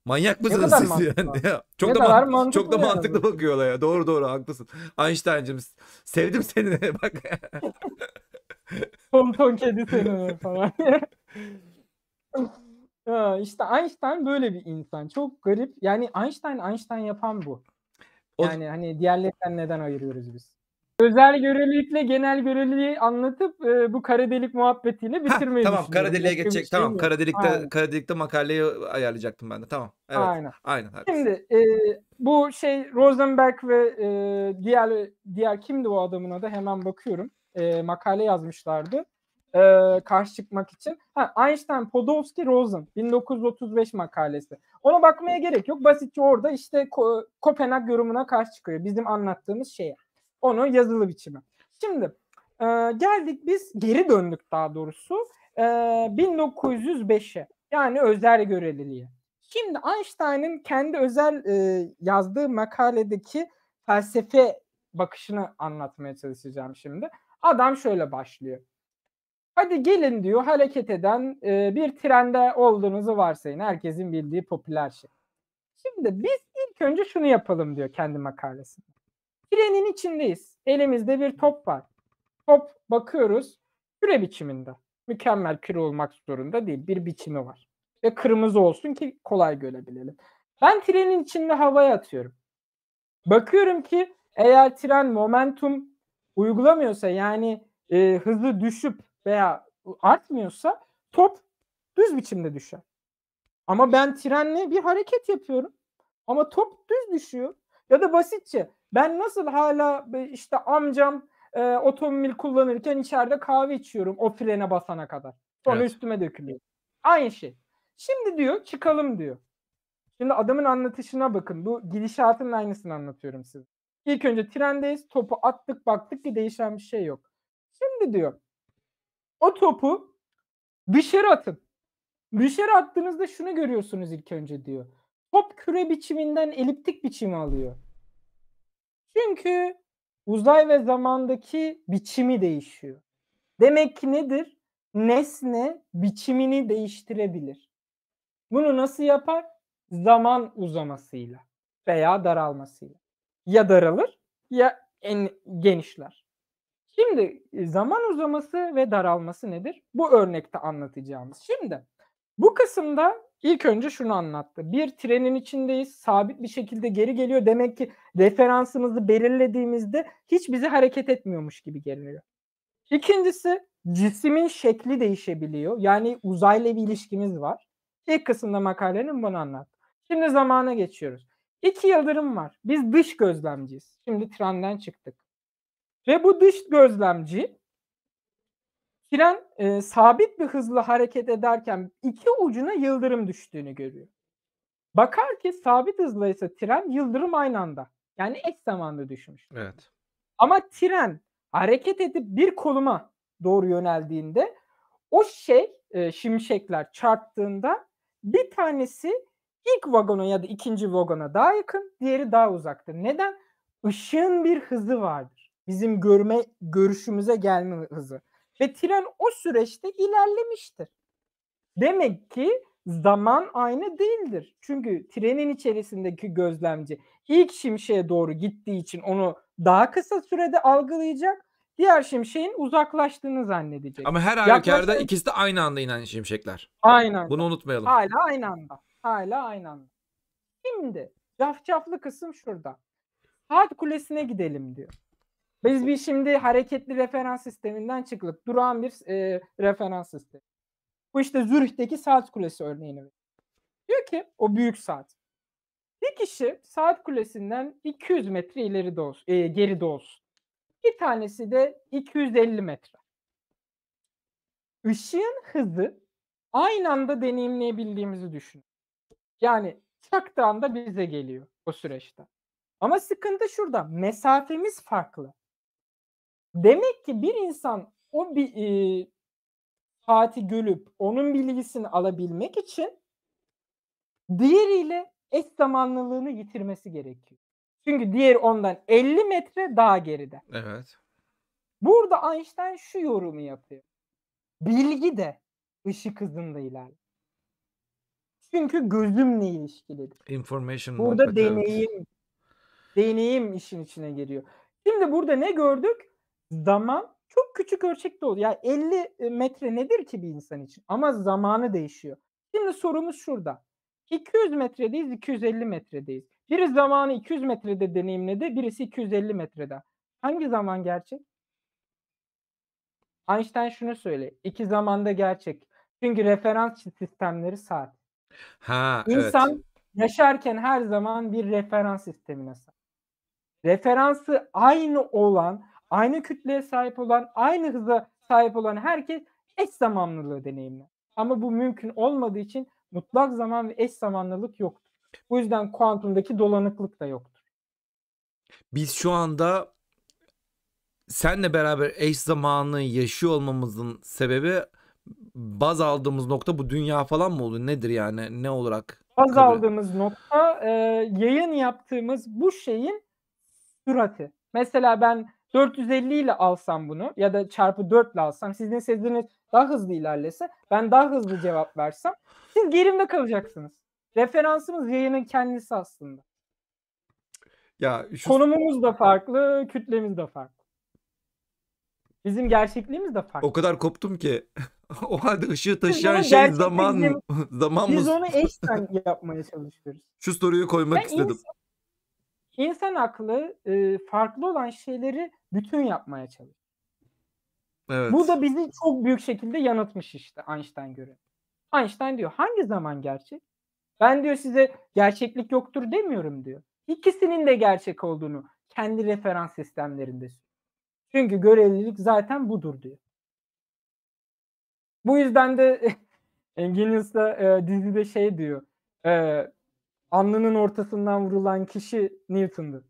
Manyak mısın siz mantıklı. yani? Ya, çok ne da man- mantıklı çok da mantıklı yani. bakıyor olaya. Doğru doğru haklısın. Einstein'cım sevdim seni bak. ton ton kedi seni falan. İşte Einstein böyle bir insan. Çok garip. Yani Einstein Einstein yapan bu. Yani hani diğerlerinden neden ayırıyoruz biz? özel görelilikle genel göreliliği anlatıp e, bu kara delik muhabbetini bitirmeyi Tamam kara deliğe geçecek. tamam kara delikte kara delikte makaleyi ayarlayacaktım ben de. Tamam. Evet. Aynen. Aynen. Haklısın. Şimdi e, bu şey Rosenberg ve e, diğer diğer kimdi o adamın adı hemen bakıyorum. E, makale yazmışlardı. E, karşı çıkmak için. Ha, Einstein, Podolsky, Rosen 1935 makalesi. Ona bakmaya gerek yok. Basitçe orada işte Ko- Kopenhag yorumuna karşı çıkıyor. Bizim anlattığımız şeye onu yazılı biçimi. Şimdi e, geldik biz geri döndük daha doğrusu e, 1905'e yani özel göreliliğe. Şimdi Einstein'ın kendi özel e, yazdığı makaledeki felsefe bakışını anlatmaya çalışacağım şimdi. Adam şöyle başlıyor. Hadi gelin diyor hareket eden e, bir trende olduğunuzu varsayın. Herkesin bildiği popüler şey. Şimdi biz ilk önce şunu yapalım diyor kendi makalesinde. Frenin içindeyiz. Elimizde bir top var. Top bakıyoruz küre biçiminde. Mükemmel küre olmak zorunda değil. Bir biçimi var. Ve kırmızı olsun ki kolay görebilelim. Ben trenin içinde havaya atıyorum. Bakıyorum ki eğer tren momentum uygulamıyorsa yani e, hızı düşüp veya artmıyorsa top düz biçimde düşer. Ama ben trenle bir hareket yapıyorum. Ama top düz düşüyor. Ya da basitçe ben nasıl hala işte amcam e, otomobil kullanırken içeride kahve içiyorum o frene basana kadar. Sonra evet. üstüme dökülüyor. Aynı şey. Şimdi diyor çıkalım diyor. Şimdi adamın anlatışına bakın. Bu gidişatın aynısını anlatıyorum size. İlk önce trendeyiz. Topu attık baktık ki değişen bir şey yok. Şimdi diyor o topu dışarı atın. Dışarı attığınızda şunu görüyorsunuz ilk önce diyor. Top küre biçiminden eliptik biçimi alıyor. Çünkü uzay ve zamandaki biçimi değişiyor. Demek ki nedir? Nesne biçimini değiştirebilir. Bunu nasıl yapar? Zaman uzamasıyla veya daralmasıyla. Ya daralır ya en genişler. Şimdi e, zaman uzaması ve daralması nedir? Bu örnekte anlatacağımız. Şimdi bu kısımda İlk önce şunu anlattı. Bir trenin içindeyiz. Sabit bir şekilde geri geliyor. Demek ki referansımızı belirlediğimizde hiç bizi hareket etmiyormuş gibi geliyor. İkincisi cismin şekli değişebiliyor. Yani uzayla bir ilişkimiz var. İlk kısımda makalenin bunu anlattı. Şimdi zamana geçiyoruz. İki yıldırım var. Biz dış gözlemciyiz. Şimdi trenden çıktık. Ve bu dış gözlemci Tren e, sabit bir hızla hareket ederken iki ucuna yıldırım düştüğünü görüyor. Bakar ki sabit hızla ise tren yıldırım aynı anda. Yani eş zamanlı düşmüş. Evet. Ama tren hareket edip bir koluma doğru yöneldiğinde o şey e, şimşekler çarptığında bir tanesi ilk vagona ya da ikinci vagona daha yakın, diğeri daha uzaktır. Neden? Işığın bir hızı vardır. Bizim görme görüşümüze gelme hızı. Ve tren o süreçte ilerlemiştir. Demek ki zaman aynı değildir. Çünkü trenin içerisindeki gözlemci ilk şimşeye doğru gittiği için onu daha kısa sürede algılayacak. Diğer şimşeğin uzaklaştığını zannedecek. Ama her halükarda Yaklaşan... ikisi de aynı anda inen şimşekler. Aynı anda. Bunu unutmayalım. Hala aynı anda. Hala aynı anda. Şimdi cafcaflı kısım şurada. Saat kulesine gidelim diyor. Biz bir şimdi hareketli referans sisteminden çıkılıp durağan bir e, referans sistemi. Bu işte Zürih'teki saat kulesi örneğini Diyor ki o büyük saat. Bir kişi saat kulesinden 200 metre ileri de olsun, e, geride olsun. Bir tanesi de 250 metre. Işığın hızı aynı anda deneyimleyebildiğimizi düşün. Yani çaktığında bize geliyor o süreçte. Ama sıkıntı şurada. Mesafemiz farklı. Demek ki bir insan o bir e, saati görüp onun bilgisini alabilmek için diğeriyle eş zamanlılığını yitirmesi gerekiyor. Çünkü diğer ondan 50 metre daha geride. Evet. Burada Einstein şu yorumu yapıyor. Bilgi de ışık hızında ilerler. Çünkü gözümle ilişkilidir. Information burada deneyim evet. deneyim işin içine giriyor. Şimdi burada ne gördük? zaman çok küçük ölçekte oluyor. Yani 50 e, metre nedir ki bir insan için? Ama zamanı değişiyor. Şimdi sorumuz şurada. 200 metredeyiz, 250 metredeyiz. Biri zamanı 200 metrede deneyimledi, birisi 250 metrede. Hangi zaman gerçek? Einstein şunu söyle. İki zamanda gerçek. Çünkü referans sistemleri saat. Ha, İnsan evet. yaşarken her zaman bir referans sistemine sahip. Referansı aynı olan aynı kütleye sahip olan, aynı hıza sahip olan herkes eş zamanlılığı deneyimli. Ama bu mümkün olmadığı için mutlak zaman ve eş zamanlılık yoktur. Bu yüzden kuantumdaki dolanıklık da yoktur. Biz şu anda senle beraber eş zamanlı yaşıyor olmamızın sebebi baz aldığımız nokta bu dünya falan mı oldu? Nedir yani? Ne olarak? Baz kabul... aldığımız nokta e, yayın yaptığımız bu şeyin sürati. Mesela ben 450 ile alsam bunu ya da çarpı 4 ile alsam sizin seziniz daha hızlı ilerlese ben daha hızlı cevap versem siz gerimde kalacaksınız. Referansımız yayının kendisi aslında. Ya şu... Konumumuz da farklı, kütlemiz de farklı. Bizim gerçekliğimiz de farklı. O kadar koptum ki o halde ışığı taşıyan şey zaman bizim, zaman mı? Biz onu eşten yapmaya çalışıyoruz. Şu soruyu koymak ben istedim. İnsan, İnsan aklı e, farklı olan şeyleri bütün yapmaya çalışır. Evet. Bu da bizi çok büyük şekilde yanıltmış işte Einstein göre. Einstein diyor hangi zaman gerçek? Ben diyor size gerçeklik yoktur demiyorum diyor. İkisinin de gerçek olduğunu kendi referans sistemlerinde. Çünkü görevlilik zaten budur diyor. Bu yüzden de Enginius da e, dizide şey diyor. E, alnının ortasından vurulan kişi Newton'du.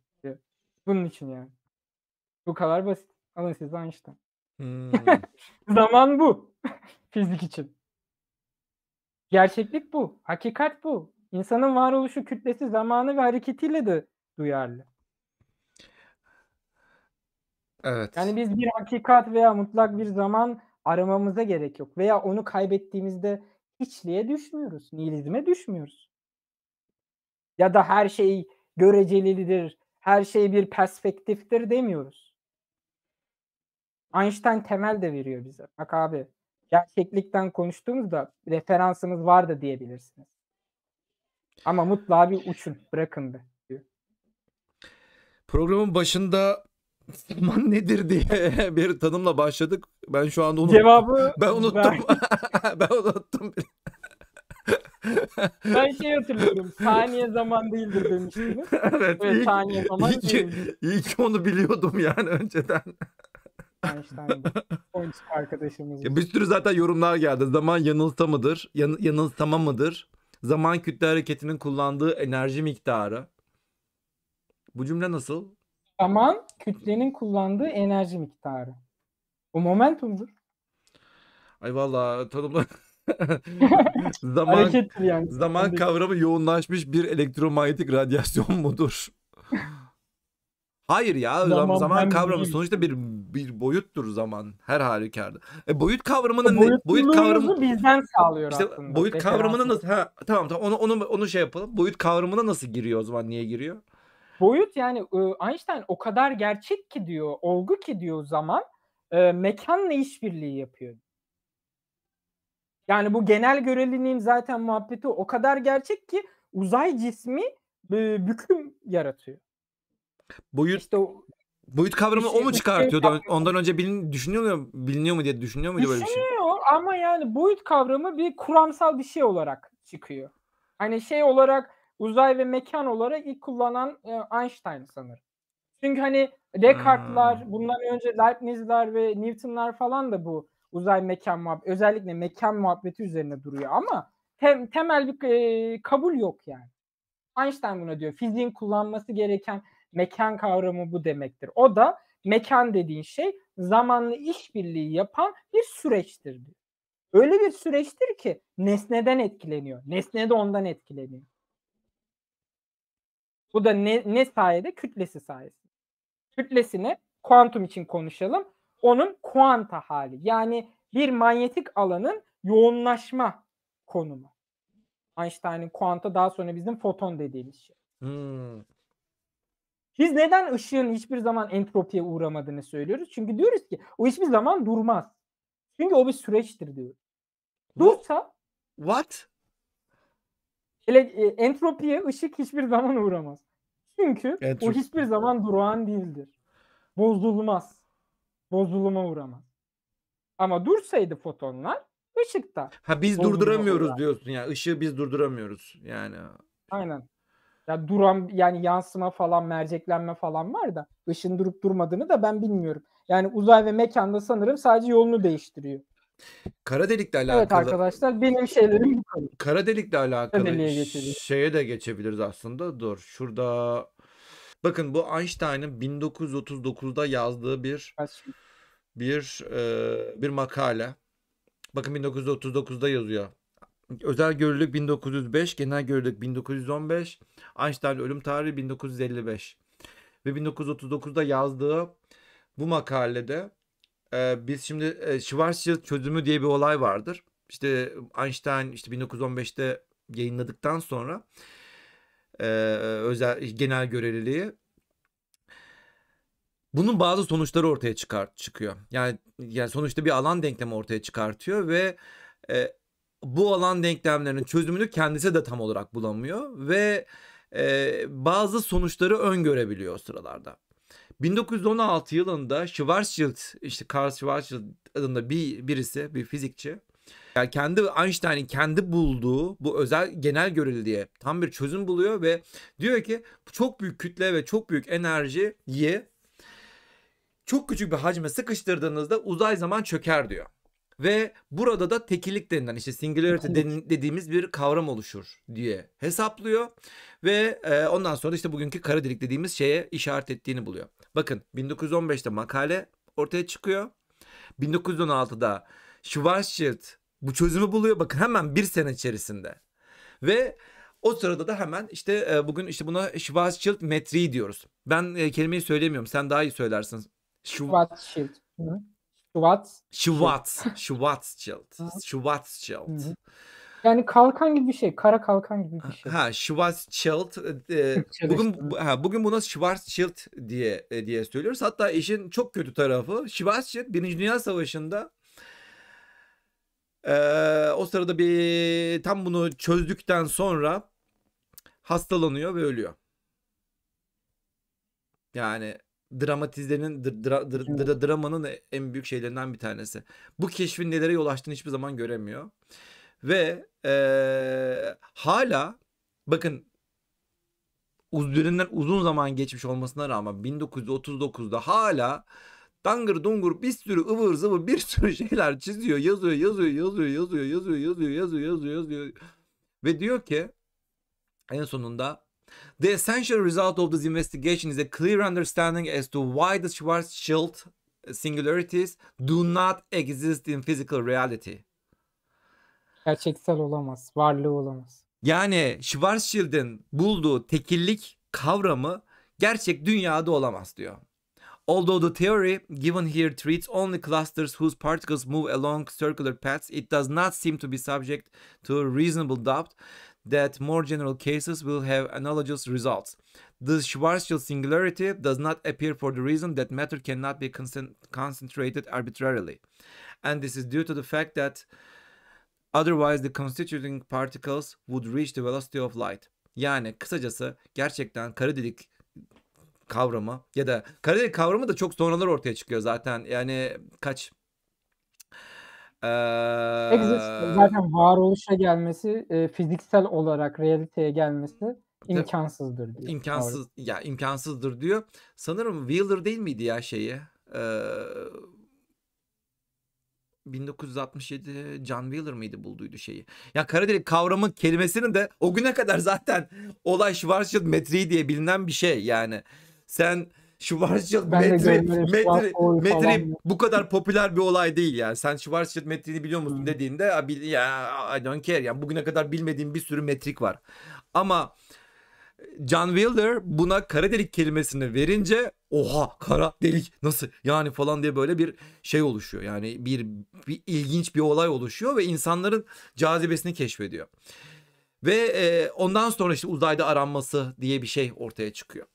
Bunun için yani. Bu kadar basit. Ama siz Einstein. Hmm. Zaman bu. Fizik için. Gerçeklik bu. Hakikat bu. İnsanın varoluşu kütlesi zamanı ve hareketiyle de duyarlı. Evet. Yani biz bir hakikat veya mutlak bir zaman aramamıza gerek yok. Veya onu kaybettiğimizde hiçliğe düşmüyoruz. Nihilizme düşmüyoruz ya da her şey görecelidir, her şey bir perspektiftir demiyoruz. Einstein temel de veriyor bize. Bak abi gerçeklikten konuştuğumuzda referansımız var da diyebilirsiniz. Ama mutlaka bir uçun bırakın be. Programın başında Saman nedir diye bir tanımla başladık. Ben şu anda unuttum. Cevabı ben unuttum. Ben, ben unuttum ben şey hatırlıyorum. Saniye zaman değildir demiştim. Evet. evet iyi, saniye zaman iyi ki, iyi ki onu biliyordum yani önceden. Einstein'da. arkadaşımız. Ya bir sürü zaten yorumlar geldi. Zaman yanıltamıdır, yan, yanıltama mıdır? Zaman kütle hareketinin kullandığı enerji miktarı. Bu cümle nasıl? Zaman kütlenin kullandığı enerji miktarı. O momentumdur. Ay valla tanımlar. zaman Harekettir yani. zaman kavramı yoğunlaşmış bir elektromanyetik radyasyon mudur? Hayır ya zaman, zaman kavramı bir... sonuçta bir bir boyuttur zaman her halükarda. E boyut kavramının ne, boyut kavramı bizden sağlıyor işte aslında. Boyut kavramını nasıl ha tamam tamam onu onu onu şey yapalım. Boyut kavramına nasıl giriyor o zaman niye giriyor? Boyut yani ıı, Einstein o kadar gerçek ki diyor, olgu ki diyor zaman ıı, mekanla işbirliği yapıyor yani bu genel görelinin zaten muhabbeti o kadar gerçek ki uzay cismi büküm yaratıyor. Boyut işte boyut kavramı şey, o mu çıkartıyordu? Şey, Ondan önce bilin, düşünüyor mu biliniyor mu diye düşünüyor muydu böyle bir şey? Düşünüyor ama yani boyut kavramı bir kuramsal bir şey olarak çıkıyor. Hani şey olarak uzay ve mekan olarak ilk kullanan Einstein sanırım. Çünkü hani Descartes'lar, hmm. bundan önce Leibniz'ler ve Newton'lar falan da bu uzay mekan muhabbeti özellikle mekan muhabbeti üzerine duruyor ama te- temel bir e, kabul yok yani. Einstein buna diyor fiziğin kullanması gereken mekan kavramı bu demektir. O da mekan dediğin şey zamanlı işbirliği yapan bir süreçtir diyor. Öyle bir süreçtir ki nesneden etkileniyor. Nesne de ondan etkileniyor. Bu da ne, ne sayede? Kütlesi sayesinde. Kütlesini kuantum için konuşalım onun kuanta hali. Yani bir manyetik alanın yoğunlaşma konumu. Einstein'ın kuanta daha sonra bizim foton dediğimiz şey. Hmm. Biz neden ışığın hiçbir zaman entropiye uğramadığını söylüyoruz? Çünkü diyoruz ki o hiçbir zaman durmaz. Çünkü o bir süreçtir diyoruz. Dursa What? Ele, e, entropiye ışık hiçbir zaman uğramaz. Çünkü Entropi. o hiçbir zaman duran değildir. Bozulmaz bozuluma uğramaz. Ama dursaydı fotonlar ışıkta. Ha biz durduramıyoruz uğrar. diyorsun ya. Yani. Işığı biz durduramıyoruz yani. Aynen. Ya duran yani yansıma falan merceklenme falan var da ışın durup durmadığını da ben bilmiyorum. Yani uzay ve mekanda sanırım sadece yolunu değiştiriyor. Kara delikle alakalı. Evet arkadaşlar benim şeylerim bu kadar. Kara delikle alakalı şeye de geçebiliriz aslında. Dur şurada Bakın bu Einstein'ın 1939'da yazdığı bir bir e, bir makale. Bakın 1939'da yazıyor. Özel görülük 1905, genel görülük 1915, Einstein ölüm tarihi 1955. Ve 1939'da yazdığı bu makalede e, biz şimdi e, Schwarzschild çözümü diye bir olay vardır. İşte Einstein işte 1915'te yayınladıktan sonra e, özel genel görevliliği bunun bazı sonuçları ortaya çıkar çıkıyor. Yani yani sonuçta bir alan denklemi ortaya çıkartıyor ve e, bu alan denklemlerinin çözümünü kendisi de tam olarak bulamıyor ve e, bazı sonuçları öngörebiliyor o sıralarda. 1916 yılında Schwarzschild işte Karl Schwarzschild adında bir birisi bir fizikçi yani kendi Einstein'in kendi bulduğu bu özel genel göreli diye tam bir çözüm buluyor ve diyor ki çok büyük kütle ve çok büyük enerjiyi çok küçük bir hacme sıkıştırdığınızda uzay zaman çöker diyor. Ve burada da tekilik denilen işte singularity dediğimiz bir kavram oluşur diye hesaplıyor. Ve e, ondan sonra işte bugünkü kara delik dediğimiz şeye işaret ettiğini buluyor. Bakın 1915'te makale ortaya çıkıyor. 1916'da Schwarzschild bu çözümü buluyor bakın hemen bir sene içerisinde. Ve o sırada da hemen işte e, bugün işte buna Schwarzschild metriği diyoruz. Ben e, kelimeyi söylemiyorum, Sen daha iyi söylersin. Schwarzschild. Schwarz. Schwarz. Schwarzschild. Schwarzschild. Yani kalkan gibi bir şey. Kara kalkan gibi bir şey. Ha, Schwarzschild. E, e bugün ha, bugün buna Schwarzschild diye e, diye söylüyoruz. Hatta işin çok kötü tarafı Schwarzschild Birinci Dünya Savaşı'nda ee, o sırada bir tam bunu çözdükten sonra hastalanıyor ve ölüyor. Yani dramatizlerin dra, dra, dra, dramanın en büyük şeylerinden bir tanesi. Bu keşfin nelere yol açtığını hiçbir zaman göremiyor. Ve e, hala bakın üzerinden uzun zaman geçmiş olmasına rağmen 1939'da hala Dangır dungur bir sürü ıvır zıvır bir sürü şeyler çiziyor. Yazıyor, yazıyor, yazıyor, yazıyor, yazıyor, yazıyor, yazıyor, yazıyor, yazıyor. Ve diyor ki en sonunda The essential result of this investigation is a clear understanding as to why the Schwarzschild singularities do not exist in physical reality. Gerçeksel olamaz, varlığı olamaz. Yani Schwarzschild'in bulduğu tekillik kavramı gerçek dünyada olamaz diyor. Although the theory given here treats only clusters whose particles move along circular paths, it does not seem to be subject to reasonable doubt that more general cases will have analogous results. The Schwarzschild singularity does not appear for the reason that matter cannot be concentrated arbitrarily. And this is due to the fact that otherwise the constituting particles would reach the velocity of light. Yani kısacası gerçekten kara delik kavramı ya da kara delik kavramı da çok sonralar ortaya çıkıyor zaten. Yani kaç ee, Existence zaten varoluşa gelmesi, e, fiziksel olarak realiteye gelmesi imkansızdır diyor. İmkansız Doğru. ya imkansızdır diyor. Sanırım Wheeler değil miydi ya şeyi? Ee, 1967 John Wheeler miydi bulduydu şeyi. Ya kara delik kavramın kelimesinin de o güne kadar zaten olay Schwarzschild metriği diye bilinen bir şey yani. Sen Schwarzschild Metri, Metri, Metri bu kadar popüler bir olay değil yani. Sen Schwarzschild Metri'ni biliyor musun hmm. dediğinde ya I don't care. Yani bugüne kadar bilmediğim bir sürü metrik var. Ama e, John Wilder buna kara delik kelimesini verince oha kara delik nasıl yani falan diye böyle bir şey oluşuyor. Yani bir, bir ilginç bir olay oluşuyor ve insanların cazibesini keşfediyor. Ve e, ondan sonra işte uzayda aranması diye bir şey ortaya çıkıyor.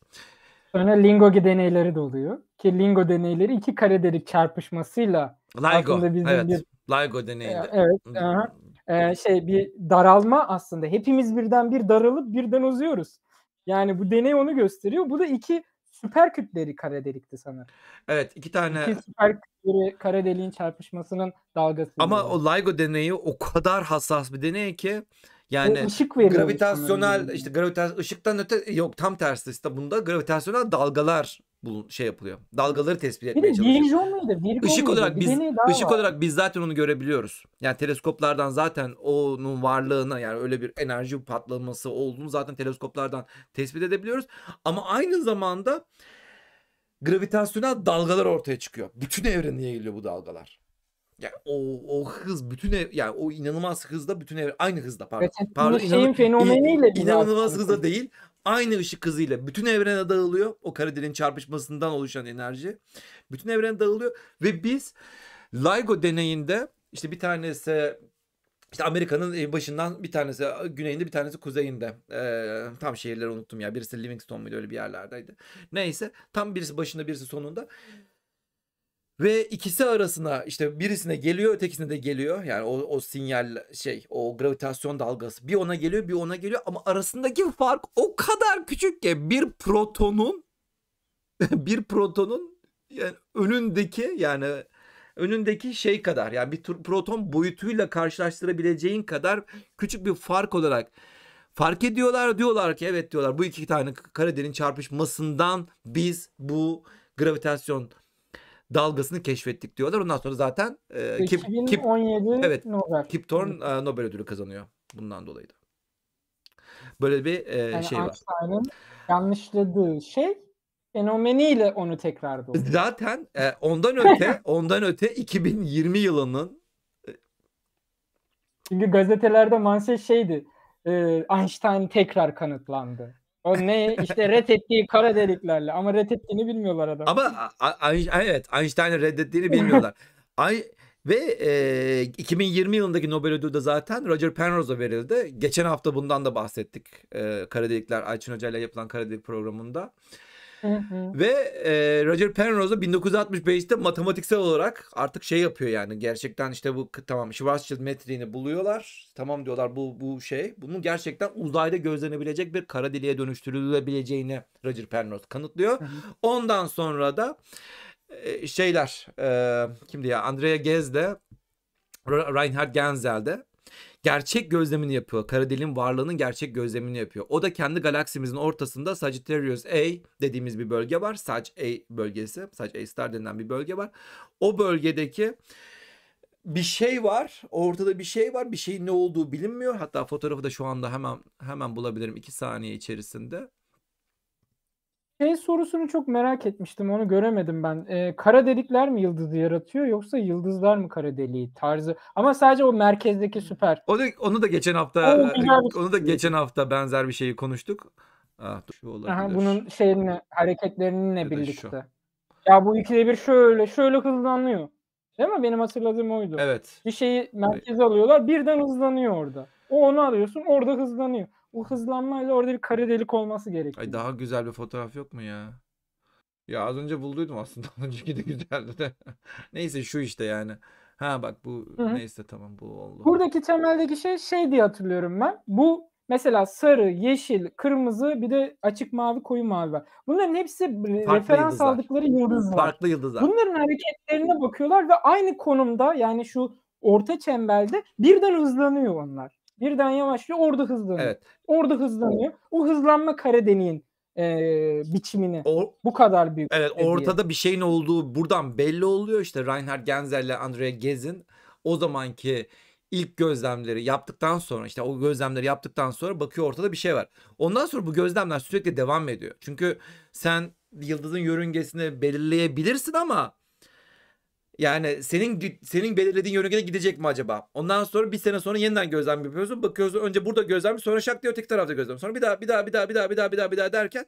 Sonra Lingogi deneyleri de oluyor. Ki Lingo deneyleri iki kare delik çarpışmasıyla Ligo. aslında bizim evet. bir... Ligo deneyi. Ee, evet. Ee, şey bir daralma aslında. Hepimiz birden bir daralıp birden uzuyoruz. Yani bu deney onu gösteriyor. Bu da iki süper kütleri kare delikti sanırım. Evet iki tane. İki süper kütleri kare deliğin çarpışmasının dalgası. Ama o LIGO deneyi o kadar hassas bir deney ki yani o ışık veriyor. Gravitasyonel işte gravitas ışıktan öte yok tam tersi işte bunda gravitasyonel dalgalar bulun, şey yapılıyor. Dalgaları tespit etmeye bir çalışıyor. Virgo muydu? Virgo ışık muydu? olarak biz ışık var. olarak biz zaten onu görebiliyoruz. Yani teleskoplardan zaten onun varlığına yani öyle bir enerji patlaması olduğunu zaten teleskoplardan tespit edebiliyoruz. Ama aynı zamanda gravitasyonel dalgalar ortaya çıkıyor. Bütün evrene yayılıyor bu dalgalar yani o, o hız bütün ev, yani o inanılmaz hızda bütün ev aynı hızda pardon. Evet, pardon şeyin fenomeniyle in, inanılmaz hızda değil. Aynı ışık hızıyla bütün evrene dağılıyor. O karaderin çarpışmasından oluşan enerji. Bütün evrene dağılıyor ve biz LIGO deneyinde işte bir tanesi işte Amerika'nın e, başından bir tanesi güneyinde bir tanesi kuzeyinde. Ee, tam şehirleri unuttum ya. Birisi Livingston muydu öyle bir yerlerdeydi. Neyse tam birisi başında birisi sonunda. Hmm ve ikisi arasına işte birisine geliyor ötekisine de geliyor. Yani o, o sinyal şey o gravitasyon dalgası bir ona geliyor bir ona geliyor ama arasındaki fark o kadar küçük ki bir protonun bir protonun yani önündeki yani önündeki şey kadar yani bir proton boyutuyla karşılaştırabileceğin kadar küçük bir fark olarak fark ediyorlar diyorlar ki evet diyorlar bu iki tane karedenin çarpışmasından biz bu gravitasyon dalgasını keşfettik diyorlar. Ondan sonra zaten e, Kip, Kip, evet, Nobel. Kip Thorne e, Nobel ödülü kazanıyor bundan dolayı da. Böyle bir e, yani şey var. yanlışladığı şey fenomeniyle onu tekrar doğuruyor. Zaten e, ondan öte ondan öte 2020 yılının e, çünkü gazetelerde manşet şeydi. E, Einstein tekrar kanıtlandı. O ne işte ret ettiği kara deliklerle ama ret ettiğini bilmiyorlar adam. Ama evet Einstein'ın ettiğini bilmiyorlar. Ay ve e, 2020 yılındaki Nobel ödülü de zaten Roger Penrose'a verildi. Geçen hafta bundan da bahsettik. E, kara delikler Ayçin Hoca ile yapılan kara delik programında. Ve e, Roger Penrose 1965'te matematiksel olarak artık şey yapıyor yani gerçekten işte bu tamam Schwarzschild metriğini buluyorlar. Tamam diyorlar bu bu şey. Bunun gerçekten uzayda gözlenebilecek bir kara deliğe dönüştürülebileceğini Roger Penrose kanıtlıyor. Ondan sonra da e, şeyler e, kimdi ya Andrea de, Reinhard Genzel de gerçek gözlemini yapıyor. Kara deliğin varlığının gerçek gözlemini yapıyor. O da kendi galaksimizin ortasında Sagittarius A dediğimiz bir bölge var. Sag A bölgesi. Sag A star denilen bir bölge var. O bölgedeki bir şey var. Ortada bir şey var. Bir şeyin ne olduğu bilinmiyor. Hatta fotoğrafı da şu anda hemen hemen bulabilirim iki saniye içerisinde. Şey sorusunu çok merak etmiştim. Onu göremedim ben. Ee, kara delikler mi yıldızı yaratıyor yoksa yıldızlar mı kara deliği tarzı? Ama sadece o merkezdeki süper. O da, onu da geçen hafta e, onu da şey. geçen hafta benzer bir şeyi konuştuk. Ah, şu olabilir. Aha, bunun şeyini hareketlerini ne birlikte. Şu. Ya bu ikide bir şöyle şöyle hızlanıyor. Değil mi? Benim hatırladığım oydu. Evet. Bir şeyi merkeze alıyorlar birden hızlanıyor orada. O onu alıyorsun orada hızlanıyor o hızlanmayla orada bir kare delik olması gerekiyor. Ay daha güzel bir fotoğraf yok mu ya? Ya az önce bulduydum aslında. Önceki de güzeldi de. neyse şu işte yani. Ha bak bu Hı-hı. neyse tamam bu oldu. Buradaki temeldeki şey şey diye hatırlıyorum ben. Bu mesela sarı, yeşil, kırmızı bir de açık mavi, koyu mavi var. Bunların hepsi Farklı referans yıldızlar. aldıkları yıldızlar. Farklı yıldızlar. Bunların hareketlerine bakıyorlar ve aynı konumda yani şu orta çembelde birden hızlanıyor onlar. Birden yavaşlıyor orada hızlanıyor. Evet. Orada hızlanıyor. O hızlanma Karadeni'nin e, biçimini o, bu kadar büyük. Evet hediye. ortada bir şeyin olduğu buradan belli oluyor işte Reinhard Genzel ile Andrea Gez'in o zamanki ilk gözlemleri yaptıktan sonra işte o gözlemleri yaptıktan sonra bakıyor ortada bir şey var. Ondan sonra bu gözlemler sürekli devam ediyor. Çünkü sen yıldızın yörüngesini belirleyebilirsin ama yani senin senin belirlediğin yörüngede gidecek mi acaba? Ondan sonra bir sene sonra yeniden gözlem yapıyorsun. Bakıyorsun önce burada gözlem sonra şak diyor öteki tarafta gözlem. Sonra bir daha bir daha bir daha bir daha bir daha bir daha bir daha derken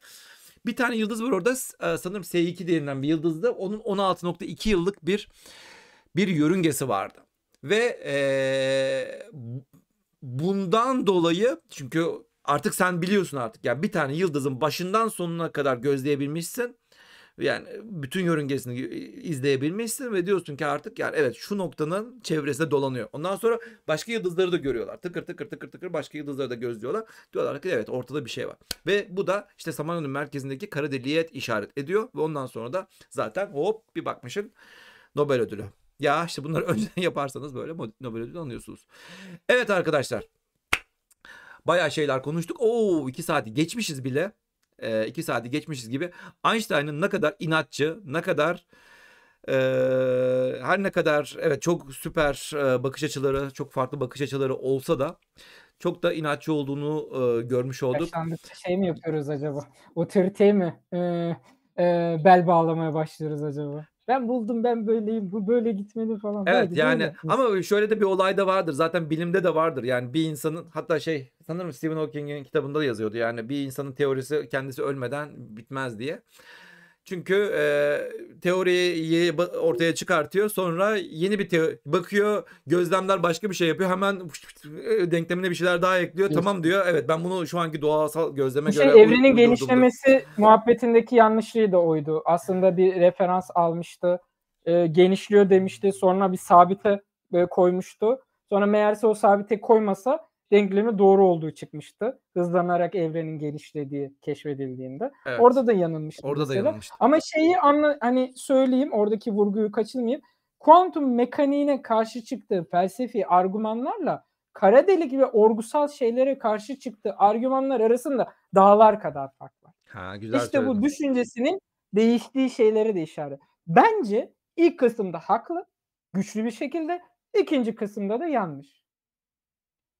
bir tane yıldız var orada e, sanırım S2 denilen bir yıldızda onun 16.2 yıllık bir bir yörüngesi vardı. Ve ee, bundan dolayı çünkü artık sen biliyorsun artık ya yani bir tane yıldızın başından sonuna kadar gözleyebilmişsin yani e, bütün yörüngesini izleyebilmişsin ve diyorsun ki artık yani evet şu noktanın çevresinde dolanıyor. Ondan sonra başka yıldızları da görüyorlar. Tıkır tıkır tıkır tıkır başka yıldızları da gözlüyorlar. Diyorlar ki evet ortada bir şey var. Ve bu da işte Samanyolu merkezindeki kara deliğe işaret ediyor ve ondan sonra da zaten hop bir bakmışın Nobel ödülü. Ya işte bunları önceden yaparsanız böyle Nobel ödülü anlıyorsunuz. Evet arkadaşlar. Bayağı şeyler konuştuk. Oo iki saati geçmişiz bile e, iki saati geçmişiz gibi Einstein'ın ne kadar inatçı, ne kadar e, her ne kadar evet çok süper e, bakış açıları, çok farklı bakış açıları olsa da çok da inatçı olduğunu e, görmüş olduk. Yaşlandıkça şey mi yapıyoruz acaba? O otoriteye mi e, e, bel bağlamaya başlıyoruz acaba? ben buldum ben böyleyim bu böyle gitmedi falan. Evet Haydi, yani ama şöyle de bir olay da vardır zaten bilimde de vardır yani bir insanın hatta şey sanırım Stephen Hawking'in kitabında da yazıyordu yani bir insanın teorisi kendisi ölmeden bitmez diye. Çünkü e, teoriyi ortaya çıkartıyor. Sonra yeni bir teori bakıyor. Gözlemler başka bir şey yapıyor. Hemen denklemine bir şeyler daha ekliyor. Evet. Tamam diyor. Evet ben bunu şu anki doğasal gözleme şey, göre evrenin genişlemesi muhabbetindeki yanlışlığı da oydu. Aslında bir referans almıştı. E, genişliyor demişti. Sonra bir sabite e, koymuştu. Sonra meğerse o sabite koymasa denklemi doğru olduğu çıkmıştı. Hızlanarak evrenin genişlediği keşfedildiğinde. Evet. Orada da yanılmıştı. Orada mesela. da yanılmıştı. Ama şeyi anla hani söyleyeyim oradaki vurguyu kaçırmayayım. Kuantum mekaniğine karşı çıktığı felsefi argümanlarla kara delik ve orgusal şeylere karşı çıktığı argümanlar arasında dağlar kadar fark var. Ha, güzel işte söyledim. bu düşüncesinin değiştiği şeylere de işaret. Bence ilk kısımda haklı, güçlü bir şekilde, ikinci kısımda da yanlış.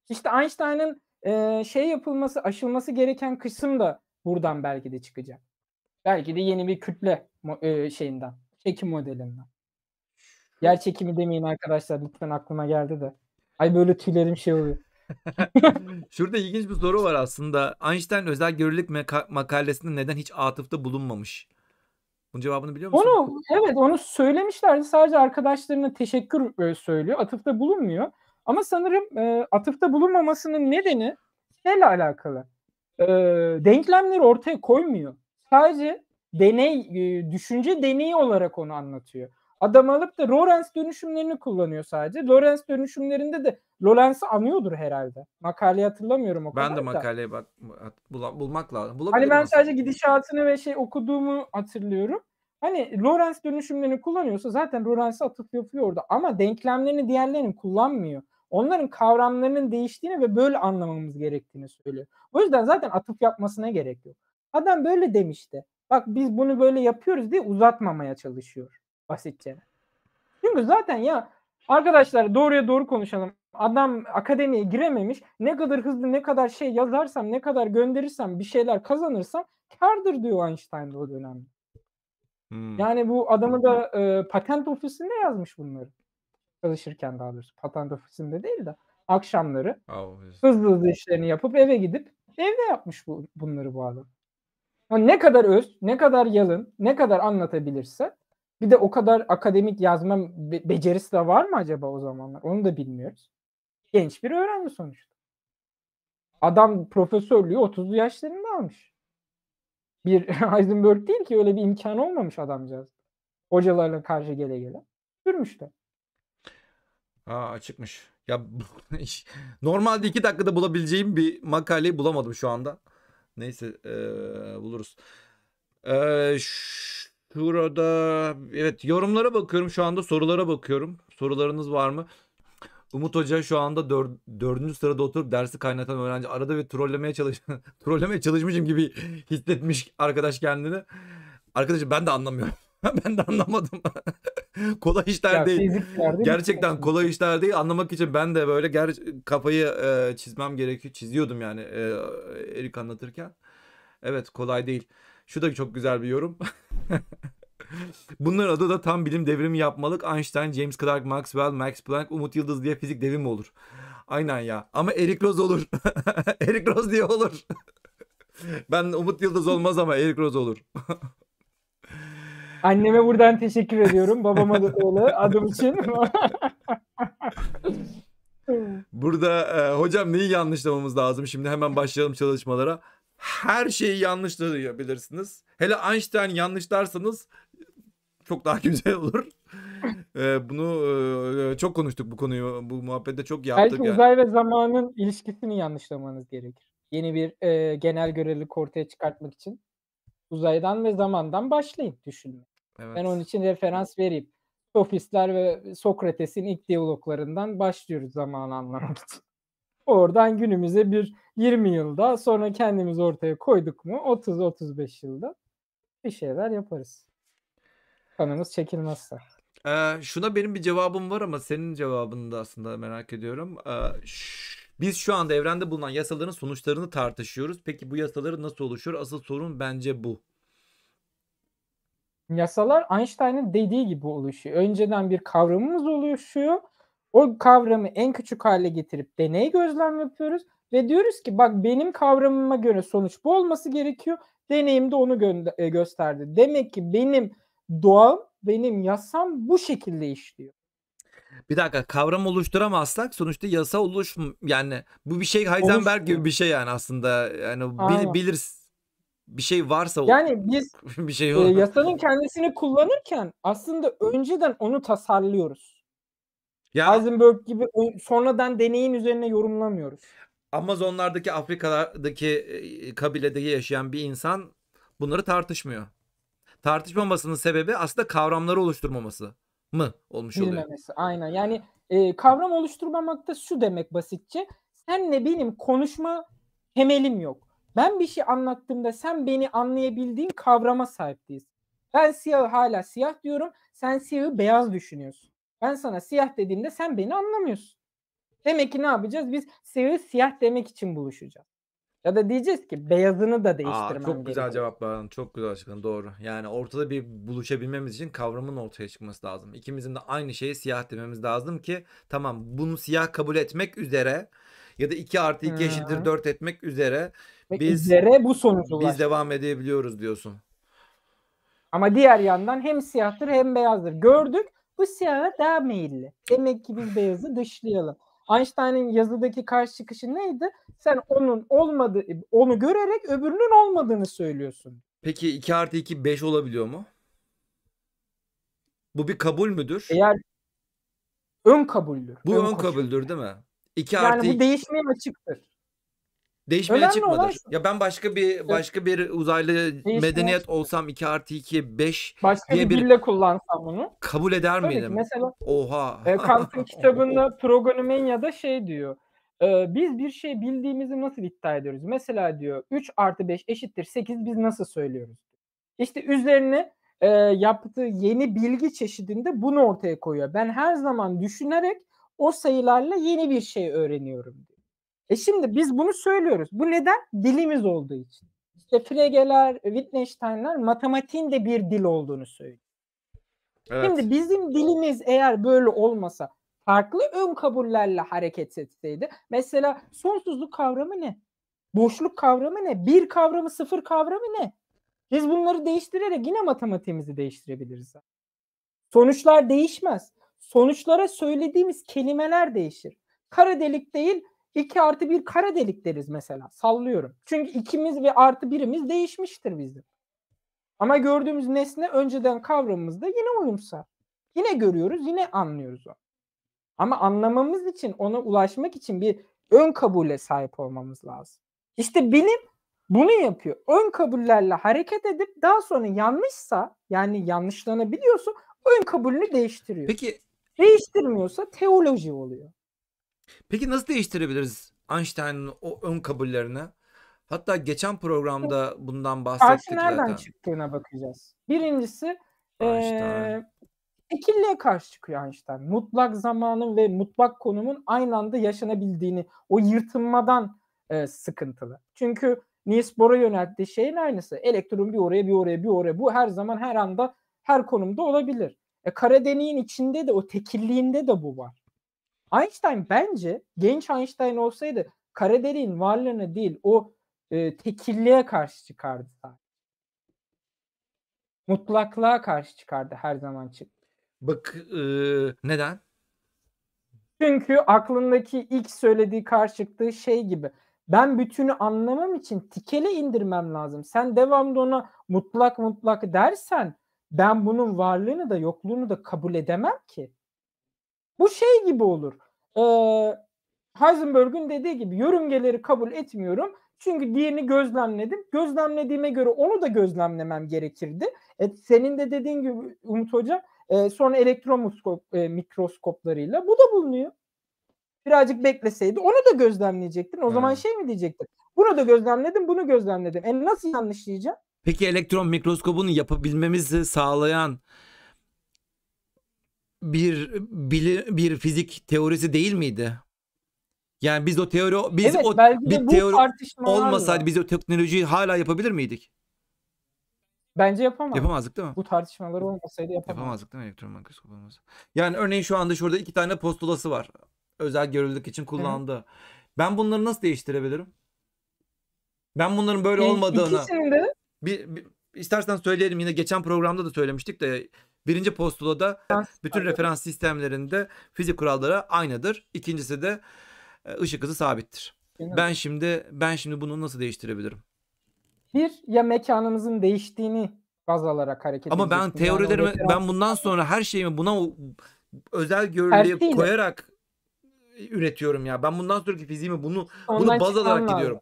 İşte Einstein'ın e, şey yapılması, aşılması gereken kısım da buradan belki de çıkacak. Belki de yeni bir kütle e, şeyinden, çekim modelinden. Yer çekimi demeyin arkadaşlar lütfen aklıma geldi de. Ay böyle tüylerim şey oluyor. Şurada ilginç bir soru var aslında. Einstein özel görelilik makalesinde neden hiç atıfta bulunmamış? Bunun cevabını biliyor musun? Onu evet onu söylemişlerdi. Sadece arkadaşlarına teşekkür söylüyor. Atıfta bulunmuyor. Ama sanırım e, atıfta bulunmamasının nedeni şeyle alakalı. E, denklemleri ortaya koymuyor. Sadece deney, e, düşünce deneyi olarak onu anlatıyor. Adam alıp da Lorentz dönüşümlerini kullanıyor sadece. Lorentz dönüşümlerinde de Lorentz'i anıyordur herhalde. Makaleyi hatırlamıyorum o kadar Ben de makaleyi bak bul, bulmak lazım. hani ben aslında. sadece gidişatını ve şey okuduğumu hatırlıyorum. Hani Lorentz dönüşümlerini kullanıyorsa zaten Lorentz'e atıf yapıyor orada ama denklemlerini diğerlerini kullanmıyor onların kavramlarının değiştiğini ve böyle anlamamız gerektiğini söylüyor. O yüzden zaten atıf yapmasına gerek yok. Adam böyle demişti. Bak biz bunu böyle yapıyoruz diye uzatmamaya çalışıyor basitçe. Çünkü zaten ya arkadaşlar doğruya doğru konuşalım. Adam akademiye girememiş. Ne kadar hızlı ne kadar şey yazarsam ne kadar gönderirsem bir şeyler kazanırsam kardır diyor Einstein o dönemde. Hmm. Yani bu adamı da e, patent ofisinde yazmış bunları çalışırken daha doğrusu patent ofisinde değil de akşamları oh, hızlı hızlı işlerini yapıp eve gidip evde yapmış bu, bunları bu adam. Yani ne kadar öz, ne kadar yalın, ne kadar anlatabilirse bir de o kadar akademik yazma becerisi de var mı acaba o zamanlar? Onu da bilmiyoruz. Genç bir öğrenci sonuçta. Adam profesörlüğü 30'lu yaşlarında almış. Bir Heisenberg değil ki öyle bir imkan olmamış adamcağız. Hocalarla karşı gele gele. Sürmüş de. Ha açıkmış. Ya normalde 2 dakikada bulabileceğim bir makaleyi bulamadım şu anda. Neyse ee, buluruz. Ee, şurada evet yorumlara bakıyorum şu anda sorulara bakıyorum. Sorularınız var mı? Umut Hoca şu anda dör, dördüncü sırada oturup dersi kaynatan öğrenci arada bir trollemeye çalış trollemeye çalışmışım gibi hissetmiş arkadaş kendini. Arkadaşım ben de anlamıyorum. ben de anlamadım. kolay işler ya, değil. Gerçekten kolay işler değil. Anlamak için ben de böyle ger- kafayı e, çizmem gerekiyor. Çiziyordum yani e, Erik anlatırken. Evet kolay değil. Şu da çok güzel bir yorum. Bunlar adı da tam bilim devrimi yapmalık. Einstein, James Clerk Maxwell, Max Planck, Umut Yıldız diye fizik devi olur? Aynen ya. Ama Erik Rose olur. Erik Rose diye olur. ben Umut Yıldız olmaz ama Erik Rose olur. Anneme buradan teşekkür ediyorum. Babama da öyle adım için. Burada e, hocam neyi yanlışlamamız lazım? Şimdi hemen başlayalım çalışmalara. Her şeyi yanlışlayabilirsiniz. Hele Einstein yanlışlarsanız çok daha güzel olur. e, bunu e, çok konuştuk bu konuyu. Bu muhabbette çok yaptık. Belki yani. uzay ve zamanın ilişkisini yanlışlamanız gerekir. Yeni bir e, genel görelilik ortaya çıkartmak için uzaydan ve zamandan başlayın düşünme. Evet. Ben onun için referans vereyim. Sofistler ve Sokrates'in ilk diyaloglarından başlıyoruz zaman anlamak için. Oradan günümüze bir 20 yılda sonra kendimiz ortaya koyduk mu 30-35 yılda bir şeyler yaparız. Kanımız çekilmezse. Ee, şuna benim bir cevabım var ama senin cevabını da aslında merak ediyorum. Ee, biz şu anda evrende bulunan yasaların sonuçlarını tartışıyoruz. Peki bu yasaları nasıl oluşur? Asıl sorun bence bu yasalar Einstein'ın dediği gibi oluşuyor. Önceden bir kavramımız oluşuyor. O kavramı en küçük hale getirip deney gözlem yapıyoruz ve diyoruz ki bak benim kavramıma göre sonuç bu olması gerekiyor. Deneyim de onu gö- e, gösterdi. Demek ki benim doğam, benim yasam bu şekilde işliyor. Bir dakika kavram oluşturamazsak sonuçta yasa oluş yani bu bir şey Heisenberg gibi bir şey yani aslında yani bil, Aynen bir şey varsa yani biz bir şey var. E, yasanın kendisini kullanırken aslında önceden onu tasarlıyoruz. Ya Heisenberg gibi sonradan deneyin üzerine yorumlamıyoruz. Amazonlardaki Afrika'daki e, e, kabilede yaşayan bir insan bunları tartışmıyor. Tartışmamasının sebebi aslında kavramları oluşturmaması mı olmuş oluyor? Bilmemesi aynen. Yani e, kavram oluşturmamak da şu demek basitçe. Senle benim konuşma temelim yok. Ben bir şey anlattığımda sen beni anlayabildiğin kavrama sahip değilsin. Ben siyahı hala siyah diyorum. Sen siyahı beyaz düşünüyorsun. Ben sana siyah dediğimde sen beni anlamıyorsun. Demek ki ne yapacağız? Biz siyahı siyah demek için buluşacağız. Ya da diyeceğiz ki beyazını da değiştirmem Aa, Çok güzel cevap verdin. Çok güzel açıkladın. Doğru. Yani ortada bir buluşabilmemiz için kavramın ortaya çıkması lazım. İkimizin de aynı şeyi siyah dememiz lazım ki tamam bunu siyah kabul etmek üzere ya da 2 artı 2 eşittir 4 etmek üzere biz, üzere bu sonucu ulaştık. Biz devam edebiliyoruz diyorsun. Ama diğer yandan hem siyahtır hem beyazdır. Gördük bu siyaha daha meyilli. Demek ki biz beyazı dışlayalım. Einstein'ın yazıdaki karşı çıkışı neydi? Sen onun olmadığı, onu görerek öbürünün olmadığını söylüyorsun. Peki 2 artı 2 5 olabiliyor mu? Bu bir kabul müdür? Eğer ön kabuldür. Bu ön, ön kabuldür değil mi? 2 yani artı bu değişmeye açıktır. Değişmeye Önemli çıkmadır. Şu. Ya ben başka bir başka bir uzaylı Değişmeye medeniyet çıkıyor. olsam 2 artı 2 5 başka diye bir dille kullansam bunu. Kabul eder Tabii miydim? Ki, mesela Oha. E, Kant'ın kitabında da şey diyor. E, biz bir şey bildiğimizi nasıl iddia ediyoruz? Mesela diyor 3 artı 5 eşittir 8 biz nasıl söylüyoruz? İşte üzerine e, yaptığı yeni bilgi çeşidinde bunu ortaya koyuyor. Ben her zaman düşünerek o sayılarla yeni bir şey öğreniyorum diyor. E şimdi biz bunu söylüyoruz. Bu neden? Dilimiz olduğu için. İşte Frege'ler, Wittgenstein'lar matematiğin de bir dil olduğunu söylüyor. Evet. Şimdi bizim dilimiz eğer böyle olmasa farklı ön kabullerle hareket etseydi. Mesela sonsuzluk kavramı ne? Boşluk kavramı ne? Bir kavramı sıfır kavramı ne? Biz bunları değiştirerek yine matematiğimizi değiştirebiliriz. Sonuçlar değişmez. Sonuçlara söylediğimiz kelimeler değişir. Kara delik değil 2 artı 1 kara delik deriz mesela. Sallıyorum. Çünkü ikimiz ve artı birimiz değişmiştir bizim. Ama gördüğümüz nesne önceden kavramımızda yine uyumsal. Yine görüyoruz, yine anlıyoruz onu. Ama anlamamız için, ona ulaşmak için bir ön kabule sahip olmamız lazım. İşte bilim bunu yapıyor. Ön kabullerle hareket edip daha sonra yanlışsa yani yanlışlanabiliyorsa ön kabulünü değiştiriyor. Peki değiştirmiyorsa teoloji oluyor. Peki nasıl değiştirebiliriz Einstein'ın o ön kabullerini? Hatta geçen programda bundan bahsettik Karşı nereden çıktığına bakacağız. Birincisi Einstein. Tekilliğe karşı çıkıyor Einstein. Mutlak zamanın ve mutlak konumun aynı anda yaşanabildiğini, o yırtınmadan e, sıkıntılı. Çünkü Niels Bohr'a yönelttiği şeyin aynısı. Elektron bir oraya bir oraya bir oraya. Bu her zaman her anda her konumda olabilir. E, kara deneyin içinde de o tekilliğinde de bu var. Einstein bence genç Einstein olsaydı kara deliğin varlığına değil o e, tekilliğe karşı çıkardı Mutlaklığa karşı çıkardı her zaman çıktı. Bak e, neden? Çünkü aklındaki ilk söylediği karşı çıktığı şey gibi. Ben bütünü anlamam için tikele indirmem lazım. Sen devamlı ona mutlak mutlak dersen ben bunun varlığını da yokluğunu da kabul edemem ki. Bu şey gibi olur. Ee, Heisenberg'ün dediği gibi yörüngeleri kabul etmiyorum. Çünkü diğerini gözlemledim. Gözlemlediğime göre onu da gözlemlemem gerekirdi. E, senin de dediğin gibi Umut Hoca e, sonra elektron e, mikroskoplarıyla bu da bulunuyor. Birazcık bekleseydi onu da gözlemleyecektin. O hmm. zaman şey mi diyecektin? Bunu da gözlemledim, bunu gözlemledim. E nasıl yanlışlayacağım? Peki elektron mikroskobunu yapabilmemizi sağlayan bir bili, bir fizik teorisi değil miydi? Yani biz o teori biz evet, o bir teori olmasaydı biz o teknolojiyi hala yapabilir miydik? Bence yapamazdık. Yapamazdık değil mi? Bu tartışmalar olmasaydı yapamazdık. Yapamazdık değil mi elektron makroskop Yani örneğin şu anda şurada iki tane postulası var. Özel görevlilik için kullandığı. Hı. Ben bunları nasıl değiştirebilirim? Ben bunların böyle İ- e, olmadığını... İkisinin de... Bir, bir, istersen söyleyelim yine geçen programda da söylemiştik de Birinci postulada bütün referans sistemlerinde fizik kuralları aynıdır. İkincisi de e, ışık hızı sabittir. Ben şimdi ben şimdi bunu nasıl değiştirebilirim? Bir ya mekanımızın değiştiğini baz alarak hareket Ama ben teorilerimi yani ben bundan sonra her şeyimi buna özel görülüğe koyarak e, üretiyorum ya. Ben bundan sonraki fiziğimi bunu Ondan bunu baz alarak gidiyorum.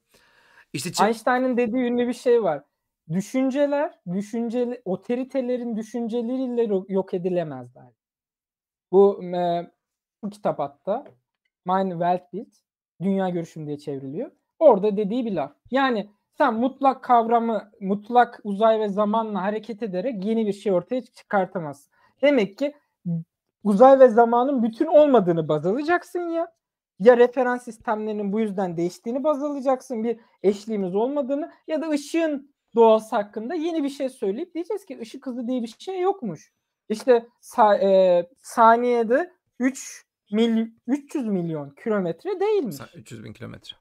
İşte Einstein'ın dediği ünlü bir şey var düşünceler, düşünceli otoritelerin düşünceleriyle yok edilemezler. Bu e, bu kitap hatta Mein Weltbild dünya görüşüm diye çevriliyor. Orada dediği bir laf. Yani sen mutlak kavramı mutlak uzay ve zamanla hareket ederek yeni bir şey ortaya çıkartamazsın. Demek ki uzay ve zamanın bütün olmadığını baz alacaksın ya. Ya referans sistemlerinin bu yüzden değiştiğini baz alacaksın. Bir eşliğimiz olmadığını ya da ışığın doğası hakkında yeni bir şey söyleyip diyeceğiz ki ışık hızı diye bir şey yokmuş. İşte e, saniyede 3 mil 300 milyon kilometre değilmiş. 300 bin kilometre.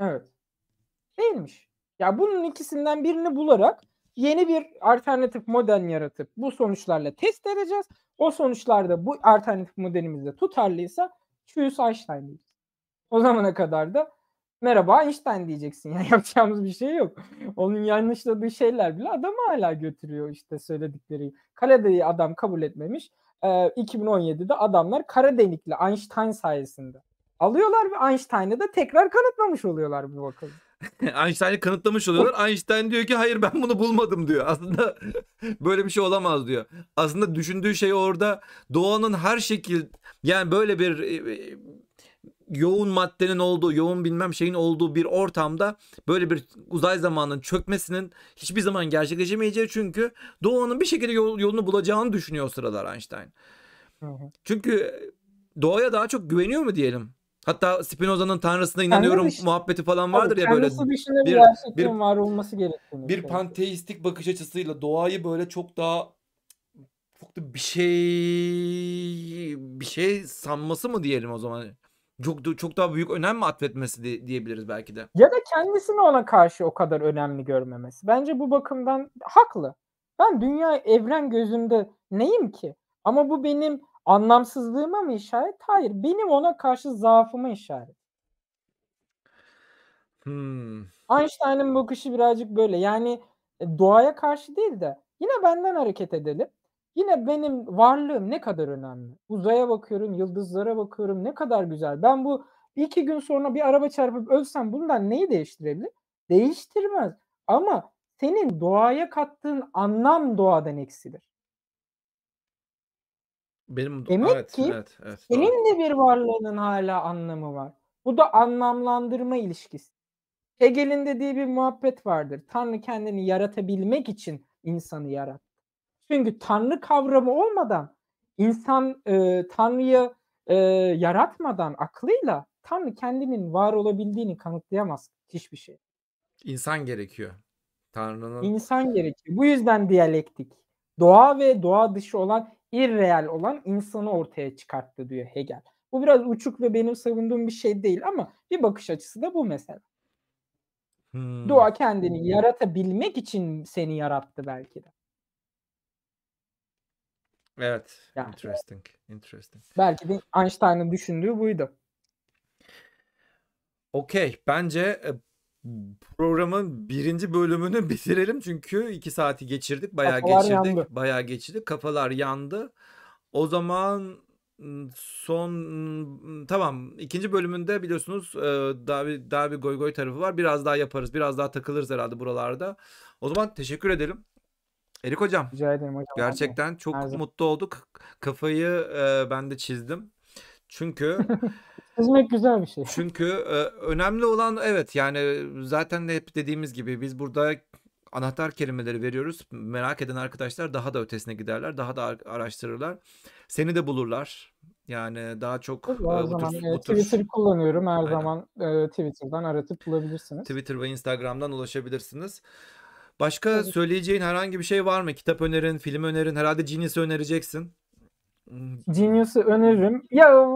Evet. Değilmiş. Ya bunun ikisinden birini bularak yeni bir alternatif model yaratıp bu sonuçlarla test edeceğiz. O sonuçlarda bu alternatif modelimizde tutarlıysa Hughes Einstein diyeceğiz. O zamana kadar da merhaba Einstein diyeceksin. Yani yapacağımız bir şey yok. Onun yanlışladığı şeyler bile adam hala götürüyor işte söyledikleri. Karadeniz'i adam kabul etmemiş. Ee, 2017'de adamlar kara delikli Einstein sayesinde alıyorlar ve Einstein'ı da tekrar kanıtlamış oluyorlar bu bakın. Einstein'ı kanıtlamış oluyorlar. Einstein diyor ki hayır ben bunu bulmadım diyor. Aslında böyle bir şey olamaz diyor. Aslında düşündüğü şey orada doğanın her şekil yani böyle bir e, e, yoğun maddenin olduğu, yoğun bilmem şeyin olduğu bir ortamda böyle bir uzay zamanının çökmesinin hiçbir zaman gerçekleşemeyeceği çünkü doğanın bir şekilde yol, yolunu bulacağını düşünüyor o sıralar Einstein. Çünkü doğaya daha çok güveniyor mu diyelim? Hatta Spinoza'nın tanrısına inanıyorum Tanrı şey- muhabbeti falan vardır Abi, ya böyle. bir, bir gerçekten var olması gerektiğini. Bir panteistik bakış açısıyla doğayı böyle çok daha çok da bir şey bir şey sanması mı diyelim o zaman? çok çok daha büyük önem mi atfetmesi diyebiliriz belki de. Ya da kendisini ona karşı o kadar önemli görmemesi. Bence bu bakımdan haklı. Ben dünya evren gözünde neyim ki? Ama bu benim anlamsızlığıma mı işaret? Hayır. Benim ona karşı zaafıma işaret. Hmm. Einstein'ın bakışı birazcık böyle. Yani e, doğaya karşı değil de yine benden hareket edelim. Yine benim varlığım ne kadar önemli. Uzaya bakıyorum, yıldızlara bakıyorum ne kadar güzel. Ben bu iki gün sonra bir araba çarpıp ölsem bundan neyi değiştirebilir? Değiştirmez. Ama senin doğaya kattığın anlam doğadan eksilir. Benim Demek evet, ki evet, evet, senin doğru. de bir varlığının hala anlamı var. Bu da anlamlandırma ilişkisi. Hegel'in dediği bir muhabbet vardır. Tanrı kendini yaratabilmek için insanı yarat. Çünkü Tanrı kavramı olmadan insan e, Tanrı'yı e, yaratmadan aklıyla Tanrı kendinin var olabildiğini kanıtlayamaz hiçbir şey. İnsan gerekiyor. Tanrı'nın... İnsan gerekiyor. Bu yüzden diyalektik. Doğa ve doğa dışı olan, irreal olan insanı ortaya çıkarttı diyor Hegel. Bu biraz uçuk ve benim savunduğum bir şey değil ama bir bakış açısı da bu mesela. Hmm. Doğa kendini yaratabilmek için seni yarattı belki de. Evet. Yani, interesting. Interesting. Belki de Einstein'ın düşündüğü buydu. Okey. Bence e, programın birinci bölümünü bitirelim çünkü iki saati geçirdik. Bayağı Kafalar geçirdik. Yandı. Bayağı geçirdik. Kafalar yandı. O zaman son tamam ikinci bölümünde biliyorsunuz daha bir, daha bir goy goy tarafı var. Biraz daha yaparız. Biraz daha takılırız herhalde buralarda. O zaman teşekkür edelim. Erik hocam. Rica ederim hocam. Gerçekten çok Her mutlu olduk. Kafayı e, ben de çizdim. Çünkü Çizmek güzel bir şey. Çünkü e, önemli olan evet yani zaten de hep dediğimiz gibi biz burada anahtar kelimeleri veriyoruz. Merak eden arkadaşlar daha da ötesine giderler. Daha da araştırırlar. Seni de bulurlar. Yani daha çok e, her zaman otur, e, otur. Twitter kullanıyorum her Aynen. zaman e, Twitter'dan aratıp bulabilirsiniz. Twitter ve Instagram'dan ulaşabilirsiniz. Başka Tabii. söyleyeceğin herhangi bir şey var mı? Kitap önerin, film önerin. Herhalde Genius'ı önereceksin. Hmm. Genius'ı öneririm. Ya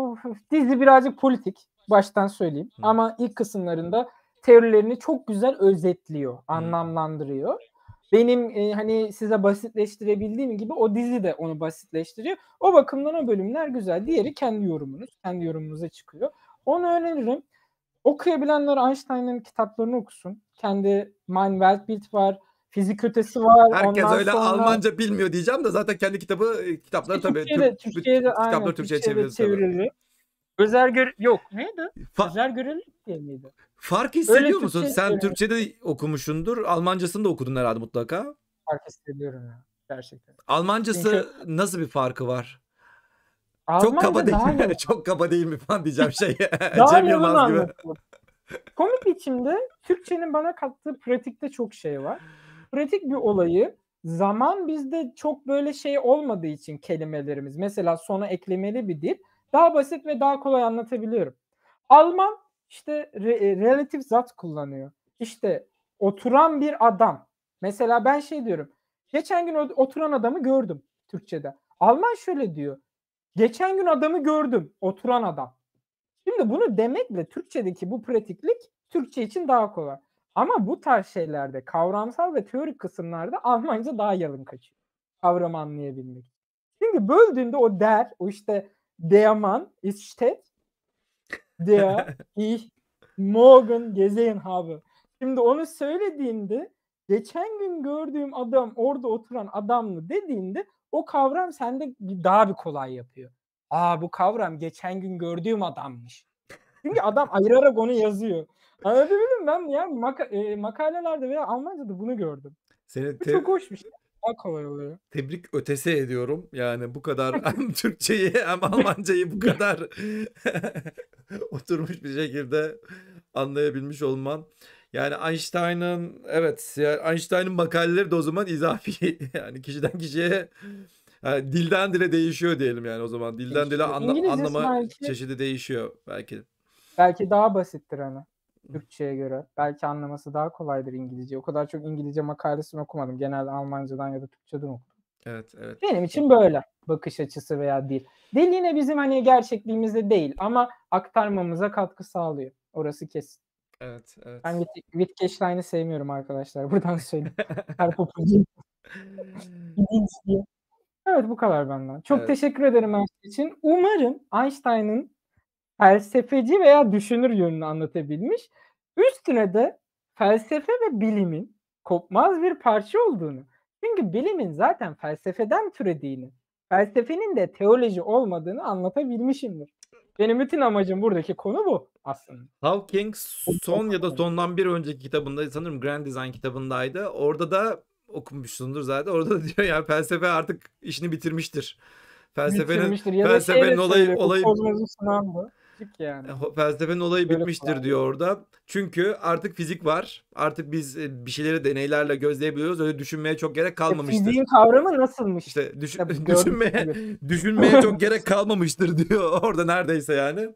dizi birazcık politik. Baştan söyleyeyim. Hı. Ama ilk kısımlarında teorilerini çok güzel özetliyor, anlamlandırıyor. Benim e, hani size basitleştirebildiğim gibi o dizi de onu basitleştiriyor. O bakımdan o bölümler güzel. Diğeri kendi yorumunuz. Kendi yorumunuza çıkıyor. Onu öneririm. Okuyabilenler Einstein'ın kitaplarını okusun. Kendi Mind Welt var fizik ötesi var. Herkes Ondan öyle sonra... Almanca bilmiyor diyeceğim de zaten kendi kitabı kitapları tabii Türkiye'de, Türk, Türkiye'de, kitapları aynen, Türkçe'ye çevrildi. çevrildi. Özer gör yok neydi? Fa- Özer göreli diye miydi? Fark hissediyor öyle musun? Türkçe Sen göreli. Türkçe'de okumuşsundur. Almancasını da okudun herhalde mutlaka. Fark hissediyorum ya gerçekten. Almancası Çünkü... nasıl bir farkı var? Almanca çok kaba değil mi? çok kaba değil mi falan diyeceğim şey. daha Cem Yılmaz gibi. Komik biçimde Türkçenin bana kattığı pratikte çok şey var pratik bir olayı zaman bizde çok böyle şey olmadığı için kelimelerimiz mesela sona eklemeli bir dil daha basit ve daha kolay anlatabiliyorum. Alman işte re- e, relatif zat kullanıyor. İşte oturan bir adam. Mesela ben şey diyorum. Geçen gün oturan adamı gördüm Türkçe'de. Alman şöyle diyor. Geçen gün adamı gördüm. Oturan adam. Şimdi bunu demekle Türkçedeki bu pratiklik Türkçe için daha kolay. Ama bu tarz şeylerde kavramsal ve teorik kısımlarda Almanca daha yalın kaçıyor. Kavramı anlayabilmek. Çünkü böldüğünde o der, o işte der Mann ist Stadt, der ich morgen gesehen habe. Şimdi onu söylediğinde geçen gün gördüğüm adam orada oturan adam mı dediğinde o kavram sende daha bir kolay yapıyor. Aa bu kavram geçen gün gördüğüm adammış. Çünkü adam ayırarak onu yazıyor. Anlatabildim mi? ben yani maka- e, makalelerde veya Almanca'da bunu gördüm. Seni Bu çok hoş bir şey. Daha kolay oluyor. Tebrik ötesi ediyorum. Yani bu kadar hem Türkçeyi hem Almancayı bu kadar oturmuş bir şekilde anlayabilmiş olman. Yani Einstein'ın evet yani Einstein'ın makaleleri de o zaman izafi. Yani kişiden kişiye yani dilden dile değişiyor diyelim yani o zaman. Dilden dile anla, anlama belki. çeşidi değişiyor belki. Belki daha basittir hani Türkçe'ye göre. Belki anlaması daha kolaydır İngilizce. O kadar çok İngilizce makalesini okumadım. Genelde Almancadan ya da Türkçeden okudum. Evet, evet. Benim için böyle bakış açısı veya dil. Dil yine bizim hani gerçekliğimizde değil ama aktarmamıza katkı sağlıyor. Orası kesin. Evet, evet. Ben Wittgenstein'i sevmiyorum arkadaşlar. Buradan söyleyeyim. Her popülcü. evet bu kadar benden. Çok evet. teşekkür ederim her şey için. Umarım Einstein'ın felsefeci veya düşünür yönünü anlatabilmiş. Üstüne de felsefe ve bilimin kopmaz bir parça olduğunu. Çünkü bilimin zaten felsefeden türediğini, felsefenin de teoloji olmadığını anlatabilmişimdir. Benim bütün amacım buradaki konu bu aslında. Hawking son ya da sondan bir önceki kitabında sanırım Grand Design kitabındaydı. Orada da okumuşsundur zaten. Orada da diyor yani felsefe artık işini bitirmiştir. Felsefenin bitirmiştir. Ya felsefenin olayı olayı Bittik yani. E, felsefenin olayı Böyle bitmiştir falan. diyor orada. Çünkü artık fizik var. Artık biz e, bir şeyleri deneylerle gözleyebiliyoruz. Öyle düşünmeye çok gerek e, kalmamıştır. E, fiziğin kavramı nasılmış? İşte düşün, Tabii, düşünmeye düşünmeye çok gerek kalmamıştır diyor orada neredeyse yani.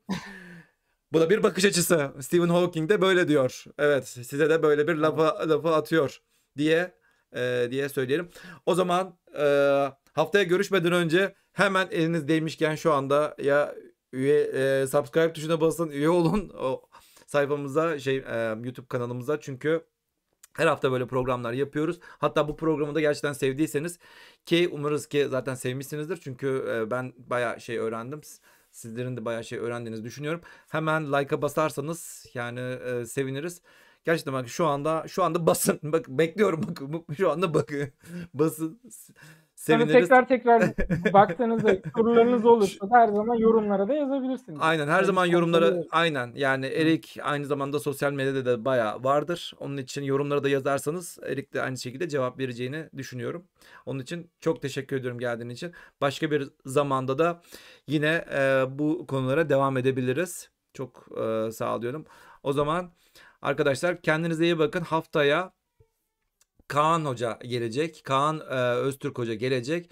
Bu da bir bakış açısı. Stephen Hawking de böyle diyor. Evet, size de böyle bir lafa lafa atıyor diye e, diye söyleyelim. O zaman e, haftaya görüşmeden önce hemen eliniz değmişken şu anda ya üye e, subscribe tuşuna basın üye olun o sayfamıza şey e, YouTube kanalımıza çünkü her hafta böyle programlar yapıyoruz. Hatta bu programı da gerçekten sevdiyseniz ki umarız ki zaten sevmişsinizdir. Çünkü e, ben bayağı şey öğrendim. Sizlerin de bayağı şey öğrendiğinizi düşünüyorum. Hemen like'a basarsanız yani e, seviniriz. Gerçekten bak şu anda şu anda basın. Bak bekliyorum bak şu anda bakın. basın. Seviniriz. Yani tekrar tekrar baktığınızda sorularınız olursa her zaman yorumlara da yazabilirsiniz. Aynen her zaman yorumlara şey aynen yani Erik aynı zamanda sosyal medyada da baya vardır. Onun için yorumlara da yazarsanız Erik de aynı şekilde cevap vereceğini düşünüyorum. Onun için çok teşekkür ediyorum geldiğin için. Başka bir zamanda da yine e, bu konulara devam edebiliriz. Çok e, sağ diyorum. O zaman arkadaşlar kendinize iyi bakın. Haftaya Kaan Hoca gelecek. Kaan e, Öztürk Hoca gelecek.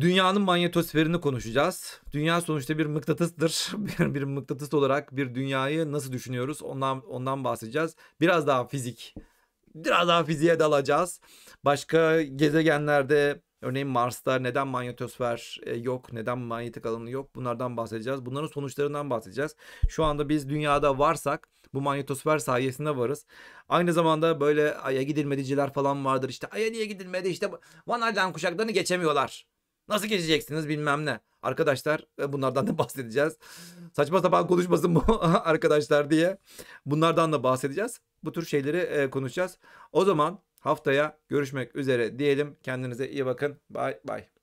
Dünyanın manyetosferini konuşacağız. Dünya sonuçta bir mıknatıstır. Bir, bir mıknatıs olarak bir dünyayı nasıl düşünüyoruz ondan ondan bahsedeceğiz. Biraz daha fizik, biraz daha fiziğe dalacağız. Başka gezegenlerde Örneğin Mars'ta neden manyetosfer e, yok, neden manyetik alanı yok bunlardan bahsedeceğiz. Bunların sonuçlarından bahsedeceğiz. Şu anda biz dünyada varsak bu manyetosfer sayesinde varız. Aynı zamanda böyle Ay'a gidilmediciler falan vardır. İşte Ay'a niye gidilmedi işte Van Allen kuşaklarını geçemiyorlar. Nasıl geçeceksiniz bilmem ne. Arkadaşlar e, bunlardan da bahsedeceğiz. Saçma sapan konuşmasın bu arkadaşlar diye. Bunlardan da bahsedeceğiz. Bu tür şeyleri e, konuşacağız. O zaman Haftaya görüşmek üzere diyelim. Kendinize iyi bakın. Bay bay.